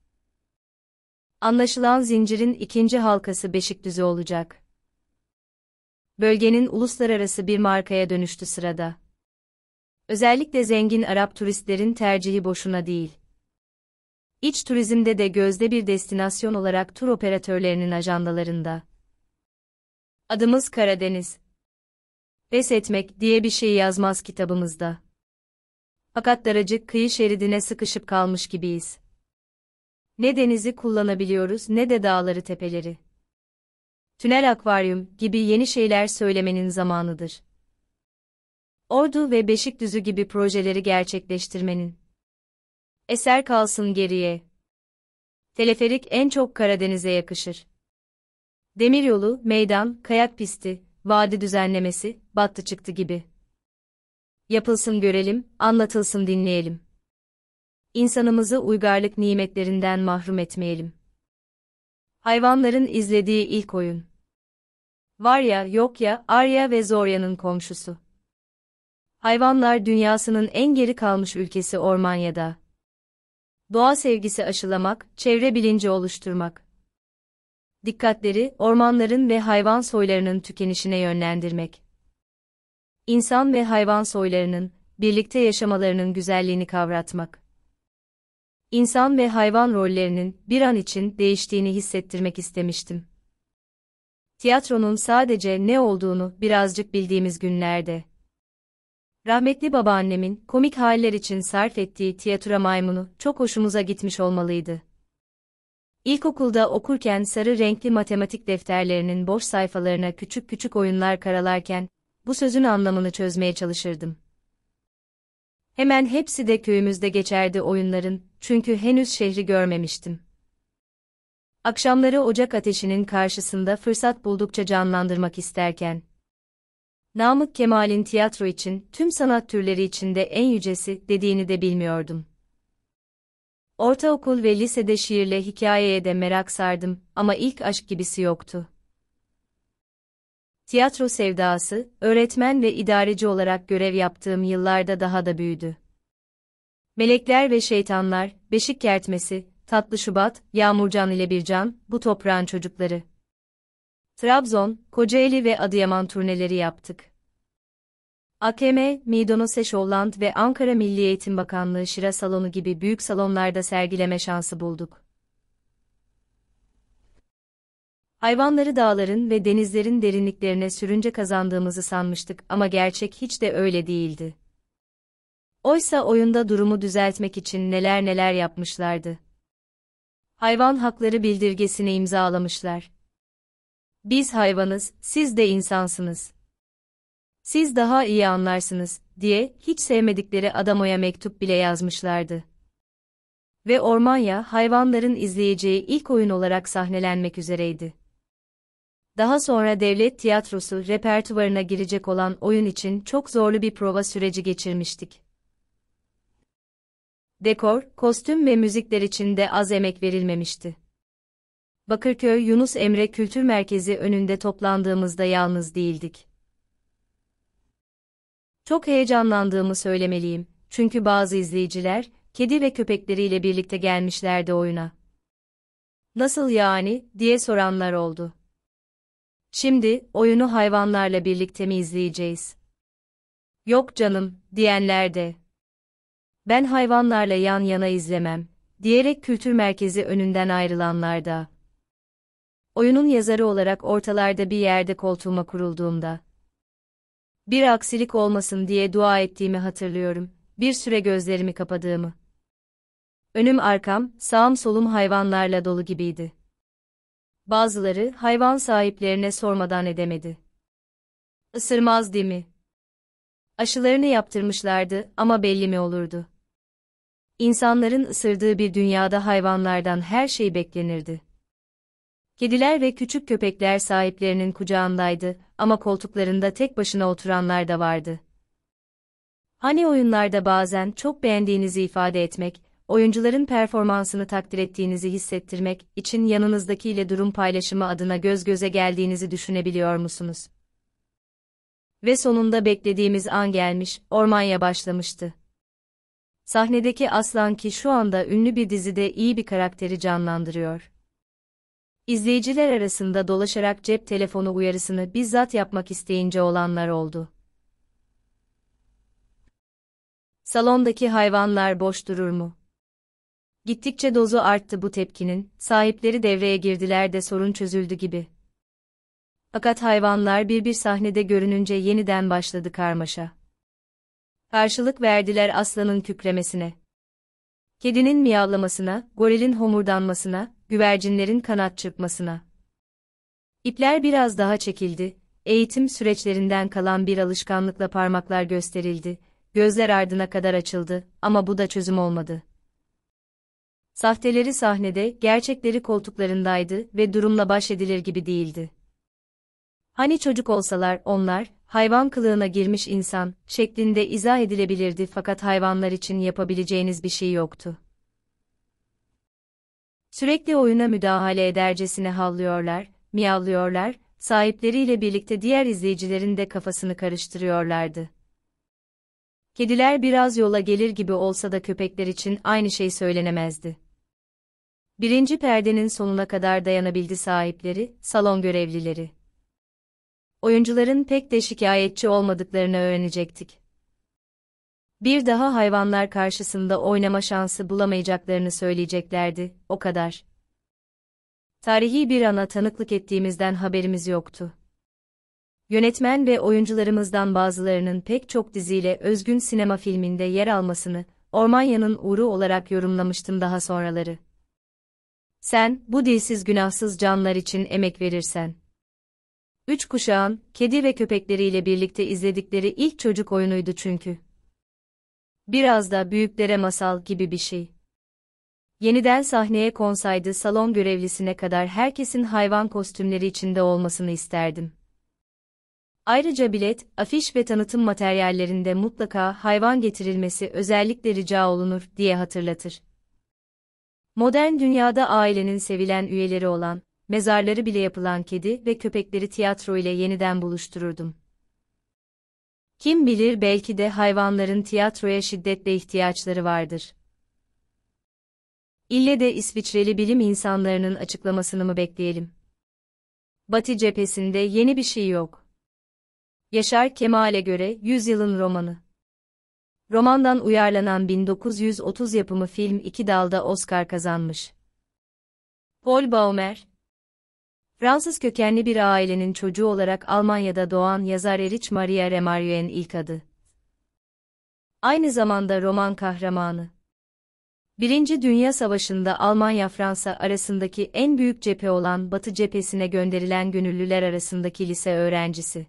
Anlaşılan zincirin ikinci halkası Beşikdüzü olacak. Bölgenin uluslararası bir markaya dönüştü sırada. Özellikle zengin Arap turistlerin tercihi boşuna değil. İç turizmde de gözde bir destinasyon olarak tur operatörlerinin ajandalarında. Adımız Karadeniz pes etmek diye bir şey yazmaz kitabımızda. Fakat daracık kıyı şeridine sıkışıp kalmış gibiyiz. Ne denizi kullanabiliyoruz ne de dağları tepeleri. Tünel akvaryum gibi yeni şeyler söylemenin zamanıdır. Ordu ve Beşikdüzü gibi projeleri gerçekleştirmenin. Eser kalsın geriye. Teleferik en çok Karadeniz'e yakışır. Demiryolu, meydan, kayak pisti, Vadi düzenlemesi, battı çıktı gibi. Yapılsın görelim, anlatılsın dinleyelim. İnsanımızı uygarlık nimetlerinden mahrum etmeyelim. Hayvanların izlediği ilk oyun. Var ya, yok ya, Arya ve Zorya'nın komşusu. Hayvanlar dünyasının en geri kalmış ülkesi Ormanya'da. Doğa sevgisi aşılamak, çevre bilinci oluşturmak, dikkatleri ormanların ve hayvan soylarının tükenişine yönlendirmek. İnsan ve hayvan soylarının birlikte yaşamalarının güzelliğini kavratmak. İnsan ve hayvan rollerinin bir an için değiştiğini hissettirmek istemiştim. Tiyatronun sadece ne olduğunu birazcık bildiğimiz günlerde. Rahmetli babaannemin komik haller için sarf ettiği tiyatro maymunu çok hoşumuza gitmiş olmalıydı. İlkokulda okurken sarı renkli matematik defterlerinin boş sayfalarına küçük küçük oyunlar karalarken, bu sözün anlamını çözmeye çalışırdım. Hemen hepsi de köyümüzde geçerdi oyunların, çünkü henüz şehri görmemiştim. Akşamları ocak ateşinin karşısında fırsat buldukça canlandırmak isterken, Namık Kemal'in tiyatro için, tüm sanat türleri içinde en yücesi dediğini de bilmiyordum. Ortaokul ve lisede şiirle hikayeye de merak sardım ama ilk aşk gibisi yoktu. Tiyatro sevdası, öğretmen ve idareci olarak görev yaptığım yıllarda daha da büyüdü. Melekler ve Şeytanlar, Beşik Kertmesi, Tatlı Şubat, Yağmurcan ile Bircan, Bu Toprağın Çocukları. Trabzon, Kocaeli ve Adıyaman turneleri yaptık. AKM, Midonos Eşoğland ve Ankara Milli Eğitim Bakanlığı Şira Salonu gibi büyük salonlarda sergileme şansı bulduk. Hayvanları dağların ve denizlerin derinliklerine sürünce kazandığımızı sanmıştık ama gerçek hiç de öyle değildi. Oysa oyunda durumu düzeltmek için neler neler yapmışlardı. Hayvan hakları bildirgesini imzalamışlar. Biz hayvanız, siz de insansınız. Siz daha iyi anlarsınız diye hiç sevmedikleri Adamo'ya mektup bile yazmışlardı. Ve Ormanya hayvanların izleyeceği ilk oyun olarak sahnelenmek üzereydi. Daha sonra devlet tiyatrosu repertuvarına girecek olan oyun için çok zorlu bir prova süreci geçirmiştik. Dekor, kostüm ve müzikler için de az emek verilmemişti. Bakırköy Yunus Emre Kültür Merkezi önünde toplandığımızda yalnız değildik. Çok heyecanlandığımı söylemeliyim. Çünkü bazı izleyiciler kedi ve köpekleriyle birlikte gelmişlerdi oyuna. Nasıl yani diye soranlar oldu. Şimdi oyunu hayvanlarla birlikte mi izleyeceğiz? Yok canım diyenler de. Ben hayvanlarla yan yana izlemem diyerek kültür merkezi önünden ayrılanlar da. Oyunun yazarı olarak ortalarda bir yerde koltuğuma kurulduğumda bir aksilik olmasın diye dua ettiğimi hatırlıyorum, bir süre gözlerimi kapadığımı. Önüm arkam, sağım solum hayvanlarla dolu gibiydi. Bazıları hayvan sahiplerine sormadan edemedi. Isırmaz değil mi? Aşılarını yaptırmışlardı ama belli mi olurdu? İnsanların ısırdığı bir dünyada hayvanlardan her şey beklenirdi. Kediler ve küçük köpekler sahiplerinin kucağındaydı ama koltuklarında tek başına oturanlar da vardı. Hani oyunlarda bazen çok beğendiğinizi ifade etmek, oyuncuların performansını takdir ettiğinizi hissettirmek için yanınızdakiyle durum paylaşımı adına göz göze geldiğinizi düşünebiliyor musunuz? Ve sonunda beklediğimiz an gelmiş, ormanya başlamıştı. Sahnedeki aslan ki şu anda ünlü bir dizide iyi bir karakteri canlandırıyor. İzleyiciler arasında dolaşarak cep telefonu uyarısını bizzat yapmak isteyince olanlar oldu. Salondaki hayvanlar boş durur mu? Gittikçe dozu arttı bu tepkinin, sahipleri devreye girdiler de sorun çözüldü gibi. Fakat hayvanlar bir bir sahnede görününce yeniden başladı karmaşa. Karşılık verdiler aslanın kükremesine kedinin miyavlamasına, gorilin homurdanmasına, güvercinlerin kanat çırpmasına. İpler biraz daha çekildi, eğitim süreçlerinden kalan bir alışkanlıkla parmaklar gösterildi, gözler ardına kadar açıldı ama bu da çözüm olmadı. Sahteleri sahnede, gerçekleri koltuklarındaydı ve durumla baş edilir gibi değildi. Hani çocuk olsalar onlar, hayvan kılığına girmiş insan şeklinde izah edilebilirdi fakat hayvanlar için yapabileceğiniz bir şey yoktu. Sürekli oyuna müdahale edercesine havlıyorlar, miyavlıyorlar, sahipleriyle birlikte diğer izleyicilerin de kafasını karıştırıyorlardı. Kediler biraz yola gelir gibi olsa da köpekler için aynı şey söylenemezdi. Birinci perdenin sonuna kadar dayanabildi sahipleri, salon görevlileri oyuncuların pek de şikayetçi olmadıklarını öğrenecektik. Bir daha hayvanlar karşısında oynama şansı bulamayacaklarını söyleyeceklerdi, o kadar. Tarihi bir ana tanıklık ettiğimizden haberimiz yoktu. Yönetmen ve oyuncularımızdan bazılarının pek çok diziyle özgün sinema filminde yer almasını, Ormanya'nın uğru olarak yorumlamıştım daha sonraları. Sen, bu dilsiz günahsız canlar için emek verirsen. Üç kuşağın, kedi ve köpekleriyle birlikte izledikleri ilk çocuk oyunuydu çünkü. Biraz da büyüklere masal gibi bir şey. Yeniden sahneye konsaydı salon görevlisine kadar herkesin hayvan kostümleri içinde olmasını isterdim. Ayrıca bilet, afiş ve tanıtım materyallerinde mutlaka hayvan getirilmesi özellikle rica olunur diye hatırlatır. Modern dünyada ailenin sevilen üyeleri olan, mezarları bile yapılan kedi ve köpekleri tiyatro ile yeniden buluştururdum. Kim bilir belki de hayvanların tiyatroya şiddetle ihtiyaçları vardır. İlle de İsviçreli bilim insanlarının açıklamasını mı bekleyelim? Batı cephesinde yeni bir şey yok. Yaşar Kemal'e göre Yüzyılın Romanı Romandan uyarlanan 1930 yapımı film iki dalda Oscar kazanmış. Paul Baumer, Fransız kökenli bir ailenin çocuğu olarak Almanya'da doğan yazar Erich Maria Remarque'nin ilk adı. Aynı zamanda roman kahramanı. Birinci Dünya Savaşı'nda Almanya-Fransa arasındaki en büyük cephe olan Batı cephesine gönderilen gönüllüler arasındaki lise öğrencisi.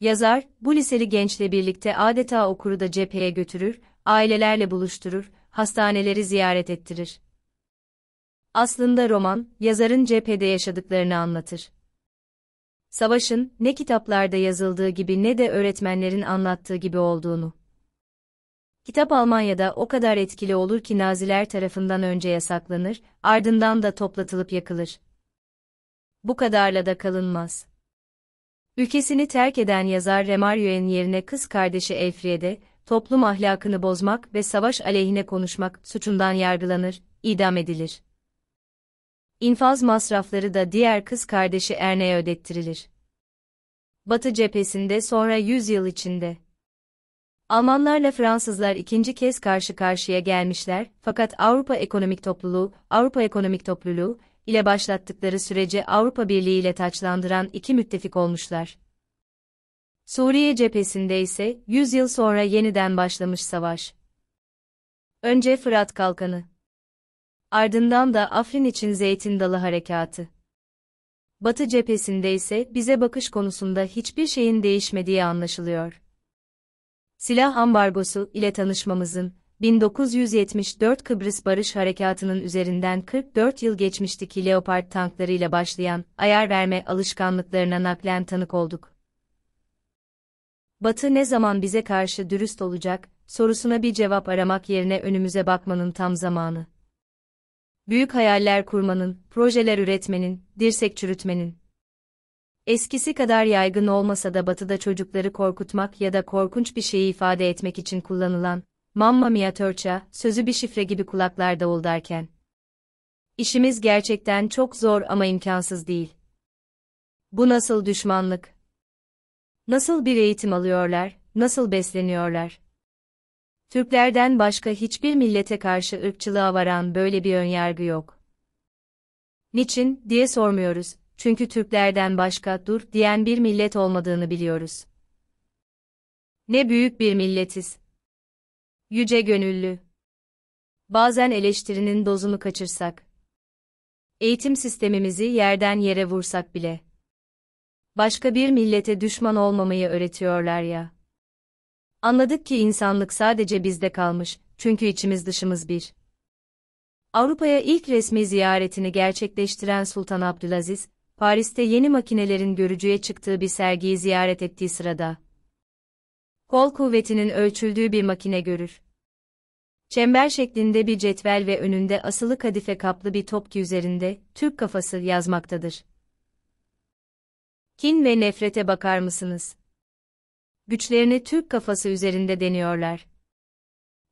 Yazar, bu liseli gençle birlikte adeta okuru da cepheye götürür, ailelerle buluşturur, hastaneleri ziyaret ettirir. Aslında roman, yazarın cephede yaşadıklarını anlatır. Savaşın, ne kitaplarda yazıldığı gibi ne de öğretmenlerin anlattığı gibi olduğunu. Kitap Almanya'da o kadar etkili olur ki Naziler tarafından önce yasaklanır, ardından da toplatılıp yakılır. Bu kadarla da kalınmaz. Ülkesini terk eden yazar Remario'nun yerine kız kardeşi Elfriede, toplum ahlakını bozmak ve savaş aleyhine konuşmak suçundan yargılanır, idam edilir. İnfaz masrafları da diğer kız kardeşi Erne'ye ödettirilir. Batı cephesinde sonra 100 yıl içinde. Almanlarla Fransızlar ikinci kez karşı karşıya gelmişler fakat Avrupa Ekonomik Topluluğu, Avrupa Ekonomik Topluluğu ile başlattıkları süreci Avrupa Birliği ile taçlandıran iki müttefik olmuşlar. Suriye cephesinde ise 100 yıl sonra yeniden başlamış savaş. Önce Fırat Kalkanı ardından da Afrin için Zeytin Dalı Harekatı. Batı cephesinde ise bize bakış konusunda hiçbir şeyin değişmediği anlaşılıyor. Silah ambargosu ile tanışmamızın 1974 Kıbrıs Barış Harekatı'nın üzerinden 44 yıl geçmişteki Leopard tanklarıyla başlayan ayar verme alışkanlıklarına naklen tanık olduk. Batı ne zaman bize karşı dürüst olacak sorusuna bir cevap aramak yerine önümüze bakmanın tam zamanı büyük hayaller kurmanın, projeler üretmenin, dirsek çürütmenin. Eskisi kadar yaygın olmasa da batıda çocukları korkutmak ya da korkunç bir şeyi ifade etmek için kullanılan, mamma mia törça, sözü bir şifre gibi kulaklarda oldarken. İşimiz gerçekten çok zor ama imkansız değil. Bu nasıl düşmanlık? Nasıl bir eğitim alıyorlar, nasıl besleniyorlar? Türklerden başka hiçbir millete karşı ırkçılığa varan böyle bir önyargı yok. Niçin diye sormuyoruz. Çünkü Türklerden başka dur diyen bir millet olmadığını biliyoruz. Ne büyük bir milletiz. Yüce gönüllü. Bazen eleştirinin dozunu kaçırsak. Eğitim sistemimizi yerden yere vursak bile. Başka bir millete düşman olmamayı öğretiyorlar ya. Anladık ki insanlık sadece bizde kalmış, çünkü içimiz dışımız bir. Avrupa'ya ilk resmi ziyaretini gerçekleştiren Sultan Abdülaziz, Paris'te yeni makinelerin görücüye çıktığı bir sergiyi ziyaret ettiği sırada, kol kuvvetinin ölçüldüğü bir makine görür. Çember şeklinde bir cetvel ve önünde asılı kadife kaplı bir top üzerinde Türk kafası yazmaktadır. Kin ve nefrete bakar mısınız? güçlerini Türk kafası üzerinde deniyorlar.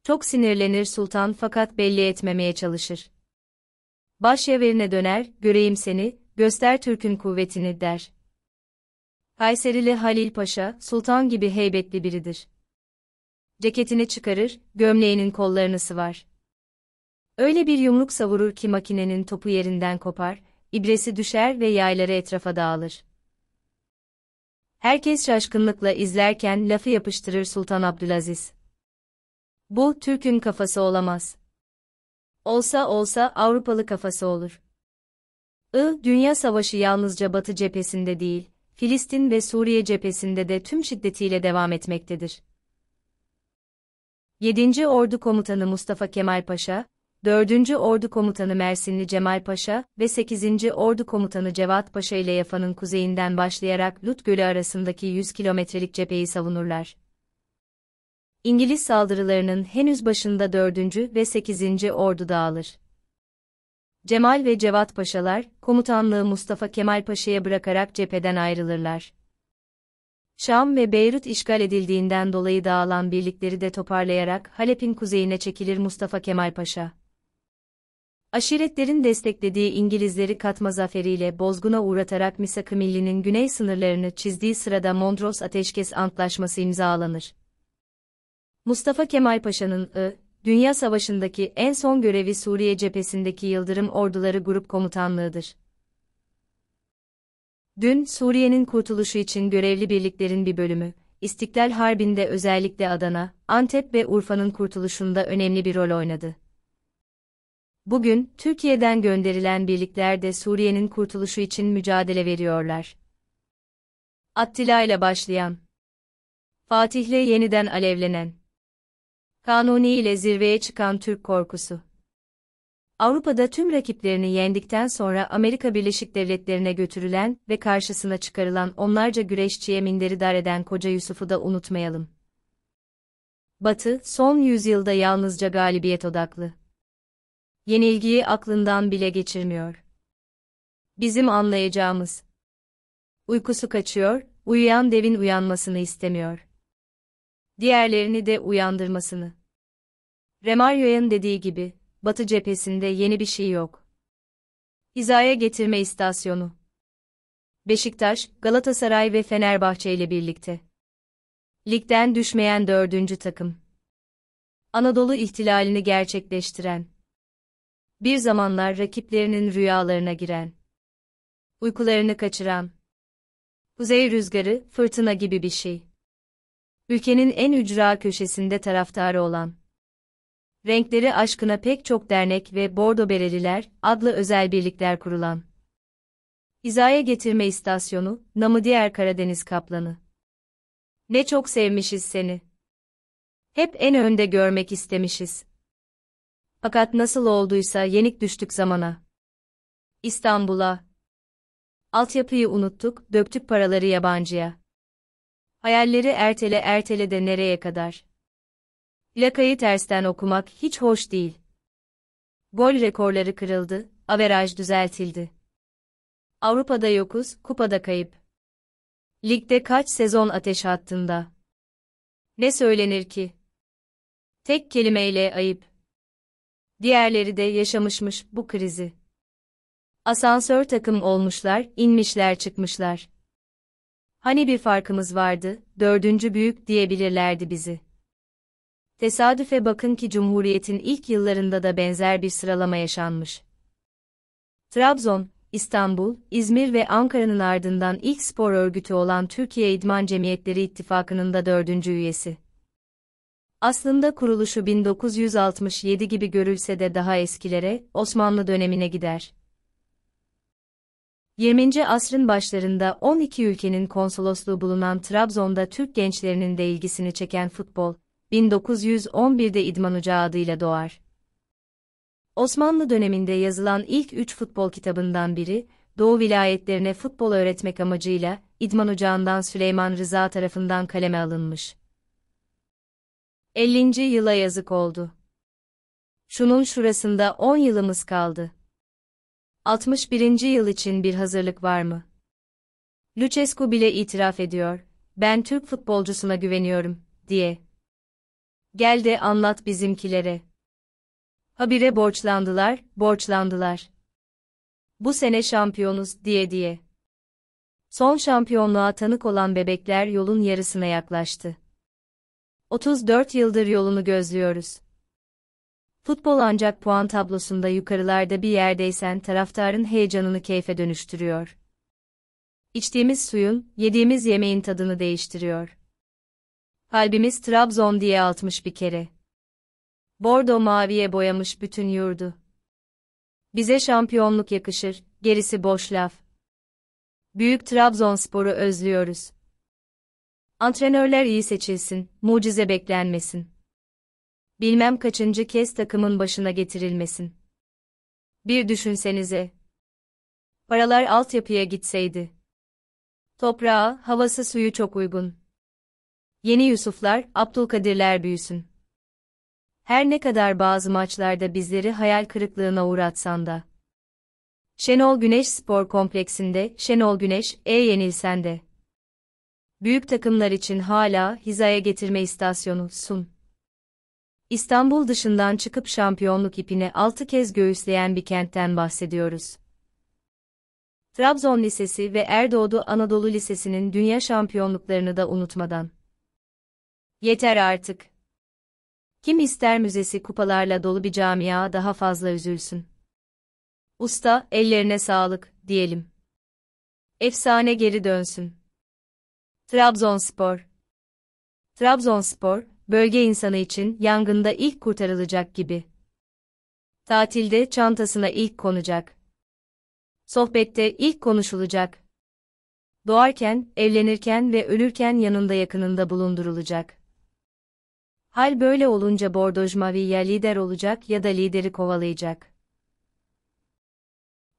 Çok sinirlenir sultan fakat belli etmemeye çalışır. Başyaverine döner, göreyim seni, göster Türk'ün kuvvetini der. Kayserili Halil Paşa, sultan gibi heybetli biridir. Ceketini çıkarır, gömleğinin kollarını sıvar. Öyle bir yumruk savurur ki makinenin topu yerinden kopar, ibresi düşer ve yayları etrafa dağılır. Herkes şaşkınlıkla izlerken lafı yapıştırır Sultan Abdülaziz. Bu Türk'ün kafası olamaz. Olsa olsa Avrupalı kafası olur. I, Dünya Savaşı yalnızca Batı cephesinde değil, Filistin ve Suriye cephesinde de tüm şiddetiyle devam etmektedir. 7. Ordu Komutanı Mustafa Kemal Paşa, 4. Ordu Komutanı Mersinli Cemal Paşa ve 8. Ordu Komutanı Cevat Paşa ile Yafa'nın kuzeyinden başlayarak Lut Gölü arasındaki 100 kilometrelik cepheyi savunurlar. İngiliz saldırılarının henüz başında 4. ve 8. Ordu dağılır. Cemal ve Cevat Paşalar, komutanlığı Mustafa Kemal Paşa'ya bırakarak cepheden ayrılırlar. Şam ve Beyrut işgal edildiğinden dolayı dağılan birlikleri de toparlayarak Halep'in kuzeyine çekilir Mustafa Kemal Paşa. Aşiretlerin desteklediği İngilizleri katma zaferiyle bozguna uğratarak Misak-ı Milli'nin güney sınırlarını çizdiği sırada Mondros Ateşkes Antlaşması imzalanır. Mustafa Kemal Paşa'nın I, Dünya Savaşı'ndaki en son görevi Suriye cephesindeki Yıldırım Orduları Grup Komutanlığı'dır. Dün, Suriye'nin kurtuluşu için görevli birliklerin bir bölümü, İstiklal Harbi'nde özellikle Adana, Antep ve Urfa'nın kurtuluşunda önemli bir rol oynadı. Bugün, Türkiye'den gönderilen birlikler de Suriye'nin kurtuluşu için mücadele veriyorlar. Attila ile başlayan Fatih ile yeniden alevlenen Kanuni ile zirveye çıkan Türk korkusu Avrupa'da tüm rakiplerini yendikten sonra Amerika Birleşik Devletleri'ne götürülen ve karşısına çıkarılan onlarca güreşçiye minderi dar eden koca Yusuf'u da unutmayalım. Batı, son yüzyılda yalnızca galibiyet odaklı yenilgiyi aklından bile geçirmiyor. Bizim anlayacağımız. Uykusu kaçıyor, uyuyan devin uyanmasını istemiyor. Diğerlerini de uyandırmasını. Remario'nun dediği gibi, Batı cephesinde yeni bir şey yok. Hizaya getirme istasyonu. Beşiktaş, Galatasaray ve Fenerbahçe ile birlikte. Ligden düşmeyen dördüncü takım. Anadolu ihtilalini gerçekleştiren bir zamanlar rakiplerinin rüyalarına giren, uykularını kaçıran, kuzey rüzgarı, fırtına gibi bir şey. Ülkenin en ücra köşesinde taraftarı olan, renkleri aşkına pek çok dernek ve bordo bereliler adlı özel birlikler kurulan, İzaya getirme istasyonu, namı diğer Karadeniz kaplanı. Ne çok sevmişiz seni. Hep en önde görmek istemişiz. Fakat nasıl olduysa yenik düştük zamana. İstanbul'a. Altyapıyı unuttuk, döktük paraları yabancıya. Hayalleri ertele ertele de nereye kadar? Plakayı tersten okumak hiç hoş değil. Gol rekorları kırıldı, averaj düzeltildi. Avrupa'da yokuz, kupada kayıp. Ligde kaç sezon ateş hattında? Ne söylenir ki? Tek kelimeyle ayıp. Diğerleri de yaşamışmış bu krizi. Asansör takım olmuşlar, inmişler çıkmışlar. Hani bir farkımız vardı, dördüncü büyük diyebilirlerdi bizi. Tesadüfe bakın ki Cumhuriyet'in ilk yıllarında da benzer bir sıralama yaşanmış. Trabzon, İstanbul, İzmir ve Ankara'nın ardından ilk spor örgütü olan Türkiye İdman Cemiyetleri İttifakı'nın da dördüncü üyesi. Aslında kuruluşu 1967 gibi görülse de daha eskilere, Osmanlı dönemine gider. 20. asrın başlarında 12 ülkenin konsolosluğu bulunan Trabzon'da Türk gençlerinin de ilgisini çeken futbol, 1911'de İdman Ucağı adıyla doğar. Osmanlı döneminde yazılan ilk üç futbol kitabından biri, Doğu vilayetlerine futbol öğretmek amacıyla İdman Ocağı'ndan Süleyman Rıza tarafından kaleme alınmış. 50. yıla yazık oldu. Şunun şurasında 10 yılımız kaldı. 61. yıl için bir hazırlık var mı? Lucescu bile itiraf ediyor. Ben Türk futbolcusuna güveniyorum diye. Gel de anlat bizimkilere. Habire borçlandılar, borçlandılar. Bu sene şampiyonuz diye diye. Son şampiyonluğa tanık olan bebekler yolun yarısına yaklaştı. 34 yıldır yolunu gözlüyoruz. Futbol ancak puan tablosunda yukarılarda bir yerdeysen taraftarın heyecanını keyfe dönüştürüyor. İçtiğimiz suyun, yediğimiz yemeğin tadını değiştiriyor. Kalbimiz Trabzon diye altmış bir kere. Bordo maviye boyamış bütün yurdu. Bize şampiyonluk yakışır, gerisi boş laf. Büyük Trabzonspor'u özlüyoruz. Antrenörler iyi seçilsin, mucize beklenmesin. Bilmem kaçıncı kez takımın başına getirilmesin. Bir düşünsenize. Paralar altyapıya gitseydi. Toprağa, havası suyu çok uygun. Yeni Yusuflar, Abdülkadirler büyüsün. Her ne kadar bazı maçlarda bizleri hayal kırıklığına uğratsan da. Şenol Güneş Spor Kompleksinde, Şenol Güneş, e yenilsen de büyük takımlar için hala hizaya getirme istasyonu sun. İstanbul dışından çıkıp şampiyonluk ipini 6 kez göğüsleyen bir kentten bahsediyoruz. Trabzon Lisesi ve Erdoğdu Anadolu Lisesi'nin dünya şampiyonluklarını da unutmadan. Yeter artık. Kim ister müzesi kupalarla dolu bir camia daha fazla üzülsün. Usta, ellerine sağlık, diyelim. Efsane geri dönsün. Trabzonspor Trabzonspor, bölge insanı için yangında ilk kurtarılacak gibi. Tatilde çantasına ilk konacak. Sohbette ilk konuşulacak. Doğarken, evlenirken ve ölürken yanında yakınında bulundurulacak. Hal böyle olunca Bordeaux Mavi ya lider olacak ya da lideri kovalayacak.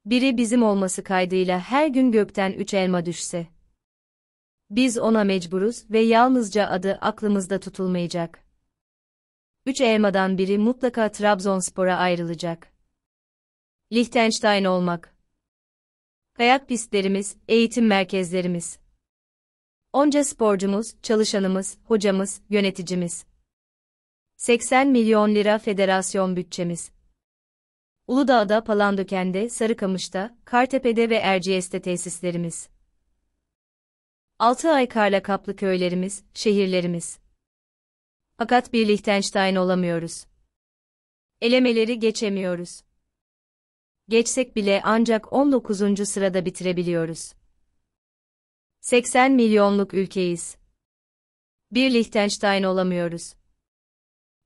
Biri bizim olması kaydıyla her gün gökten üç elma düşse. Biz ona mecburuz ve yalnızca adı aklımızda tutulmayacak. Üç elmadan biri mutlaka Trabzonspor'a ayrılacak. Liechtenstein olmak. Kayak pistlerimiz, eğitim merkezlerimiz. Onca sporcumuz, çalışanımız, hocamız, yöneticimiz. 80 milyon lira federasyon bütçemiz. Uludağ'da, Palandöken'de, Sarıkamış'ta, Kartepe'de ve Erciyes'te tesislerimiz altı ay karla kaplı köylerimiz, şehirlerimiz. Fakat bir Liechtenstein olamıyoruz. Elemeleri geçemiyoruz. Geçsek bile ancak 19. sırada bitirebiliyoruz. 80 milyonluk ülkeyiz. Bir Liechtenstein olamıyoruz.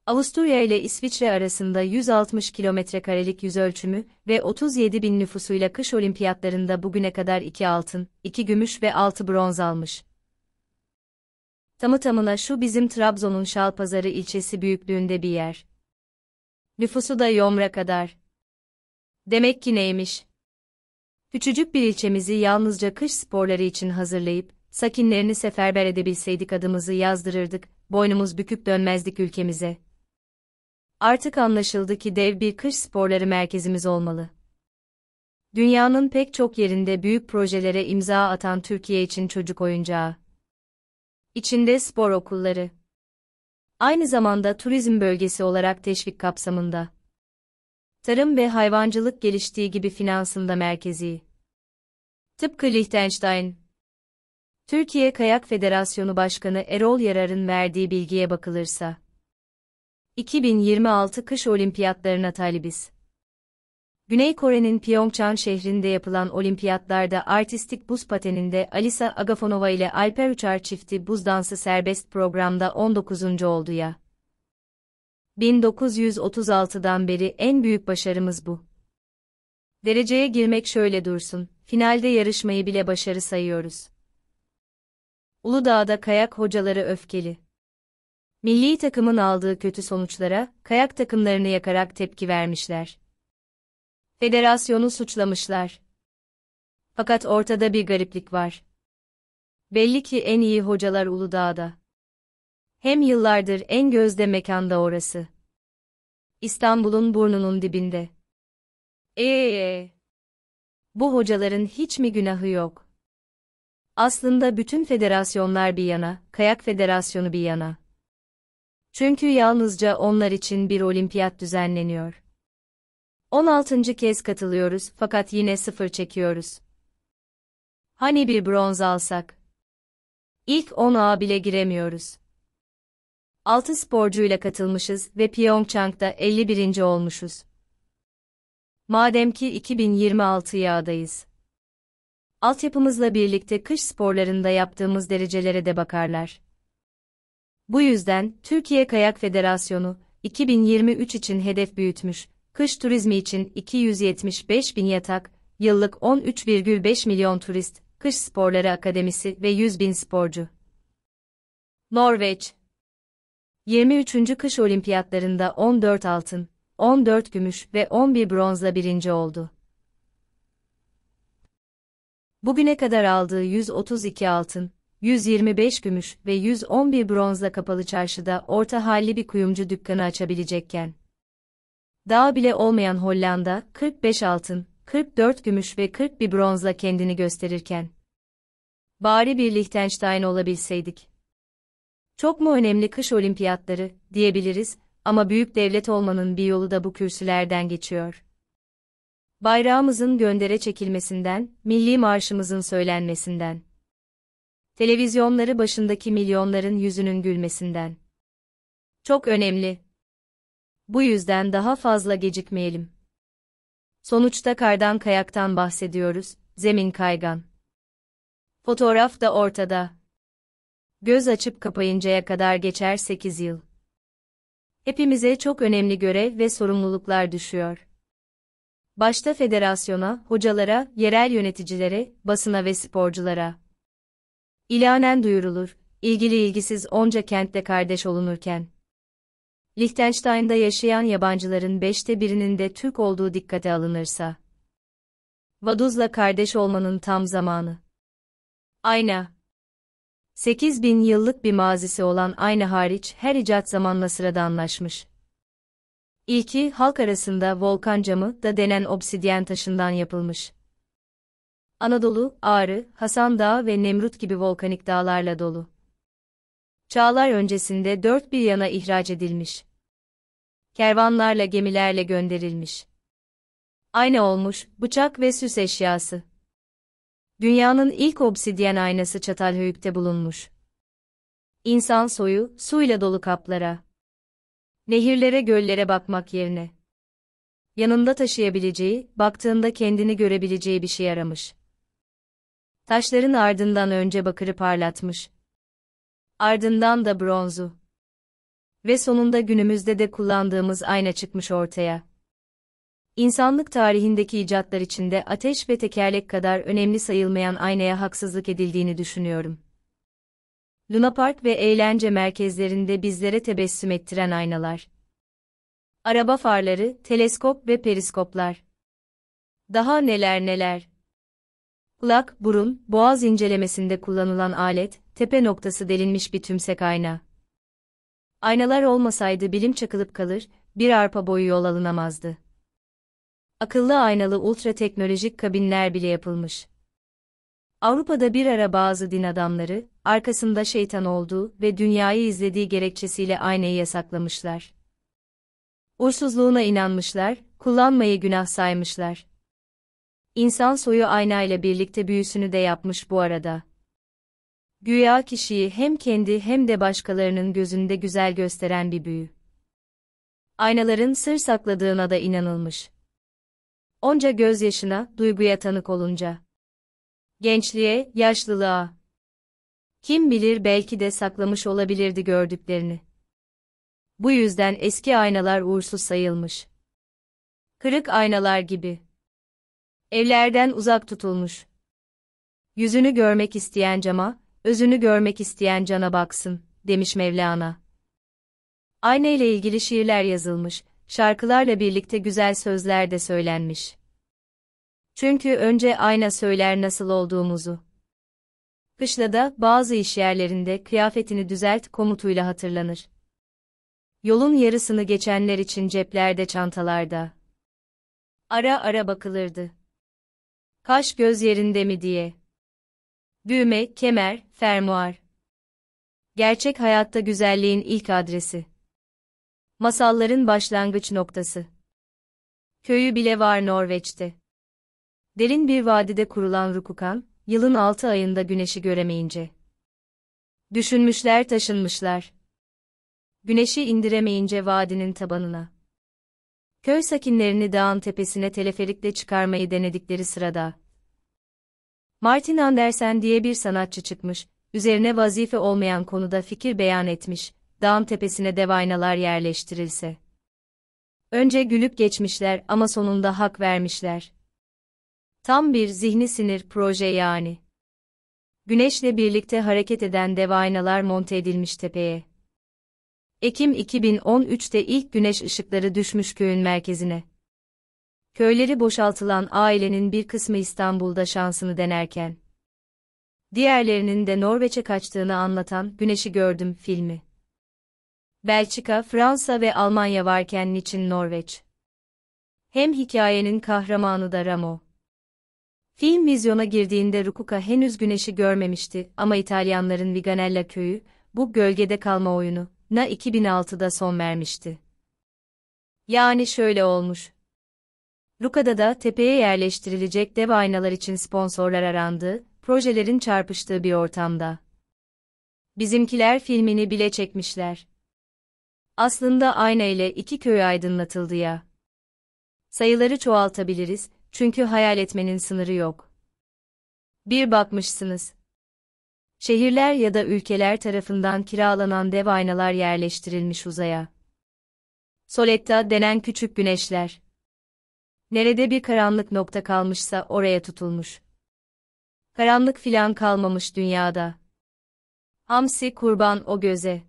Avusturya ile İsviçre arasında 160 kilometre kilometrekarelik yüzölçümü ve 37 bin nüfusuyla kış olimpiyatlarında bugüne kadar 2 altın, 2 gümüş ve 6 bronz almış. Tamı tamına şu bizim Trabzon'un Şalpazarı ilçesi büyüklüğünde bir yer. Nüfusu da Yomra kadar. Demek ki neymiş? Küçücük bir ilçemizi yalnızca kış sporları için hazırlayıp, sakinlerini seferber edebilseydik adımızı yazdırırdık, boynumuz büküp dönmezdik ülkemize. Artık anlaşıldı ki dev bir kış sporları merkezimiz olmalı. Dünyanın pek çok yerinde büyük projelere imza atan Türkiye için çocuk oyuncağı. İçinde spor okulları. Aynı zamanda turizm bölgesi olarak teşvik kapsamında. Tarım ve hayvancılık geliştiği gibi finansında merkezi. Tıpkı Liechtenstein, Türkiye Kayak Federasyonu Başkanı Erol Yarar'ın verdiği bilgiye bakılırsa, 2026 Kış Olimpiyatlarına talibiz. Güney Kore'nin Pyeongchang şehrinde yapılan olimpiyatlarda artistik buz pateninde Alisa Agafonova ile Alper Uçar çifti buz dansı serbest programda 19. oldu ya. 1936'dan beri en büyük başarımız bu. Dereceye girmek şöyle dursun, finalde yarışmayı bile başarı sayıyoruz. Uludağ'da kayak hocaları öfkeli. Milli takımın aldığı kötü sonuçlara kayak takımlarını yakarak tepki vermişler. Federasyonu suçlamışlar. Fakat ortada bir gariplik var. Belli ki en iyi hocalar Uludağ'da. Hem yıllardır en gözde mekanda orası. İstanbul'un burnunun dibinde. Ee, Bu hocaların hiç mi günahı yok? Aslında bütün federasyonlar bir yana, kayak federasyonu bir yana. Çünkü yalnızca onlar için bir olimpiyat düzenleniyor. 16. kez katılıyoruz fakat yine sıfır çekiyoruz. Hani bir bronz alsak? İlk 10'a bile giremiyoruz. 6 sporcuyla katılmışız ve Pyeongchang'da 51. olmuşuz. Madem ki 2026'ya adayız. Altyapımızla birlikte kış sporlarında yaptığımız derecelere de bakarlar. Bu yüzden Türkiye Kayak Federasyonu 2023 için hedef büyütmüş, kış turizmi için 275 bin yatak, yıllık 13,5 milyon turist, kış sporları akademisi ve 100 bin sporcu. Norveç 23. Kış Olimpiyatlarında 14 altın, 14 gümüş ve 11 bronzla birinci oldu. Bugüne kadar aldığı 132 altın, 125 gümüş ve 111 bronzla kapalı çarşıda orta halli bir kuyumcu dükkanı açabilecekken, daha bile olmayan Hollanda 45 altın, 44 gümüş ve 41 bronzla kendini gösterirken, bari bir Liechtenstein olabilseydik. Çok mu önemli kış olimpiyatları, diyebiliriz, ama büyük devlet olmanın bir yolu da bu kürsülerden geçiyor. Bayrağımızın göndere çekilmesinden, milli marşımızın söylenmesinden televizyonları başındaki milyonların yüzünün gülmesinden. Çok önemli. Bu yüzden daha fazla gecikmeyelim. Sonuçta kardan kayaktan bahsediyoruz, zemin kaygan. Fotoğraf da ortada. Göz açıp kapayıncaya kadar geçer 8 yıl. Hepimize çok önemli görev ve sorumluluklar düşüyor. Başta federasyona, hocalara, yerel yöneticilere, basına ve sporculara ilanen duyurulur, ilgili ilgisiz onca kentle kardeş olunurken. Liechtenstein'da yaşayan yabancıların beşte birinin de Türk olduğu dikkate alınırsa. Vaduz'la kardeş olmanın tam zamanı. Ayna 8000 yıllık bir mazisi olan Ayna hariç her icat zamanla sıradanlaşmış. İlki halk arasında volkan camı da denen obsidyen taşından yapılmış. Anadolu, Ağrı, Hasan Dağı ve Nemrut gibi volkanik dağlarla dolu. Çağlar öncesinde dört bir yana ihraç edilmiş. Kervanlarla gemilerle gönderilmiş. Ayna olmuş, bıçak ve süs eşyası. Dünyanın ilk obsidyen aynası Çatalhöyük'te bulunmuş. İnsan soyu, suyla dolu kaplara. Nehirlere göllere bakmak yerine. Yanında taşıyabileceği, baktığında kendini görebileceği bir şey aramış. Taşların ardından önce bakırı parlatmış. Ardından da bronzu. Ve sonunda günümüzde de kullandığımız ayna çıkmış ortaya. İnsanlık tarihindeki icatlar içinde ateş ve tekerlek kadar önemli sayılmayan aynaya haksızlık edildiğini düşünüyorum. Luna Park ve eğlence merkezlerinde bizlere tebessüm ettiren aynalar. Araba farları, teleskop ve periskoplar. Daha neler neler. Kulak, burun, boğaz incelemesinde kullanılan alet, tepe noktası delinmiş bir tümsek ayna. Aynalar olmasaydı bilim çakılıp kalır, bir arpa boyu yol alınamazdı. Akıllı aynalı ultra teknolojik kabinler bile yapılmış. Avrupa'da bir ara bazı din adamları, arkasında şeytan olduğu ve dünyayı izlediği gerekçesiyle aynayı yasaklamışlar. Ursuzluğuna inanmışlar, kullanmayı günah saymışlar. İnsan soyu aynayla birlikte büyüsünü de yapmış bu arada. Güya kişiyi hem kendi hem de başkalarının gözünde güzel gösteren bir büyü. Aynaların sır sakladığına da inanılmış. Onca göz yaşına, duyguya tanık olunca. Gençliğe, yaşlılığa. Kim bilir belki de saklamış olabilirdi gördüklerini. Bu yüzden eski aynalar uğursuz sayılmış. Kırık aynalar gibi. Evlerden uzak tutulmuş. Yüzünü görmek isteyen cama, özünü görmek isteyen cana baksın, demiş Mevlana. Ayna ile ilgili şiirler yazılmış, şarkılarla birlikte güzel sözler de söylenmiş. Çünkü önce ayna söyler nasıl olduğumuzu. Kışla da bazı iş yerlerinde kıyafetini düzelt komutuyla hatırlanır. Yolun yarısını geçenler için ceplerde çantalarda. Ara ara bakılırdı kaş göz yerinde mi diye. Büyüme, kemer, fermuar. Gerçek hayatta güzelliğin ilk adresi. Masalların başlangıç noktası. Köyü bile var Norveç'te. Derin bir vadide kurulan Rukukan, yılın altı ayında güneşi göremeyince. Düşünmüşler taşınmışlar. Güneşi indiremeyince vadinin tabanına. Köy sakinlerini dağın tepesine teleferikle çıkarmayı denedikleri sırada. Martin Andersen diye bir sanatçı çıkmış, üzerine vazife olmayan konuda fikir beyan etmiş, dağın tepesine dev aynalar yerleştirilse. Önce gülüp geçmişler ama sonunda hak vermişler. Tam bir zihni sinir proje yani. Güneşle birlikte hareket eden dev aynalar monte edilmiş tepeye. Ekim 2013'te ilk güneş ışıkları düşmüş köyün merkezine. Köyleri boşaltılan ailenin bir kısmı İstanbul'da şansını denerken, diğerlerinin de Norveç'e kaçtığını anlatan Güneşi Gördüm filmi. Belçika, Fransa ve Almanya varken niçin Norveç? Hem hikayenin kahramanı da Ramo. Film vizyona girdiğinde Rukuka henüz güneşi görmemişti ama İtalyanların Viganella köyü, bu gölgede kalma oyunu, na 2006'da son vermişti. Yani şöyle olmuş. Luka'da da tepeye yerleştirilecek dev aynalar için sponsorlar arandı, projelerin çarpıştığı bir ortamda. Bizimkiler filmini bile çekmişler. Aslında ayna ile iki köy aydınlatıldı ya. Sayıları çoğaltabiliriz, çünkü hayal etmenin sınırı yok. Bir bakmışsınız. Şehirler ya da ülkeler tarafından kiralanan dev aynalar yerleştirilmiş uzaya. Soletta denen küçük güneşler. Nerede bir karanlık nokta kalmışsa oraya tutulmuş. Karanlık filan kalmamış dünyada. Hamsi kurban o göze.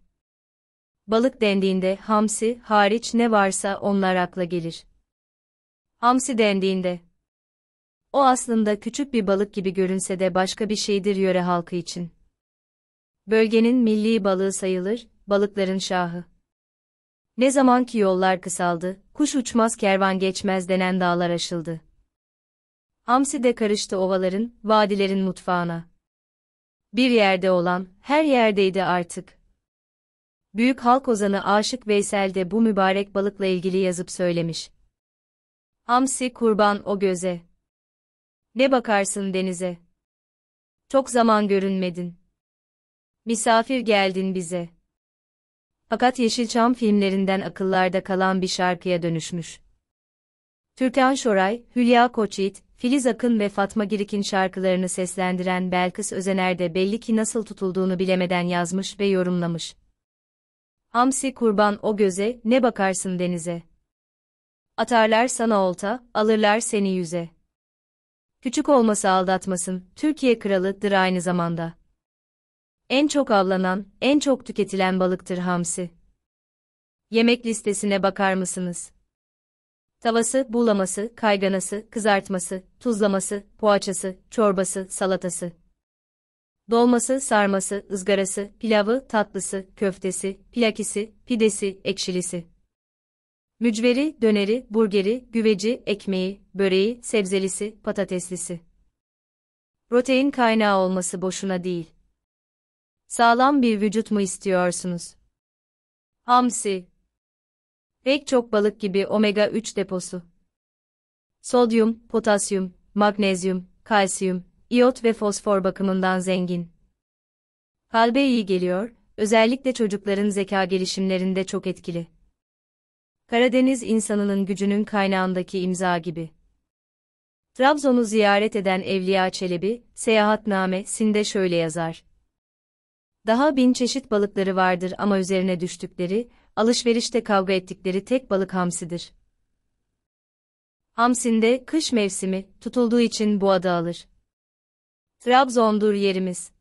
Balık dendiğinde hamsi hariç ne varsa onlar akla gelir. Hamsi dendiğinde. O aslında küçük bir balık gibi görünse de başka bir şeydir yöre halkı için. Bölgenin milli balığı sayılır, balıkların şahı. Ne zaman ki yollar kısaldı, kuş uçmaz kervan geçmez denen dağlar aşıldı. Hamsi de karıştı ovaların, vadilerin mutfağına. Bir yerde olan, her yerdeydi artık. Büyük halk ozanı Aşık Veysel de bu mübarek balıkla ilgili yazıp söylemiş. Hamsi kurban o göze. Ne bakarsın denize. Çok zaman görünmedin. Misafir geldin bize. Fakat Yeşilçam filmlerinden akıllarda kalan bir şarkıya dönüşmüş. Türkan Şoray, Hülya Koçyiğit, Filiz Akın ve Fatma Girik'in şarkılarını seslendiren Belkıs Özener de belli ki nasıl tutulduğunu bilemeden yazmış ve yorumlamış. Hamsi kurban o göze, ne bakarsın denize. Atarlar sana olta, alırlar seni yüze. Küçük olması aldatmasın, Türkiye kralıdır aynı zamanda. En çok avlanan, en çok tüketilen balıktır hamsi. Yemek listesine bakar mısınız? Tavası, bulaması, kayganası, kızartması, tuzlaması, poğaçası, çorbası, salatası. Dolması, sarması, ızgarası, pilavı, tatlısı, köftesi, plakisi, pidesi, ekşilisi. Mücveri, döneri, burgeri, güveci, ekmeği, böreği, sebzelisi, patateslisi. Protein kaynağı olması boşuna değil. Sağlam bir vücut mu istiyorsunuz? Hamsi. Pek çok balık gibi omega 3 deposu. Sodyum, potasyum, magnezyum, kalsiyum, iot ve fosfor bakımından zengin. Kalbe iyi geliyor, özellikle çocukların zeka gelişimlerinde çok etkili. Karadeniz insanının gücünün kaynağındaki imza gibi. Trabzon'u ziyaret eden Evliya Çelebi, seyahatname sinde şöyle yazar. Daha bin çeşit balıkları vardır ama üzerine düştükleri, alışverişte kavga ettikleri tek balık hamsidir. Hamsinde kış mevsimi tutulduğu için bu adı alır. Trabzon'dur yerimiz.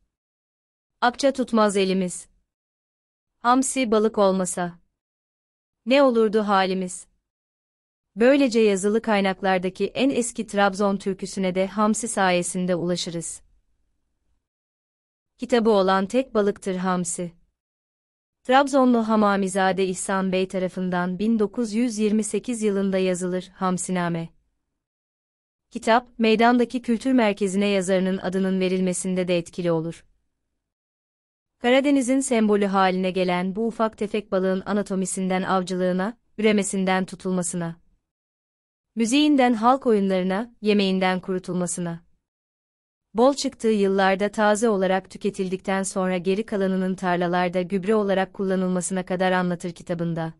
Akça tutmaz elimiz. Hamsi balık olmasa. Ne olurdu halimiz? Böylece yazılı kaynaklardaki en eski Trabzon türküsüne de Hamsi sayesinde ulaşırız kitabı olan tek balıktır hamsi. Trabzonlu Hamamizade İhsan Bey tarafından 1928 yılında yazılır Hamsiname. Kitap, meydandaki kültür merkezine yazarının adının verilmesinde de etkili olur. Karadeniz'in sembolü haline gelen bu ufak tefek balığın anatomisinden avcılığına, üremesinden tutulmasına, müziğinden halk oyunlarına, yemeğinden kurutulmasına bol çıktığı yıllarda taze olarak tüketildikten sonra geri kalanının tarlalarda gübre olarak kullanılmasına kadar anlatır kitabında.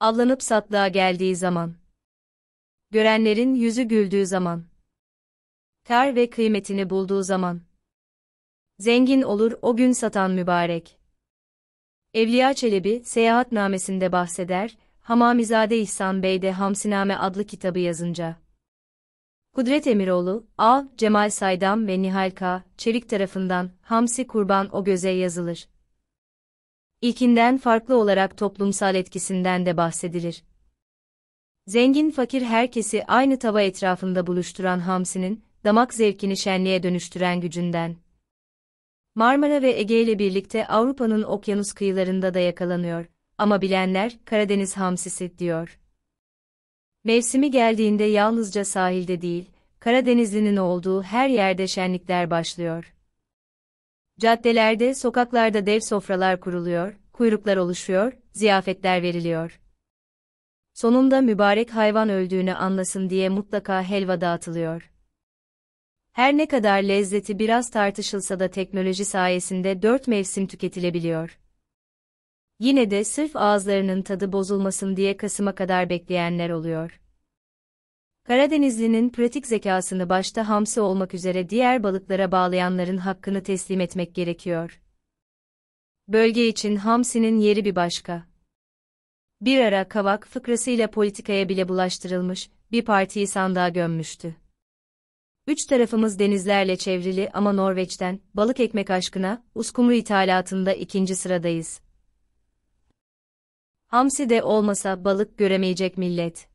Avlanıp satlığa geldiği zaman. Görenlerin yüzü güldüğü zaman. Kar ve kıymetini bulduğu zaman. Zengin olur o gün satan mübarek. Evliya Çelebi, seyahatnamesinde bahseder, Hamamizade İhsan Bey de Hamsiname adlı kitabı yazınca. Kudret Emiroğlu, A. Cemal Saydam ve Nihal K. Çelik tarafından Hamsi Kurban O Göze yazılır. İlkinden farklı olarak toplumsal etkisinden de bahsedilir. Zengin fakir herkesi aynı tava etrafında buluşturan Hamsi'nin, damak zevkini şenliğe dönüştüren gücünden. Marmara ve Ege ile birlikte Avrupa'nın okyanus kıyılarında da yakalanıyor ama bilenler Karadeniz Hamsisi diyor. Mevsimi geldiğinde yalnızca sahilde değil, Karadenizlinin olduğu her yerde şenlikler başlıyor. Caddelerde, sokaklarda dev sofralar kuruluyor, kuyruklar oluşuyor, ziyafetler veriliyor. Sonunda mübarek hayvan öldüğünü anlasın diye mutlaka helva dağıtılıyor. Her ne kadar lezzeti biraz tartışılsa da teknoloji sayesinde dört mevsim tüketilebiliyor. Yine de sırf ağızlarının tadı bozulmasın diye Kasım'a kadar bekleyenler oluyor. Karadenizlinin pratik zekasını başta hamsi olmak üzere diğer balıklara bağlayanların hakkını teslim etmek gerekiyor. Bölge için hamsinin yeri bir başka. Bir ara kavak fıkrasıyla politikaya bile bulaştırılmış, bir partiyi sandığa gömmüştü. Üç tarafımız denizlerle çevrili ama Norveç'ten, balık ekmek aşkına, uskumru ithalatında ikinci sıradayız. Hamsi de olmasa balık göremeyecek millet.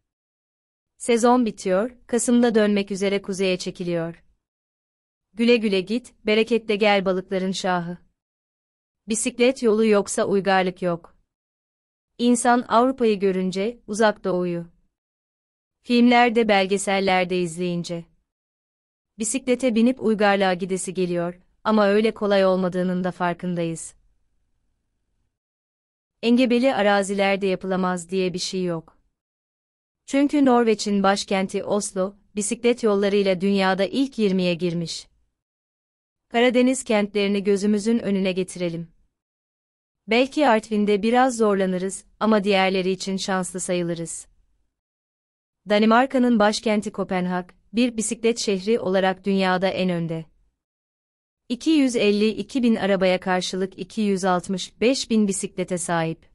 Sezon bitiyor, Kasım'da dönmek üzere kuzeye çekiliyor. Güle güle git, bereketle gel balıkların şahı. Bisiklet yolu yoksa uygarlık yok. İnsan Avrupa'yı görünce, uzak doğuyu. Filmlerde belgesellerde izleyince. Bisiklete binip uygarlığa gidesi geliyor ama öyle kolay olmadığının da farkındayız engebeli arazilerde yapılamaz diye bir şey yok. Çünkü Norveç'in başkenti Oslo, bisiklet yollarıyla dünyada ilk 20'ye girmiş. Karadeniz kentlerini gözümüzün önüne getirelim. Belki Artvin'de biraz zorlanırız ama diğerleri için şanslı sayılırız. Danimarka'nın başkenti Kopenhag, bir bisiklet şehri olarak dünyada en önde. 252 bin arabaya karşılık 265 bin bisiklete sahip.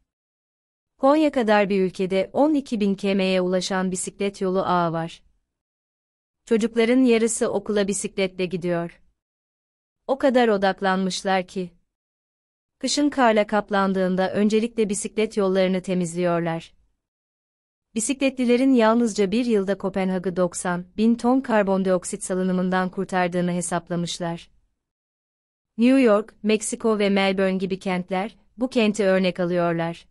Konya kadar bir ülkede 12 bin km'ye ulaşan bisiklet yolu ağı var. Çocukların yarısı okula bisikletle gidiyor. O kadar odaklanmışlar ki. Kışın karla kaplandığında öncelikle bisiklet yollarını temizliyorlar. Bisikletlilerin yalnızca bir yılda Kopenhag'ı 90 bin ton karbondioksit salınımından kurtardığını hesaplamışlar. New York, Meksiko ve Melbourne gibi kentler bu kenti örnek alıyorlar.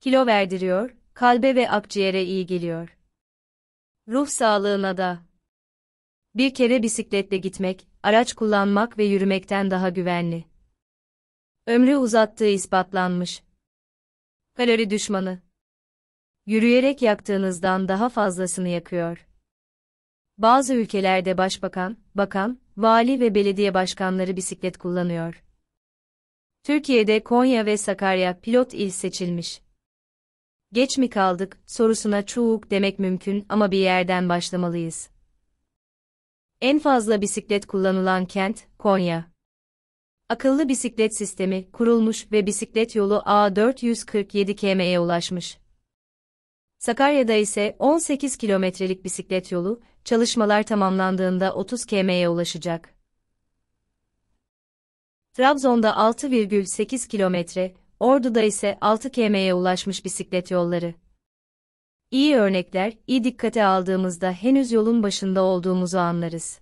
Kilo verdiriyor, kalbe ve akciğere iyi geliyor. Ruh sağlığına da. Bir kere bisikletle gitmek, araç kullanmak ve yürümekten daha güvenli. Ömrü uzattığı ispatlanmış. Kalori düşmanı. Yürüyerek yaktığınızdan daha fazlasını yakıyor. Bazı ülkelerde başbakan, bakan, vali ve belediye başkanları bisiklet kullanıyor. Türkiye'de Konya ve Sakarya pilot il seçilmiş. Geç mi kaldık sorusuna çoğuk demek mümkün ama bir yerden başlamalıyız. En fazla bisiklet kullanılan kent Konya. Akıllı bisiklet sistemi kurulmuş ve bisiklet yolu A447 km'ye ulaşmış. Sakarya'da ise 18 kilometrelik bisiklet yolu, çalışmalar tamamlandığında 30 km'ye ulaşacak. Trabzon'da 6,8 kilometre, Ordu'da ise 6 km'ye ulaşmış bisiklet yolları. İyi örnekler, iyi dikkate aldığımızda henüz yolun başında olduğumuzu anlarız.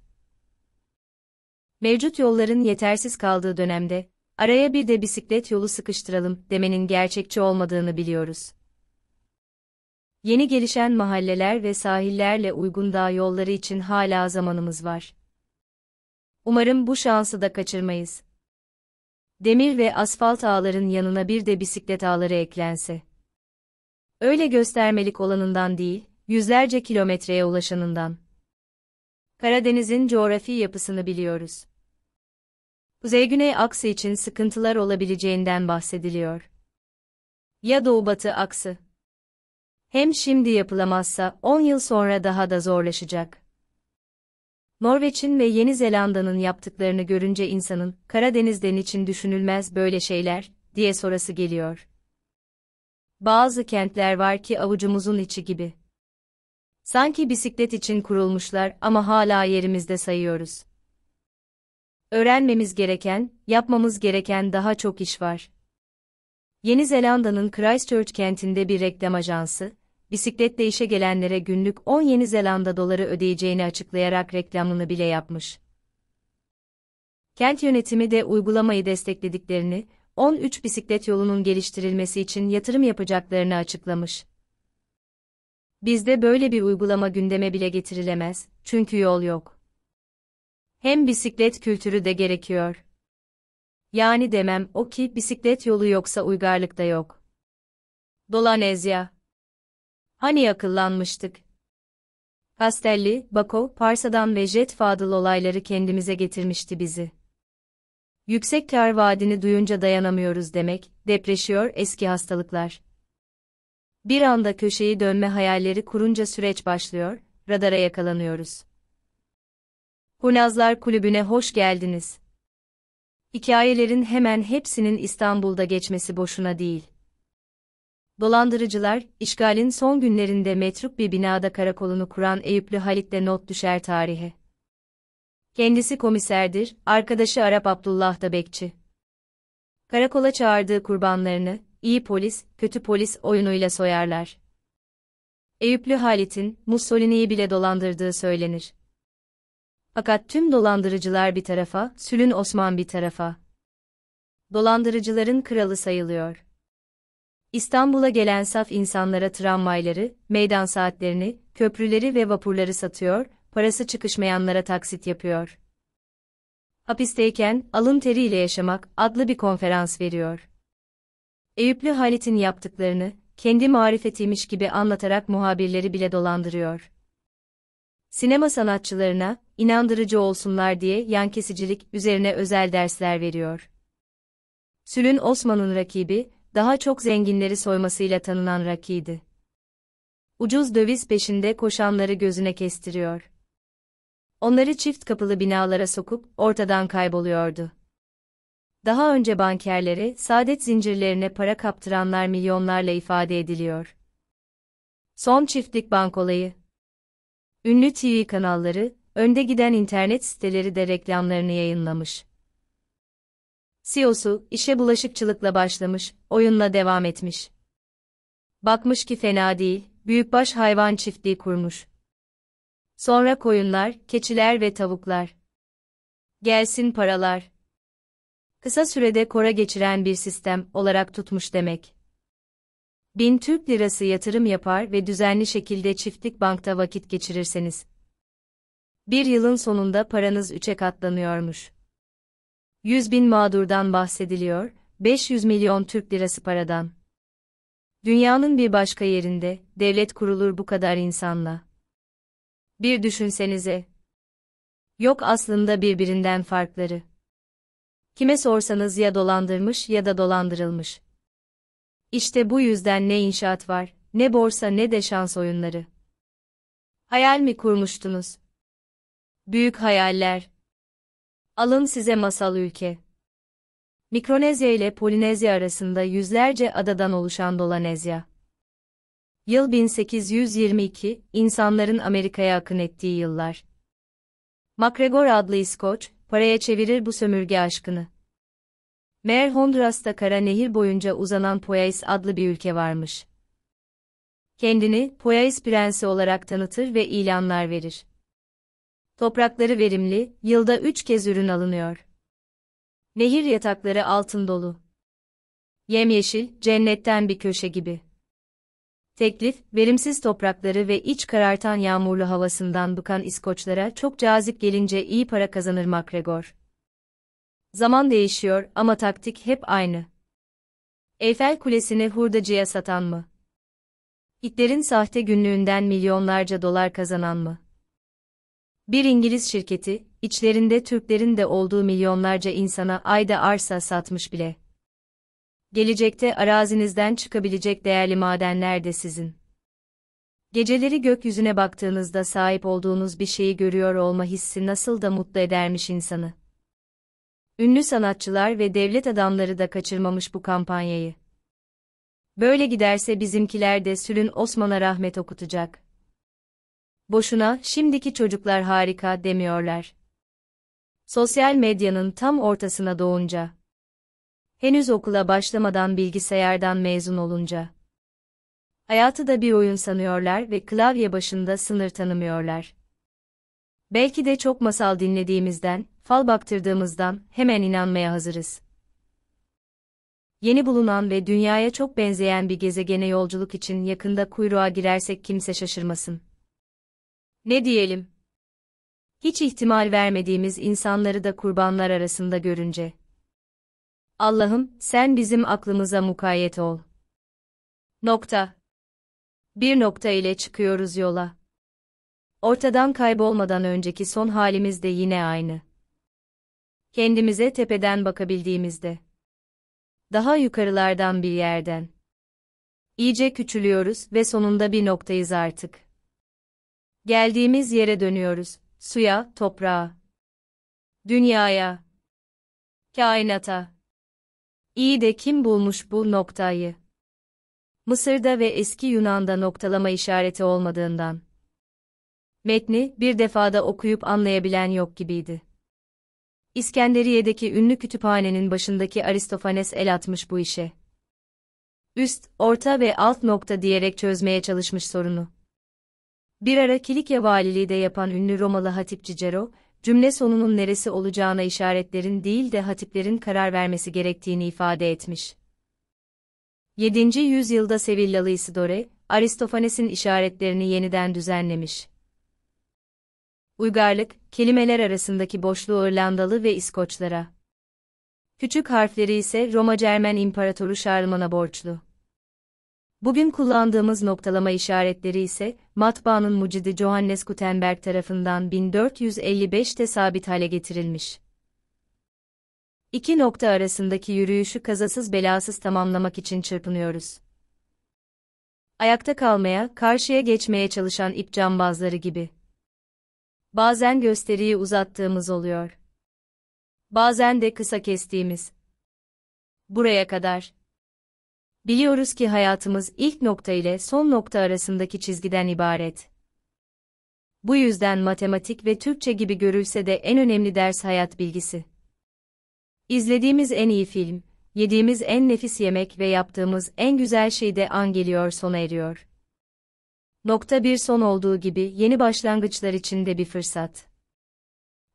Mevcut yolların yetersiz kaldığı dönemde, araya bir de bisiklet yolu sıkıştıralım demenin gerçekçi olmadığını biliyoruz. Yeni gelişen mahalleler ve sahillerle uygun dağ yolları için hala zamanımız var. Umarım bu şansı da kaçırmayız. Demir ve asfalt ağların yanına bir de bisiklet ağları eklense. Öyle göstermelik olanından değil, yüzlerce kilometreye ulaşanından. Karadeniz'in coğrafi yapısını biliyoruz. Kuzey-güney aksı için sıkıntılar olabileceğinden bahsediliyor. Ya doğu-batı aksı? Hem şimdi yapılamazsa 10 yıl sonra daha da zorlaşacak. Norveç'in ve Yeni Zelanda'nın yaptıklarını görünce insanın Karadeniz'den için düşünülmez böyle şeyler diye sorası geliyor. Bazı kentler var ki avucumuzun içi gibi. Sanki bisiklet için kurulmuşlar ama hala yerimizde sayıyoruz. Öğrenmemiz gereken, yapmamız gereken daha çok iş var. Yeni Zelanda'nın Christchurch kentinde bir reklam ajansı, bisikletle işe gelenlere günlük 10 Yeni Zelanda doları ödeyeceğini açıklayarak reklamını bile yapmış. Kent yönetimi de uygulamayı desteklediklerini, 13 bisiklet yolunun geliştirilmesi için yatırım yapacaklarını açıklamış. Bizde böyle bir uygulama gündeme bile getirilemez, çünkü yol yok. Hem bisiklet kültürü de gerekiyor. Yani demem o ki bisiklet yolu yoksa uygarlık da yok. Dolanezya Hani akıllanmıştık? Pastelli, Bako, Parsa'dan ve Jet Fadıl olayları kendimize getirmişti bizi. Yüksek kar vaadini duyunca dayanamıyoruz demek, depreşiyor eski hastalıklar. Bir anda köşeyi dönme hayalleri kurunca süreç başlıyor, radara yakalanıyoruz. Hunazlar Kulübü'ne hoş geldiniz. Hikayelerin hemen hepsinin İstanbul'da geçmesi boşuna değil. Dolandırıcılar, işgalin son günlerinde metruk bir binada karakolunu kuran Eyüplü Halit'te not düşer tarihe. Kendisi komiserdir, arkadaşı Arap Abdullah da bekçi. Karakola çağırdığı kurbanlarını, iyi polis, kötü polis oyunuyla soyarlar. Eyüplü Halit'in Mussolini'yi bile dolandırdığı söylenir. Fakat tüm dolandırıcılar bir tarafa, Sülün Osman bir tarafa. Dolandırıcıların kralı sayılıyor. İstanbul'a gelen saf insanlara tramvayları, meydan saatlerini, köprüleri ve vapurları satıyor, parası çıkışmayanlara taksit yapıyor. Hapisteyken Alın Teriyle Yaşamak adlı bir konferans veriyor. Eyüplü Halit'in yaptıklarını kendi marifetiymiş gibi anlatarak muhabirleri bile dolandırıyor. Sinema sanatçılarına inandırıcı olsunlar diye yan kesicilik üzerine özel dersler veriyor. Sülün Osman'ın rakibi daha çok zenginleri soymasıyla tanınan Raki'ydi. Ucuz döviz peşinde koşanları gözüne kestiriyor. Onları çift kapılı binalara sokup ortadan kayboluyordu. Daha önce bankerleri, saadet zincirlerine para kaptıranlar milyonlarla ifade ediliyor. Son çiftlik bank olayı. Ünlü TV kanalları, önde giden internet siteleri de reklamlarını yayınlamış. CEO'su işe bulaşıkçılıkla başlamış, oyunla devam etmiş. Bakmış ki fena değil, büyükbaş hayvan çiftliği kurmuş. Sonra koyunlar, keçiler ve tavuklar. Gelsin paralar. Kısa sürede kora geçiren bir sistem olarak tutmuş demek. Bin Türk lirası yatırım yapar ve düzenli şekilde çiftlik bankta vakit geçirirseniz. Bir yılın sonunda paranız üçe katlanıyormuş. 100 bin mağdurdan bahsediliyor, 500 milyon Türk lirası paradan. Dünyanın bir başka yerinde, devlet kurulur bu kadar insanla. Bir düşünsenize. Yok aslında birbirinden farkları. Kime sorsanız ya dolandırmış ya da dolandırılmış. İşte bu yüzden ne inşaat var, ne borsa ne de şans oyunları. Hayal mi kurmuştunuz? Büyük hayaller. Alın size masal ülke. Mikronezya ile Polinezya arasında yüzlerce adadan oluşan Dolanezya. Yıl 1822, insanların Amerika'ya akın ettiği yıllar. MacGregor adlı İskoç, paraya çevirir bu sömürge aşkını. Meğer Honduras'ta kara nehir boyunca uzanan Poyais adlı bir ülke varmış. Kendini Poyais prensi olarak tanıtır ve ilanlar verir. Toprakları verimli, yılda üç kez ürün alınıyor. Nehir yatakları altın dolu. Yemyeşil, cennetten bir köşe gibi. Teklif, verimsiz toprakları ve iç karartan yağmurlu havasından bıkan İskoçlara çok cazip gelince iyi para kazanır MacGregor. Zaman değişiyor ama taktik hep aynı. Eyfel Kulesi'ni hurdacıya satan mı? İtlerin sahte günlüğünden milyonlarca dolar kazanan mı? Bir İngiliz şirketi, içlerinde Türklerin de olduğu milyonlarca insana ayda arsa satmış bile. Gelecekte arazinizden çıkabilecek değerli madenler de sizin. Geceleri gökyüzüne baktığınızda sahip olduğunuz bir şeyi görüyor olma hissi nasıl da mutlu edermiş insanı. Ünlü sanatçılar ve devlet adamları da kaçırmamış bu kampanyayı. Böyle giderse bizimkiler de Sülün Osman'a rahmet okutacak. Boşuna şimdiki çocuklar harika demiyorlar. Sosyal medyanın tam ortasına doğunca. Henüz okula başlamadan bilgisayardan mezun olunca. Hayatı da bir oyun sanıyorlar ve klavye başında sınır tanımıyorlar. Belki de çok masal dinlediğimizden, fal baktırdığımızdan hemen inanmaya hazırız. Yeni bulunan ve dünyaya çok benzeyen bir gezegene yolculuk için yakında kuyruğa girersek kimse şaşırmasın. Ne diyelim? Hiç ihtimal vermediğimiz insanları da kurbanlar arasında görünce. Allah'ım, sen bizim aklımıza mukayyet ol. Nokta. Bir nokta ile çıkıyoruz yola. Ortadan kaybolmadan önceki son halimiz de yine aynı. Kendimize tepeden bakabildiğimizde. Daha yukarılardan bir yerden. İyice küçülüyoruz ve sonunda bir noktayız artık. Geldiğimiz yere dönüyoruz. Suya, toprağa. Dünyaya. Kainata. İyi de kim bulmuş bu noktayı? Mısır'da ve eski Yunan'da noktalama işareti olmadığından. Metni bir defada okuyup anlayabilen yok gibiydi. İskenderiye'deki ünlü kütüphanenin başındaki Aristofanes el atmış bu işe. Üst, orta ve alt nokta diyerek çözmeye çalışmış sorunu. Bir ara Kilikya valiliği de yapan ünlü Romalı Hatip Cicero, cümle sonunun neresi olacağına işaretlerin değil de hatiplerin karar vermesi gerektiğini ifade etmiş. 7. yüzyılda Sevillalı Isidore, Aristofanes'in işaretlerini yeniden düzenlemiş. Uygarlık, kelimeler arasındaki boşluğu İrlandalı ve İskoçlara. Küçük harfleri ise Roma Cermen İmparatoru Şarlman'a borçlu. Bugün kullandığımız noktalama işaretleri ise, matbaanın mucidi Johannes Gutenberg tarafından 1455'te sabit hale getirilmiş. İki nokta arasındaki yürüyüşü kazasız belasız tamamlamak için çırpınıyoruz. Ayakta kalmaya, karşıya geçmeye çalışan ip cambazları gibi. Bazen gösteriyi uzattığımız oluyor. Bazen de kısa kestiğimiz. Buraya kadar. Biliyoruz ki hayatımız ilk nokta ile son nokta arasındaki çizgiden ibaret. Bu yüzden matematik ve Türkçe gibi görülse de en önemli ders hayat bilgisi. İzlediğimiz en iyi film, yediğimiz en nefis yemek ve yaptığımız en güzel şey de an geliyor sona eriyor. Nokta bir son olduğu gibi yeni başlangıçlar için de bir fırsat.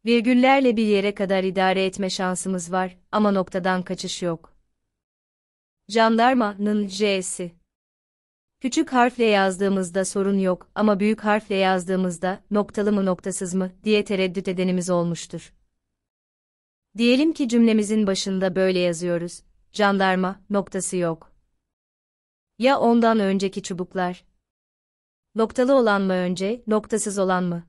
Virgüllerle bir yere kadar idare etme şansımız var ama noktadan kaçış yok. Jandarmanın C'si. Küçük harfle yazdığımızda sorun yok ama büyük harfle yazdığımızda noktalı mı noktasız mı diye tereddüt edenimiz olmuştur. Diyelim ki cümlemizin başında böyle yazıyoruz. Jandarma noktası yok. Ya ondan önceki çubuklar? Noktalı olan mı önce, noktasız olan mı?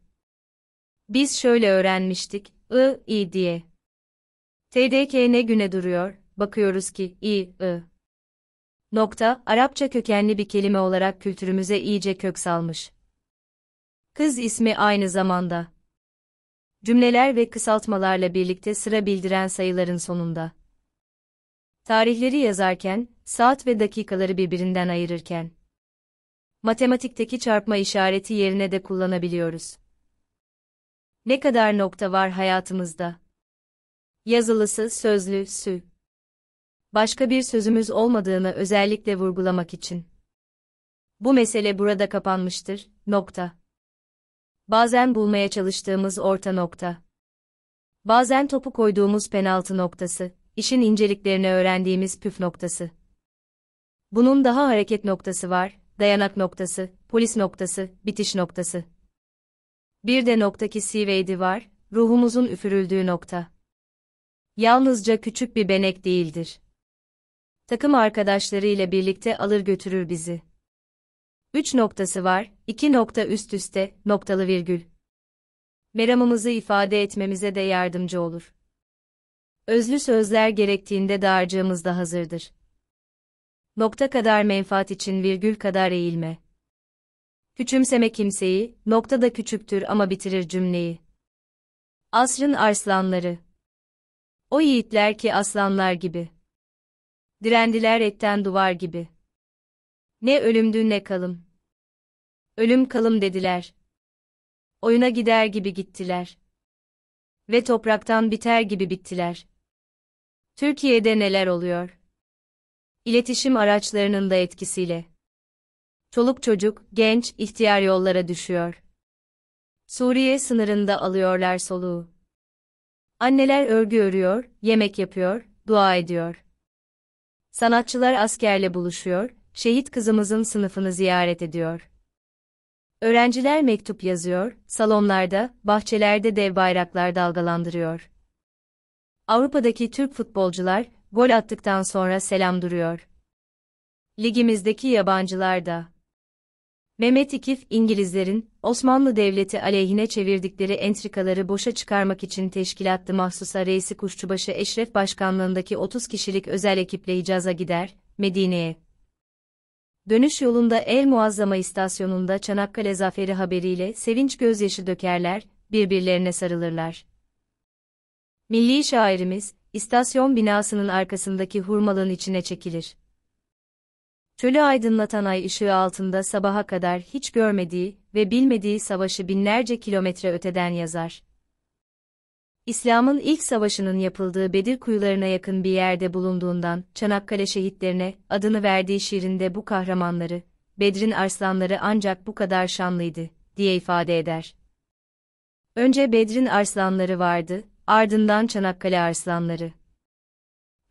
Biz şöyle öğrenmiştik, I, I diye. TDK ne güne duruyor, bakıyoruz ki, I, I. Nokta, Arapça kökenli bir kelime olarak kültürümüze iyice kök salmış. Kız ismi aynı zamanda. Cümleler ve kısaltmalarla birlikte sıra bildiren sayıların sonunda. Tarihleri yazarken, saat ve dakikaları birbirinden ayırırken. Matematikteki çarpma işareti yerine de kullanabiliyoruz. Ne kadar nokta var hayatımızda? Yazılısı, sözlü, sü başka bir sözümüz olmadığını özellikle vurgulamak için. Bu mesele burada kapanmıştır, nokta. Bazen bulmaya çalıştığımız orta nokta. Bazen topu koyduğumuz penaltı noktası, işin inceliklerini öğrendiğimiz püf noktası. Bunun daha hareket noktası var, dayanak noktası, polis noktası, bitiş noktası. Bir de noktaki Seawade'i var, ruhumuzun üfürüldüğü nokta. Yalnızca küçük bir benek değildir takım arkadaşları ile birlikte alır götürür bizi. Üç noktası var, iki nokta üst üste, noktalı virgül. Meramımızı ifade etmemize de yardımcı olur. Özlü sözler gerektiğinde dağarcığımız da hazırdır. Nokta kadar menfaat için virgül kadar eğilme. Küçümseme kimseyi, nokta da küçüktür ama bitirir cümleyi. Asrın arslanları. O yiğitler ki aslanlar gibi. Direndiler etten duvar gibi. Ne ölümdü ne kalım. Ölüm kalım dediler. Oyuna gider gibi gittiler. Ve topraktan biter gibi bittiler. Türkiye'de neler oluyor? İletişim araçlarının da etkisiyle. Çoluk çocuk, genç, ihtiyar yollara düşüyor. Suriye sınırında alıyorlar soluğu. Anneler örgü örüyor, yemek yapıyor, dua ediyor. Sanatçılar askerle buluşuyor, şehit kızımızın sınıfını ziyaret ediyor. Öğrenciler mektup yazıyor, salonlarda, bahçelerde dev bayraklar dalgalandırıyor. Avrupa'daki Türk futbolcular gol attıktan sonra selam duruyor. Ligimizdeki yabancılar da Mehmet İkif, İngilizlerin, Osmanlı Devleti aleyhine çevirdikleri entrikaları boşa çıkarmak için teşkilatlı mahsus reisi Kuşçubaşı Eşref Başkanlığındaki 30 kişilik özel ekiple Hicaz'a gider, Medine'ye. Dönüş yolunda El Muazzama istasyonunda Çanakkale zaferi haberiyle sevinç gözyaşı dökerler, birbirlerine sarılırlar. Milli şairimiz, istasyon binasının arkasındaki hurmalığın içine çekilir çölü aydınlatan ay ışığı altında sabaha kadar hiç görmediği ve bilmediği savaşı binlerce kilometre öteden yazar. İslam'ın ilk savaşının yapıldığı Bedir kuyularına yakın bir yerde bulunduğundan Çanakkale şehitlerine adını verdiği şiirinde bu kahramanları, Bedir'in arslanları ancak bu kadar şanlıydı, diye ifade eder. Önce Bedir'in arslanları vardı, ardından Çanakkale arslanları.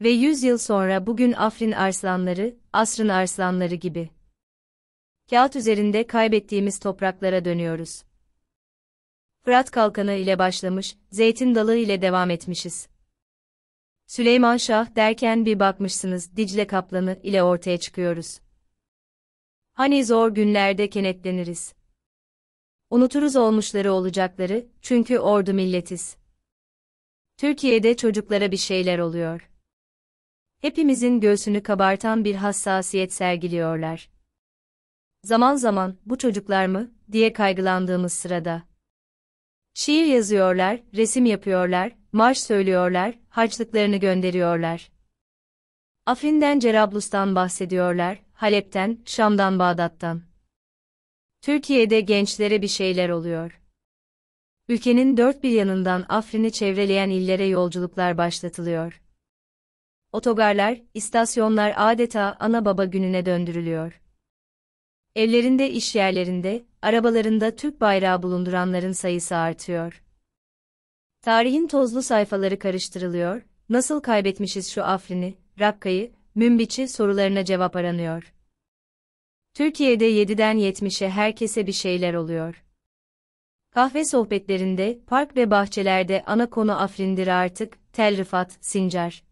Ve yüz yıl sonra bugün Afrin arslanları, asrın arslanları gibi. Kağıt üzerinde kaybettiğimiz topraklara dönüyoruz. Fırat kalkanı ile başlamış, zeytin dalı ile devam etmişiz. Süleyman Şah derken bir bakmışsınız Dicle Kaplanı ile ortaya çıkıyoruz. Hani zor günlerde kenetleniriz. Unuturuz olmuşları olacakları, çünkü ordu milletiz. Türkiye'de çocuklara bir şeyler oluyor hepimizin göğsünü kabartan bir hassasiyet sergiliyorlar. Zaman zaman, bu çocuklar mı, diye kaygılandığımız sırada. Şiir yazıyorlar, resim yapıyorlar, marş söylüyorlar, haçlıklarını gönderiyorlar. Afrin'den Cerablus'tan bahsediyorlar, Halep'ten, Şam'dan Bağdat'tan. Türkiye'de gençlere bir şeyler oluyor. Ülkenin dört bir yanından Afrin'i çevreleyen illere yolculuklar başlatılıyor otogarlar, istasyonlar adeta ana baba gününe döndürülüyor. Evlerinde, iş yerlerinde, arabalarında Türk bayrağı bulunduranların sayısı artıyor. Tarihin tozlu sayfaları karıştırılıyor, nasıl kaybetmişiz şu Afrin'i, Rakka'yı, Münbiç'i sorularına cevap aranıyor. Türkiye'de 7'den 70'e herkese bir şeyler oluyor. Kahve sohbetlerinde, park ve bahçelerde ana konu Afrin'dir artık, Tel Rifat, Sincar.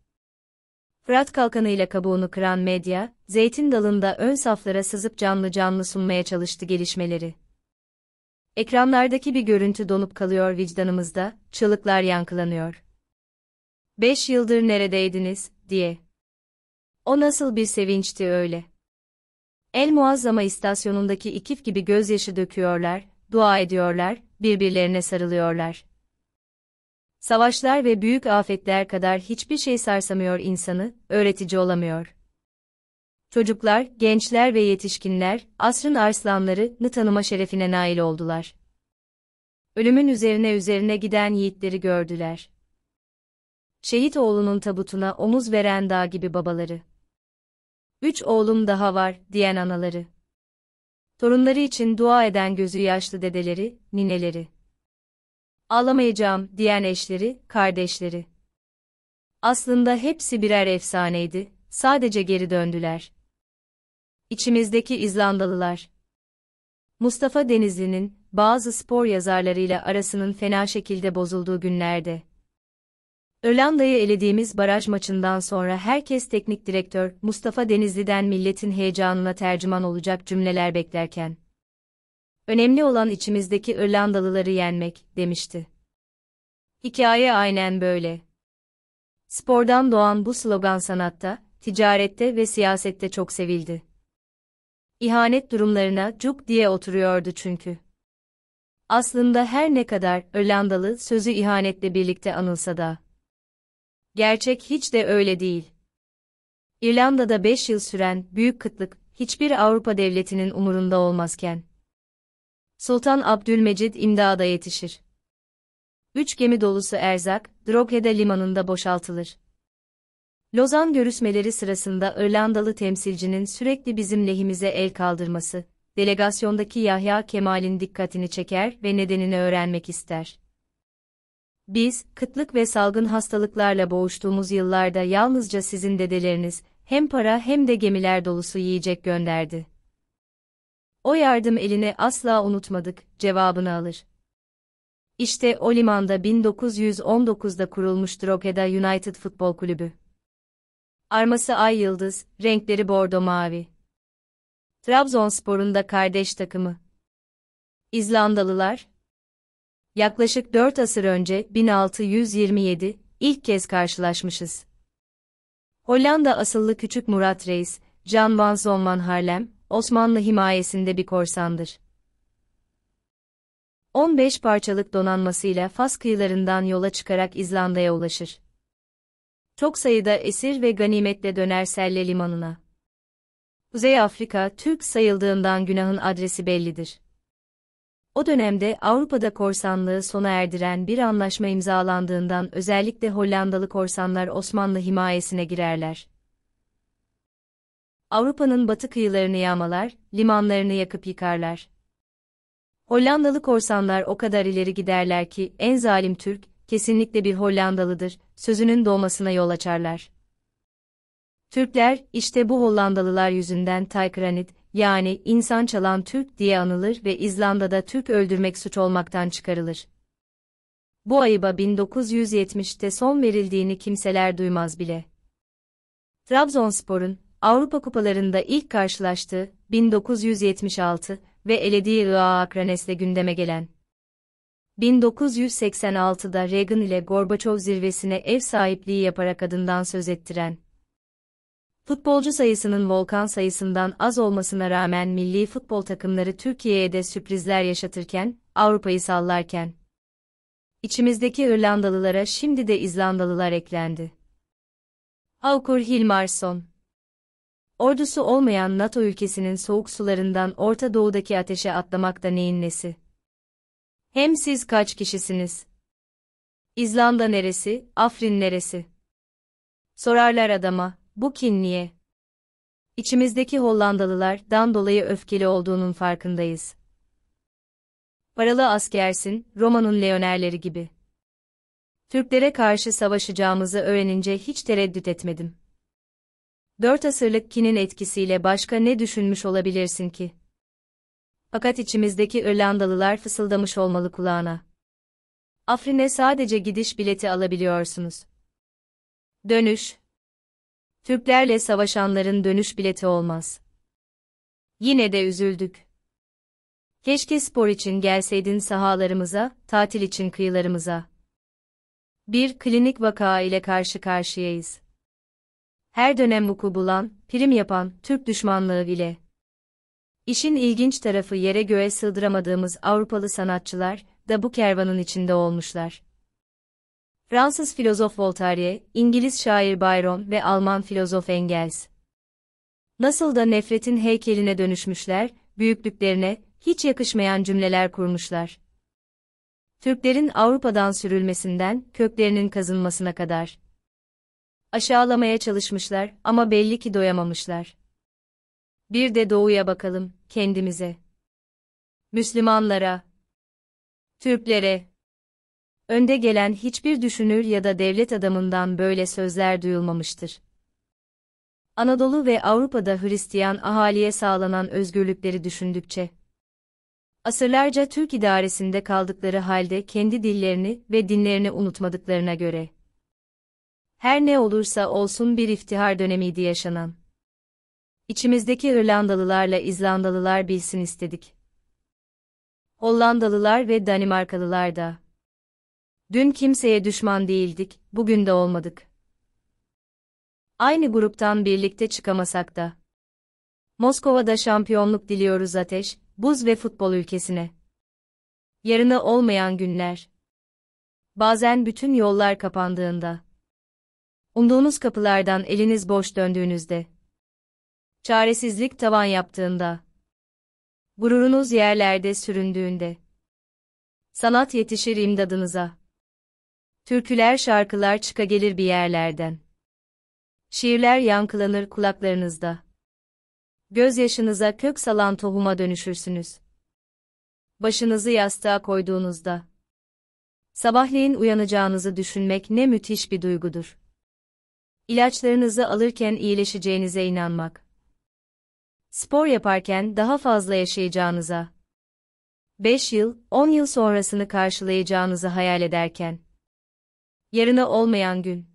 Fırat kalkanıyla kabuğunu kıran medya, zeytin dalında ön saflara sızıp canlı canlı sunmaya çalıştı gelişmeleri. Ekranlardaki bir görüntü donup kalıyor vicdanımızda, çığlıklar yankılanıyor. Beş yıldır neredeydiniz, diye. O nasıl bir sevinçti öyle. El Muazzama istasyonundaki ikif gibi gözyaşı döküyorlar, dua ediyorlar, birbirlerine sarılıyorlar. Savaşlar ve büyük afetler kadar hiçbir şey sarsamıyor insanı, öğretici olamıyor. Çocuklar, gençler ve yetişkinler, asrın arslanlarını tanıma şerefine nail oldular. Ölümün üzerine üzerine giden yiğitleri gördüler. Şehit oğlunun tabutuna omuz veren dağ gibi babaları. Üç oğlum daha var, diyen anaları. Torunları için dua eden gözü yaşlı dedeleri, nineleri. Alamayacağım diyen eşleri, kardeşleri. Aslında hepsi birer efsaneydi, sadece geri döndüler. İçimizdeki İzlandalılar. Mustafa Denizli'nin bazı spor yazarlarıyla arasının fena şekilde bozulduğu günlerde. Hollanda'yı elediğimiz baraj maçından sonra herkes teknik direktör Mustafa Denizli'den milletin heyecanına tercüman olacak cümleler beklerken önemli olan içimizdeki İrlandalıları yenmek, demişti. Hikaye aynen böyle. Spordan doğan bu slogan sanatta, ticarette ve siyasette çok sevildi. İhanet durumlarına cuk diye oturuyordu çünkü. Aslında her ne kadar İrlandalı sözü ihanetle birlikte anılsa da. Gerçek hiç de öyle değil. İrlanda'da 5 yıl süren büyük kıtlık hiçbir Avrupa devletinin umurunda olmazken Sultan Abdülmecid imdada yetişir. Üç gemi dolusu erzak, Drogheda limanında boşaltılır. Lozan görüşmeleri sırasında İrlandalı temsilcinin sürekli bizim lehimize el kaldırması, delegasyondaki Yahya Kemal'in dikkatini çeker ve nedenini öğrenmek ister. Biz, kıtlık ve salgın hastalıklarla boğuştuğumuz yıllarda yalnızca sizin dedeleriniz, hem para hem de gemiler dolusu yiyecek gönderdi o yardım eline asla unutmadık cevabını alır. İşte o limanda 1919'da kurulmuş Drogheda United Futbol Kulübü. Arması ay yıldız, renkleri bordo mavi. Trabzonspor'un da kardeş takımı. İzlandalılar, yaklaşık 4 asır önce 1627 ilk kez karşılaşmışız. Hollanda asıllı küçük Murat Reis, Jan van Zonman Harlem, Osmanlı himayesinde bir korsandır. 15 parçalık donanmasıyla Fas kıyılarından yola çıkarak İzlanda'ya ulaşır. Çok sayıda esir ve ganimetle döner Selle limanına. Kuzey Afrika, Türk sayıldığından günahın adresi bellidir. O dönemde Avrupa'da korsanlığı sona erdiren bir anlaşma imzalandığından özellikle Hollandalı korsanlar Osmanlı himayesine girerler. Avrupa'nın batı kıyılarını yağmalar, limanlarını yakıp yıkarlar. Hollandalı korsanlar o kadar ileri giderler ki en zalim Türk, kesinlikle bir Hollandalıdır, sözünün doğmasına yol açarlar. Türkler, işte bu Hollandalılar yüzünden Taykranit, yani insan çalan Türk diye anılır ve İzlanda'da Türk öldürmek suç olmaktan çıkarılır. Bu ayıba 1970'te son verildiğini kimseler duymaz bile. Trabzonspor'un Avrupa Kupalarında ilk karşılaştığı 1976 ve elediği Irak Akranes'le gündeme gelen 1986'da Reagan ile Gorbaçov zirvesine ev sahipliği yaparak adından söz ettiren Futbolcu sayısının Volkan sayısından az olmasına rağmen milli futbol takımları Türkiye'ye de sürprizler yaşatırken, Avrupa'yı sallarken içimizdeki İrlandalılara şimdi de İzlandalılar eklendi. Aukur Hilmarsson Ordusu olmayan NATO ülkesinin soğuk sularından Orta Doğu'daki ateşe atlamak da neyin nesi? Hem siz kaç kişisiniz? İzlanda neresi, Afrin neresi? Sorarlar adama, bu kin niye? İçimizdeki Hollandalılar, dan dolayı öfkeli olduğunun farkındayız. Paralı askersin, Roma'nın leonerleri gibi. Türklere karşı savaşacağımızı öğrenince hiç tereddüt etmedim. Dört asırlık kinin etkisiyle başka ne düşünmüş olabilirsin ki? Fakat içimizdeki İrlandalılar fısıldamış olmalı kulağına. Afrin'e sadece gidiş bileti alabiliyorsunuz. Dönüş. Türklerle savaşanların dönüş bileti olmaz. Yine de üzüldük. Keşke spor için gelseydin sahalarımıza, tatil için kıyılarımıza. Bir klinik vaka ile karşı karşıyayız her dönem vuku bulan, prim yapan Türk düşmanlığı ile. İşin ilginç tarafı yere göğe sığdıramadığımız Avrupalı sanatçılar da bu kervanın içinde olmuşlar. Fransız filozof Voltaire, İngiliz şair Byron ve Alman filozof Engels. Nasıl da nefretin heykeline dönüşmüşler, büyüklüklerine hiç yakışmayan cümleler kurmuşlar. Türklerin Avrupa'dan sürülmesinden köklerinin kazınmasına kadar. Aşağılamaya çalışmışlar ama belli ki doyamamışlar. Bir de doğuya bakalım, kendimize. Müslümanlara, Türklere. Önde gelen hiçbir düşünür ya da devlet adamından böyle sözler duyulmamıştır. Anadolu ve Avrupa'da Hristiyan ahaliye sağlanan özgürlükleri düşündükçe, asırlarca Türk idaresinde kaldıkları halde kendi dillerini ve dinlerini unutmadıklarına göre, her ne olursa olsun bir iftihar dönemiydi yaşanan. İçimizdeki İrlandalılarla İzlandalılar bilsin istedik. Hollandalılar ve Danimarkalılar da. Dün kimseye düşman değildik, bugün de olmadık. Aynı gruptan birlikte çıkamasak da. Moskova'da şampiyonluk diliyoruz ateş, buz ve futbol ülkesine. Yarını olmayan günler. Bazen bütün yollar kapandığında Umduğunuz kapılardan eliniz boş döndüğünüzde, çaresizlik tavan yaptığında, gururunuz yerlerde süründüğünde, sanat yetişir imdadınıza. Türküler şarkılar çıka gelir bir yerlerden. Şiirler yankılanır kulaklarınızda. Gözyaşınıza kök salan tohuma dönüşürsünüz. Başınızı yastığa koyduğunuzda. Sabahleyin uyanacağınızı düşünmek ne müthiş bir duygudur. İlaçlarınızı alırken iyileşeceğinize inanmak. Spor yaparken daha fazla yaşayacağınıza. 5 yıl, 10 yıl sonrasını karşılayacağınızı hayal ederken. Yarına olmayan gün.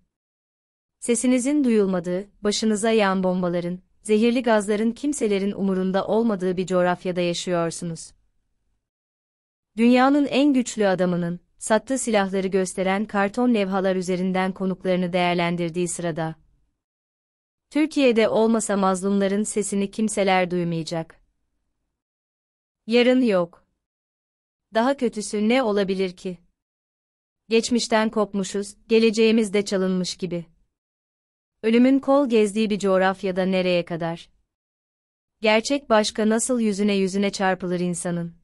Sesinizin duyulmadığı, başınıza yağan bombaların, zehirli gazların kimselerin umurunda olmadığı bir coğrafyada yaşıyorsunuz. Dünyanın en güçlü adamının, sattığı silahları gösteren karton levhalar üzerinden konuklarını değerlendirdiği sırada. Türkiye'de olmasa mazlumların sesini kimseler duymayacak. Yarın yok. Daha kötüsü ne olabilir ki? Geçmişten kopmuşuz, geleceğimiz de çalınmış gibi. Ölümün kol gezdiği bir coğrafyada nereye kadar? Gerçek başka nasıl yüzüne yüzüne çarpılır insanın?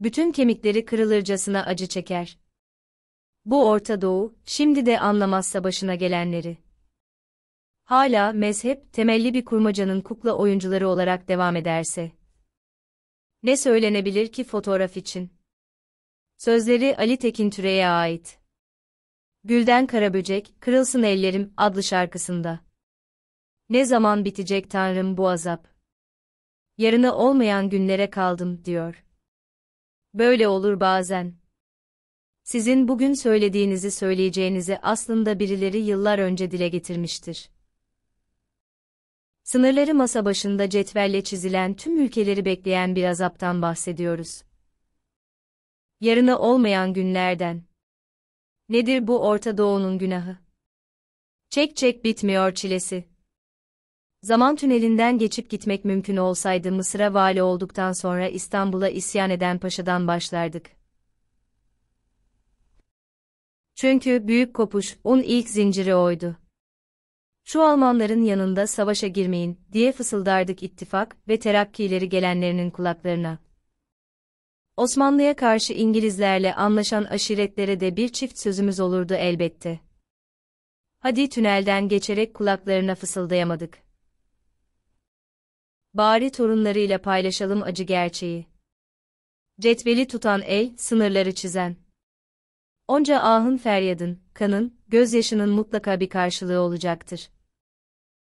bütün kemikleri kırılırcasına acı çeker. Bu Orta Doğu, şimdi de anlamazsa başına gelenleri. Hala mezhep temelli bir kurmacanın kukla oyuncuları olarak devam ederse. Ne söylenebilir ki fotoğraf için? Sözleri Ali Tekin Türe'ye ait. Gülden Karaböcek, Kırılsın Ellerim adlı şarkısında. Ne zaman bitecek tanrım bu azap? Yarını olmayan günlere kaldım, diyor. Böyle olur bazen. Sizin bugün söylediğinizi söyleyeceğinizi aslında birileri yıllar önce dile getirmiştir. Sınırları masa başında cetvelle çizilen tüm ülkeleri bekleyen bir azaptan bahsediyoruz. Yarını olmayan günlerden. Nedir bu Orta Doğu'nun günahı? Çek çek bitmiyor çilesi. Zaman tünelinden geçip gitmek mümkün olsaydı Mısır'a vali olduktan sonra İstanbul'a isyan eden paşadan başlardık. Çünkü büyük kopuş, un ilk zinciri oydu. Şu Almanların yanında savaşa girmeyin, diye fısıldardık ittifak ve terakkileri gelenlerinin kulaklarına. Osmanlı'ya karşı İngilizlerle anlaşan aşiretlere de bir çift sözümüz olurdu elbette. Hadi tünelden geçerek kulaklarına fısıldayamadık bari torunlarıyla paylaşalım acı gerçeği. Cetveli tutan el, sınırları çizen. Onca ahın feryadın, kanın, gözyaşının mutlaka bir karşılığı olacaktır.